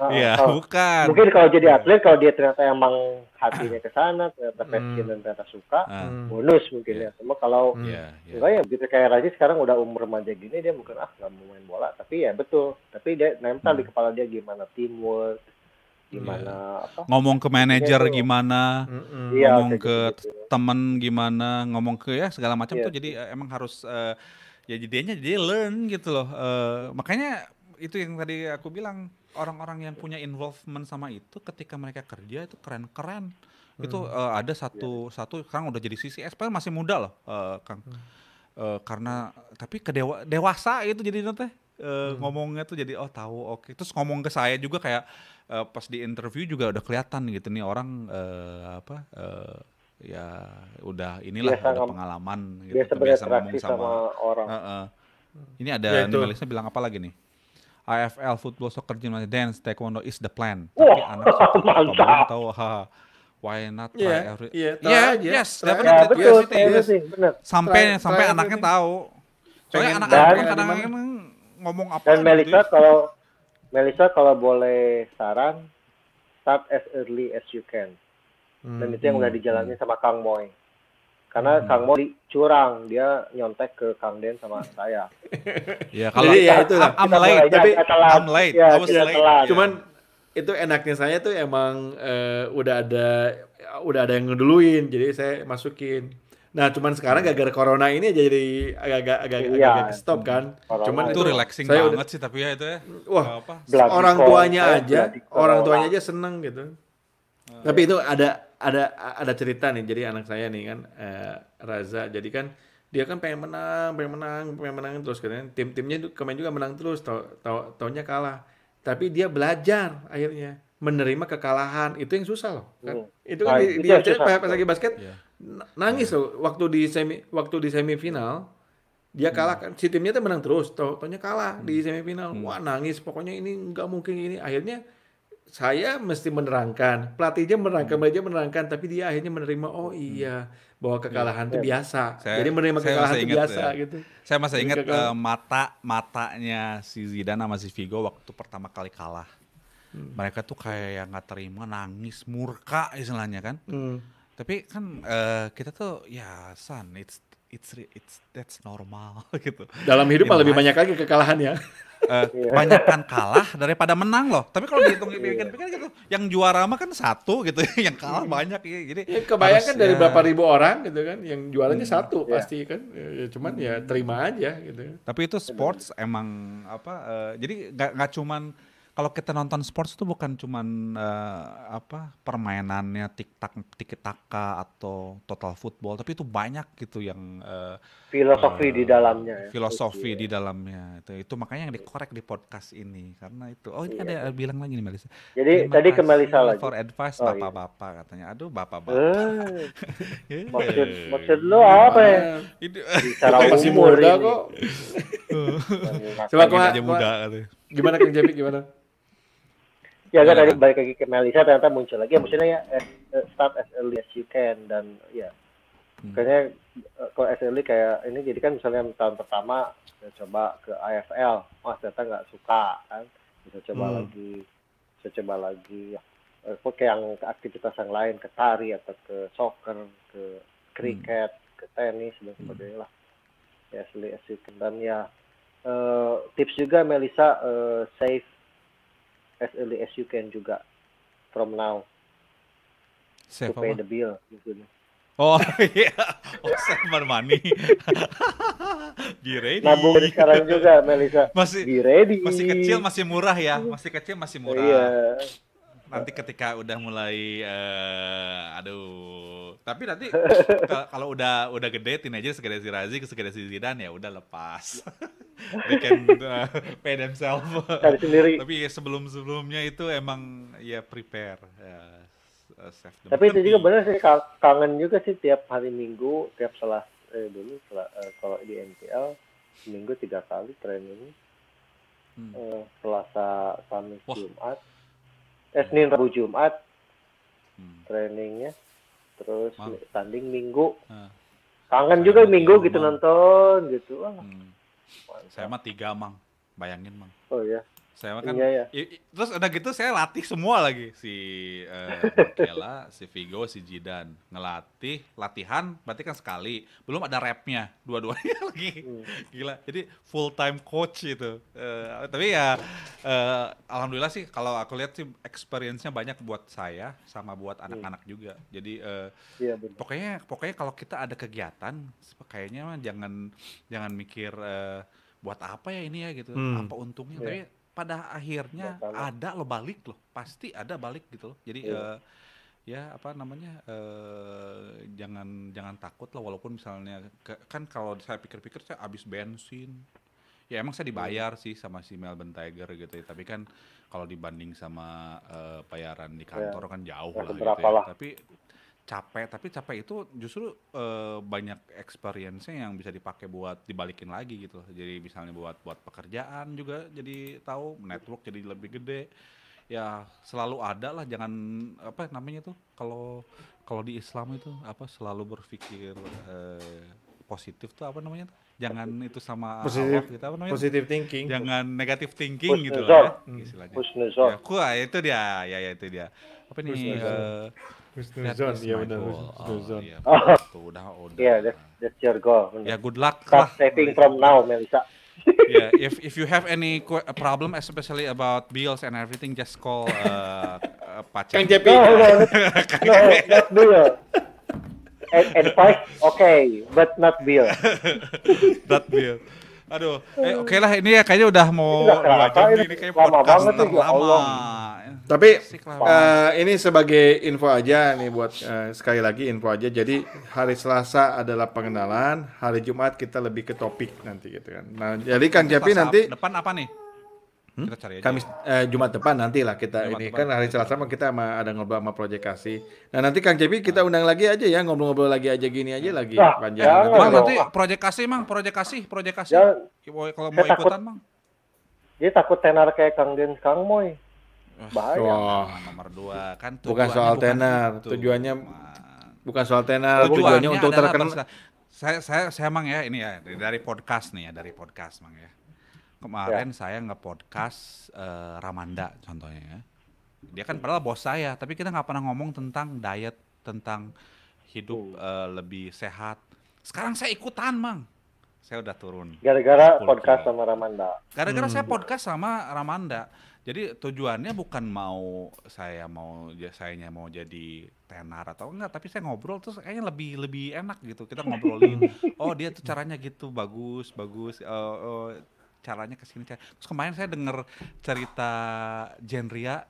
Iya, oh, oh, bukan. Mungkin kalau jadi iya. atlet, kalau dia ternyata emang hatinya ah. ke sana, ternyata hmm. passion dan ternyata suka, hmm. bonus mungkin yeah. ya. Cuma kalau hmm. yeah, yeah. ya gitu kayak Raji sekarang udah umur remaja gini dia mungkin ah nggak mau main bola, tapi ya betul. Tapi dia nempel hmm. di kepala dia gimana teamwork, gimana yeah. apa? Ngomong ke manajer gimana, mm ngomong yeah, ke gitu, gitu. temen gimana, ngomong ke ya segala macam yeah. tuh. Jadi eh, emang harus uh, ya jadinya jadi learn gitu loh uh, makanya itu yang tadi aku bilang orang-orang yang punya involvement sama itu ketika mereka kerja itu keren-keren hmm. itu uh, eh, ada satu yeah. Iya. satu sekarang udah jadi CCS padahal masih muda loh uh, Kang hmm. uh, karena tapi kedewa dewasa itu jadi nanti uh, hmm. ngomongnya tuh jadi oh tahu oke okay. terus ngomong ke saya juga kayak uh, pas di interview juga udah kelihatan gitu nih orang uh, apa uh, ya udah inilah biasa udah pengalaman gitu. biasa, biasa ngomong sama, sama orang. Uh, uh. Ini ada ya, animalisnya bilang apa lagi nih? AFL Football Soccer gym Dance Taekwondo is the plan. Tapi oh, anak suka tahu ha why not try yeah, every yeah, yeah aja. yes try. definitely yeah, betul, yes, it is. Sih, bener. sampai try, sampai try anaknya tahu soalnya anak-anak kan kadang-kadang ngomong apa dan gitu. Melissa kalau Melissa kalau boleh saran start as early as you can hmm. dan itu yang udah hmm, dijalani hmm. sama Kang Moy karena hmm. Kang Moy curang dia nyontek ke Kang Den sama saya ya kalau Jadi, ya itu lah I'm late tapi telat. I'm late ya, I was late telat. cuman itu enaknya saya tuh emang uh, udah ada udah ada yang ngeduluin jadi saya masukin Nah, cuman sekarang hmm. gara-gara corona ini jadi agak-agak agak iya, agak stop kan. Corona cuman itu, itu relaxing saya banget udah, sih tapi ya itu ya. Wah, apa? orang tuanya aja, orang tuanya aja seneng gitu. Uh, tapi iya. itu ada ada ada cerita nih jadi anak saya nih kan eh, Raza jadi kan dia kan pengen menang pengen menang pengen menang terus kan tim-timnya kemarin juga menang terus tau tau taunya kalah tapi dia belajar akhirnya menerima kekalahan itu yang susah loh kan hmm. itu kan nah, dia di, pas, pas lagi basket yeah. nangis loh waktu di semi waktu di semifinal dia hmm. kalah kan si timnya tuh menang terus tau taunya kalah hmm. di semifinal hmm. wah nangis pokoknya ini nggak mungkin ini akhirnya saya mesti menerangkan, pelatihnya menerangkan, media hmm. menerangkan, tapi dia akhirnya menerima oh hmm. iya bahwa kekalahan itu ya, biasa. Saya, Jadi menerima kekalahan itu biasa ya. gitu. Saya masih ingat uh, mata matanya si Zidane sama si Vigo waktu pertama kali kalah. Hmm. Mereka tuh kayak yang nggak terima, nangis, murka istilahnya kan. Hmm. Tapi kan uh, kita tuh ya San, it's it's it's that's normal gitu. Dalam hidup malah lebih banyak lagi kekalahan ya. Uh, eh, banyakkan kalah daripada menang loh. Tapi kalau dihitung pikir-pikir iya. gitu, yang juara mah kan satu gitu, yang kalah hmm. banyak ya. Jadi ya, kebayangkan dari ya. berapa ribu orang gitu kan, yang juaranya hmm. satu iya. pasti kan. Ya, ya, cuman ya terima aja gitu. Tapi itu sports emang apa? Uh, jadi nggak nggak cuman kalau kita nonton sports itu bukan cuman uh, apa permainannya tik tik taka atau total football tapi itu banyak gitu yang uh, filosofi uh, di eh, dalamnya ya. filosofi iya. di dalamnya itu itu makanya yang dikorek di podcast ini karena itu oh ini iya. ada bilang lagi nih Melisa jadi Terima tadi ke Melisa lagi for advice oh, iya. bapak-bapak katanya aduh bapak-bapak uh, maksud maksud lo apa ya bicara masih muda kok selaku muda katanya Gimana Kang Jambi gimana? ya kan tadi balik lagi ke Melisa ternyata muncul lagi ya maksudnya ya as, uh, start as early as you can dan ya hmm. kayaknya uh, kalau as early kayak ini jadi kan misalnya tahun pertama saya coba ke AFL oh ternyata nggak suka kan bisa coba hmm. lagi bisa coba lagi ya uh, yang ke aktivitas yang lain ke tari atau ke soccer ke kriket hmm. ke tenis dan hmm. sebagainya lah ya as early as you can dan ya uh, tips juga Melisa uh, eh, save as early as you can juga from now save to pay the bill gitu. Oh iya, oh saving money. Be ready. Nabung sekarang juga Melisa. Masih Be ready. masih kecil masih murah ya, masih kecil masih murah. Iya. Nanti ketika udah mulai uh, aduh tapi nanti kalau udah udah gede teenager segede si Razi, segede si Zidan ya udah lepas. They can uh, pay themselves. sendiri. Tapi ya sebelum-sebelumnya itu emang ya prepare. Ya, uh, save Tapi itu juga benar sih kangen juga sih tiap hari Minggu, tiap setelah eh, dulu setelah, uh, kalau di NPL minggu tiga kali training. Hmm. Eh, Selasa, Kamis, Jumat. Eh, Senin, Rabu, Jumat. Hmm. Trainingnya terus tanding minggu ha. Ah. kangen saya juga minggu gitu mang. nonton gitu hmm. saya mah tiga mang bayangin mang oh ya saya makan iya, iya. terus udah gitu saya latih semua lagi si uh, si Vigo, si Jidan ngelatih latihan berarti kan sekali belum ada rapnya dua-duanya lagi mm. gila jadi full time coach itu uh, eh, tapi ya uh, alhamdulillah sih kalau aku lihat sih experience-nya banyak buat saya sama buat hmm. anak-anak mm. juga jadi uh, iya, pokoknya pokoknya kalau kita ada kegiatan kayaknya jangan jangan mikir uh, buat apa ya ini ya gitu hmm. apa untungnya yeah. tapi pada akhirnya Bakal. ada lo balik lo pasti ada balik gitu loh jadi yeah. Iya. uh, ya apa namanya uh, jangan jangan takut lah walaupun misalnya ke, kan kalau saya pikir-pikir saya habis bensin ya emang saya iya. dibayar sih sama si Melbourne Tiger gitu ya tapi kan kalau dibanding sama uh, bayaran di iya. kantor ya. kan jauh ya, lah gitu ya. Lah. tapi capek tapi capek itu justru uh, banyak experience-nya yang bisa dipakai buat dibalikin lagi gitu jadi misalnya buat buat pekerjaan juga jadi tahu network jadi lebih gede ya selalu ada lah jangan apa namanya tuh kalau kalau di Islam itu apa selalu berpikir uh, positif tuh apa namanya tuh? jangan itu sama positif, Allah, gitu, apa namanya positive thinking jangan negatif thinking gitulah gitu lah ya hmm. istilahnya ya, itu dia ya ya itu dia apa nih Krisnuzon ya benar Krisnuzon. Uh, oh, udah udah. Yeah, that's, that's your goal. Ya yeah, good luck Start lah. saving from now Melisa. yeah, if if you have any uh, problem, especially about bills and everything, just call uh, uh, Pacek. Kang JP. No, no, no, no, not bill. And, and price, okay, but not bill. not bill. Aduh, eh, oke okay lah ini ya kayaknya udah mau dua jam nih, ini kayak podcast ya lama. Tapi uh, ini sebagai info aja nih buat uh, sekali lagi info aja. Jadi hari Selasa adalah pengenalan, hari Jumat kita lebih ke topik nanti gitu kan. Nah, jadi Kang Jepi nanti depan apa nih? Hmm? Kita cari aja. Kamis uh, Jumat depan nanti lah kita Jumat ini depan. kan hari Selasa kita sama, ada ngobrol sama proyek kasih. Nah nanti Kang Jepi kita undang lagi aja ya ngobrol-ngobrol lagi aja gini aja lagi nah, panjang. Ya, nanti, mang, nanti proyek kasih mang, proyek kasih, proyek kasih. Ya, kalau mau ikutan takut, mang. Dia takut tenar kayak Kang Den Kang Moy bahaya nomor dua kan bukan soal tenar itu. tujuannya bukan soal tenar tujuannya, tujuannya untuk terkenal saya saya saya emang ya ini ya dari podcast nih ya dari podcast mang ya kemarin ya. saya ngepodcast uh, Ramanda contohnya ya dia kan padahal bos saya tapi kita nggak pernah ngomong tentang diet tentang hidup uh, lebih sehat sekarang saya ikutan mang saya udah turun gara-gara hmm. podcast sama Ramanda gara-gara hmm. saya podcast sama Ramanda jadi tujuannya bukan mau saya mau sayanya mau jadi tenar atau enggak, tapi saya ngobrol terus kayaknya lebih lebih enak gitu. Kita ngobrolin, oh dia tuh caranya gitu bagus bagus. Uh, uh, caranya kesini cara. Terus kemarin saya dengar cerita Jenria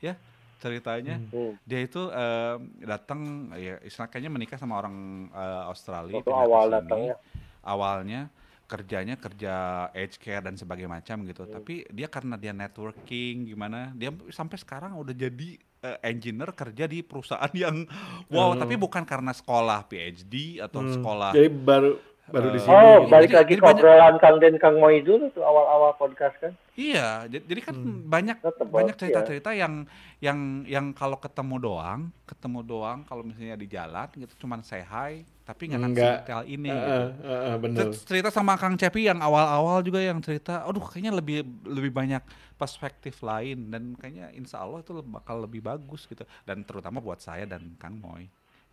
ya ceritanya hmm. Oh. dia itu uh, eh, datang ya istilahnya menikah sama orang uh, Australia. Itu awal datangnya. Awalnya kerjanya kerja age care dan sebagainya macam gitu. Hmm. Tapi dia karena dia networking gimana, dia sampai sekarang udah jadi uh, engineer kerja di perusahaan yang wow, hmm. tapi bukan karena sekolah PhD atau hmm. sekolah. Jadi baru baru di eh, sini. Oh, balik jadi, kan lagi jadi obrolan Kang Den Kang Moi dulu tuh awal-awal podcast kan. Iya, jadi kan hmm. banyak Tetap, banyak cerita-cerita ya. yang yang yang kalau ketemu doang, ketemu doang kalau misalnya di jalan gitu cuman say hi tapi nggak nanti detail ini. Uh, gitu. uh, uh, Cerita sama Kang Cepi yang awal-awal juga yang cerita, aduh kayaknya lebih lebih banyak perspektif lain dan kayaknya insya Allah itu bakal lebih bagus gitu dan terutama buat saya dan Kang Moy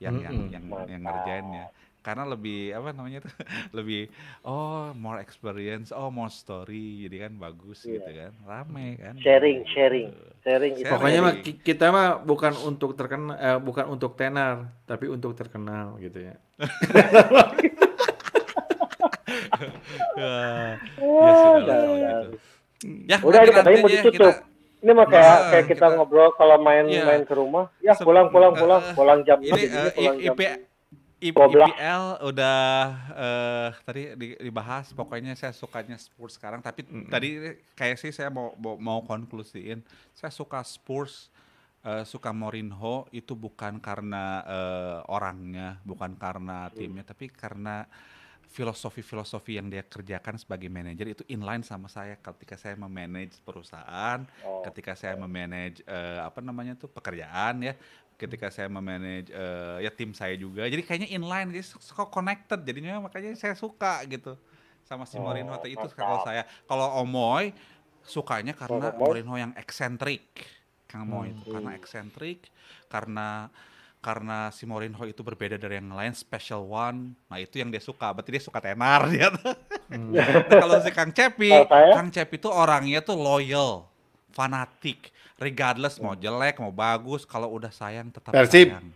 yang mm -hmm. yang yang, yang ngerjainnya karena lebih apa namanya itu lebih oh more experience oh more story jadi kan bagus yeah. gitu kan rame hmm. kan sharing sharing gitu. sharing, sharing. pokoknya mah kita mah bukan untuk terkenal eh, bukan untuk tenar tapi untuk terkenal gitu ya ya, ya ah, udah ini katanya mau ditutup ini mah kayak ah, kayak kita, kita ngobrol kalau main-main iya. main ke rumah ya pulang pulang ah, pulang pulang jam ini, ini eh, pulang jam IPL udah uh, tadi dibahas pokoknya saya sukanya Spurs sekarang tapi mm. tadi kayak sih saya mau mau konklusiin saya suka Spurs uh, suka Mourinho itu bukan karena uh, orangnya bukan karena timnya mm. tapi karena filosofi-filosofi yang dia kerjakan sebagai manajer itu inline sama saya ketika saya memanage perusahaan, oh. ketika saya oh. memanage uh, apa namanya tuh pekerjaan ya, ketika saya memanage uh, ya tim saya juga jadi kayaknya inline jadi suka connected jadinya makanya saya suka gitu sama si oh, itu mantap. kalau saya kalau Omoy sukanya karena oh, Morino yang eksentrik Kang Moy hmm. itu karena hmm. eksentrik karena karena si Morinho itu berbeda dari yang lain special one nah itu yang dia suka berarti dia suka tenar dia ya. hmm. nah, kalau si Kang Cepi Kang Cepi itu orangnya tuh loyal fanatik regardless mau jelek mau bagus kalau udah sayang tetap Persib. sayang.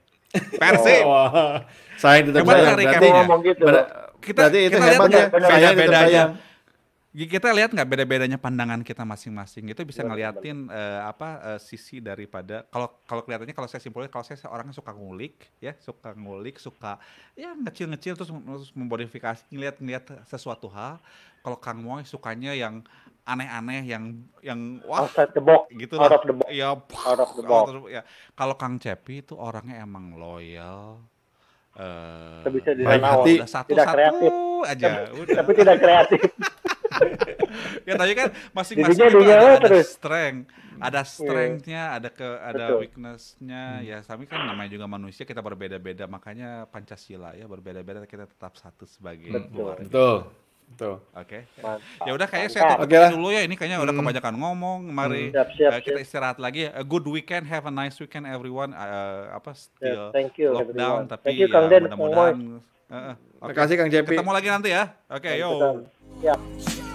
Persib. Oh, oh. sayang tetap Gimana sayang. Berarti, ngomong gitu. Ber kita, berarti itu kita hebatnya beda-bedanya. Kita lihat nggak beda-bedanya pandangan kita masing-masing itu bisa ya, ngeliatin uh, apa uh, sisi daripada kalau kalau kelihatannya kalau saya simpulin kalau saya orang suka ngulik ya suka ngulik suka ya ngecil-ngecil terus, terus memodifikasi ngeliat-ngeliat sesuatu hal kalau Kang Moy sukanya yang aneh-aneh yang yang wah outside box gitu out lah. of the box ya out the box ya kalau Kang Cepi itu orangnya emang loyal eh uh, bisa baik hati satu tidak satu kreatif. aja tapi, tapi tidak kreatif ya tadi kan masing-masing ada, ada strength ada iya. strengthnya yeah. ada ke ada weaknessnya hmm. ya tapi kan namanya juga manusia kita berbeda-beda makanya pancasila ya berbeda-beda kita tetap satu sebagai Betul. Keluarga. Betul. Oke. Okay. Ya udah kayaknya saya tutup okay dulu ya. Ini kayaknya udah hmm. kebanyakan ngomong. Mari hmm. siap, siap, uh, kita istirahat siap. lagi. Ya. A good weekend, have a nice weekend everyone. Uh, apa still yeah, thank you, lockdown everyone. tapi thank you, ya mudah-mudahan. Uh, okay. Terima kasih Kang JP. Ketemu lagi nanti ya. Oke, okay, yo. Siap.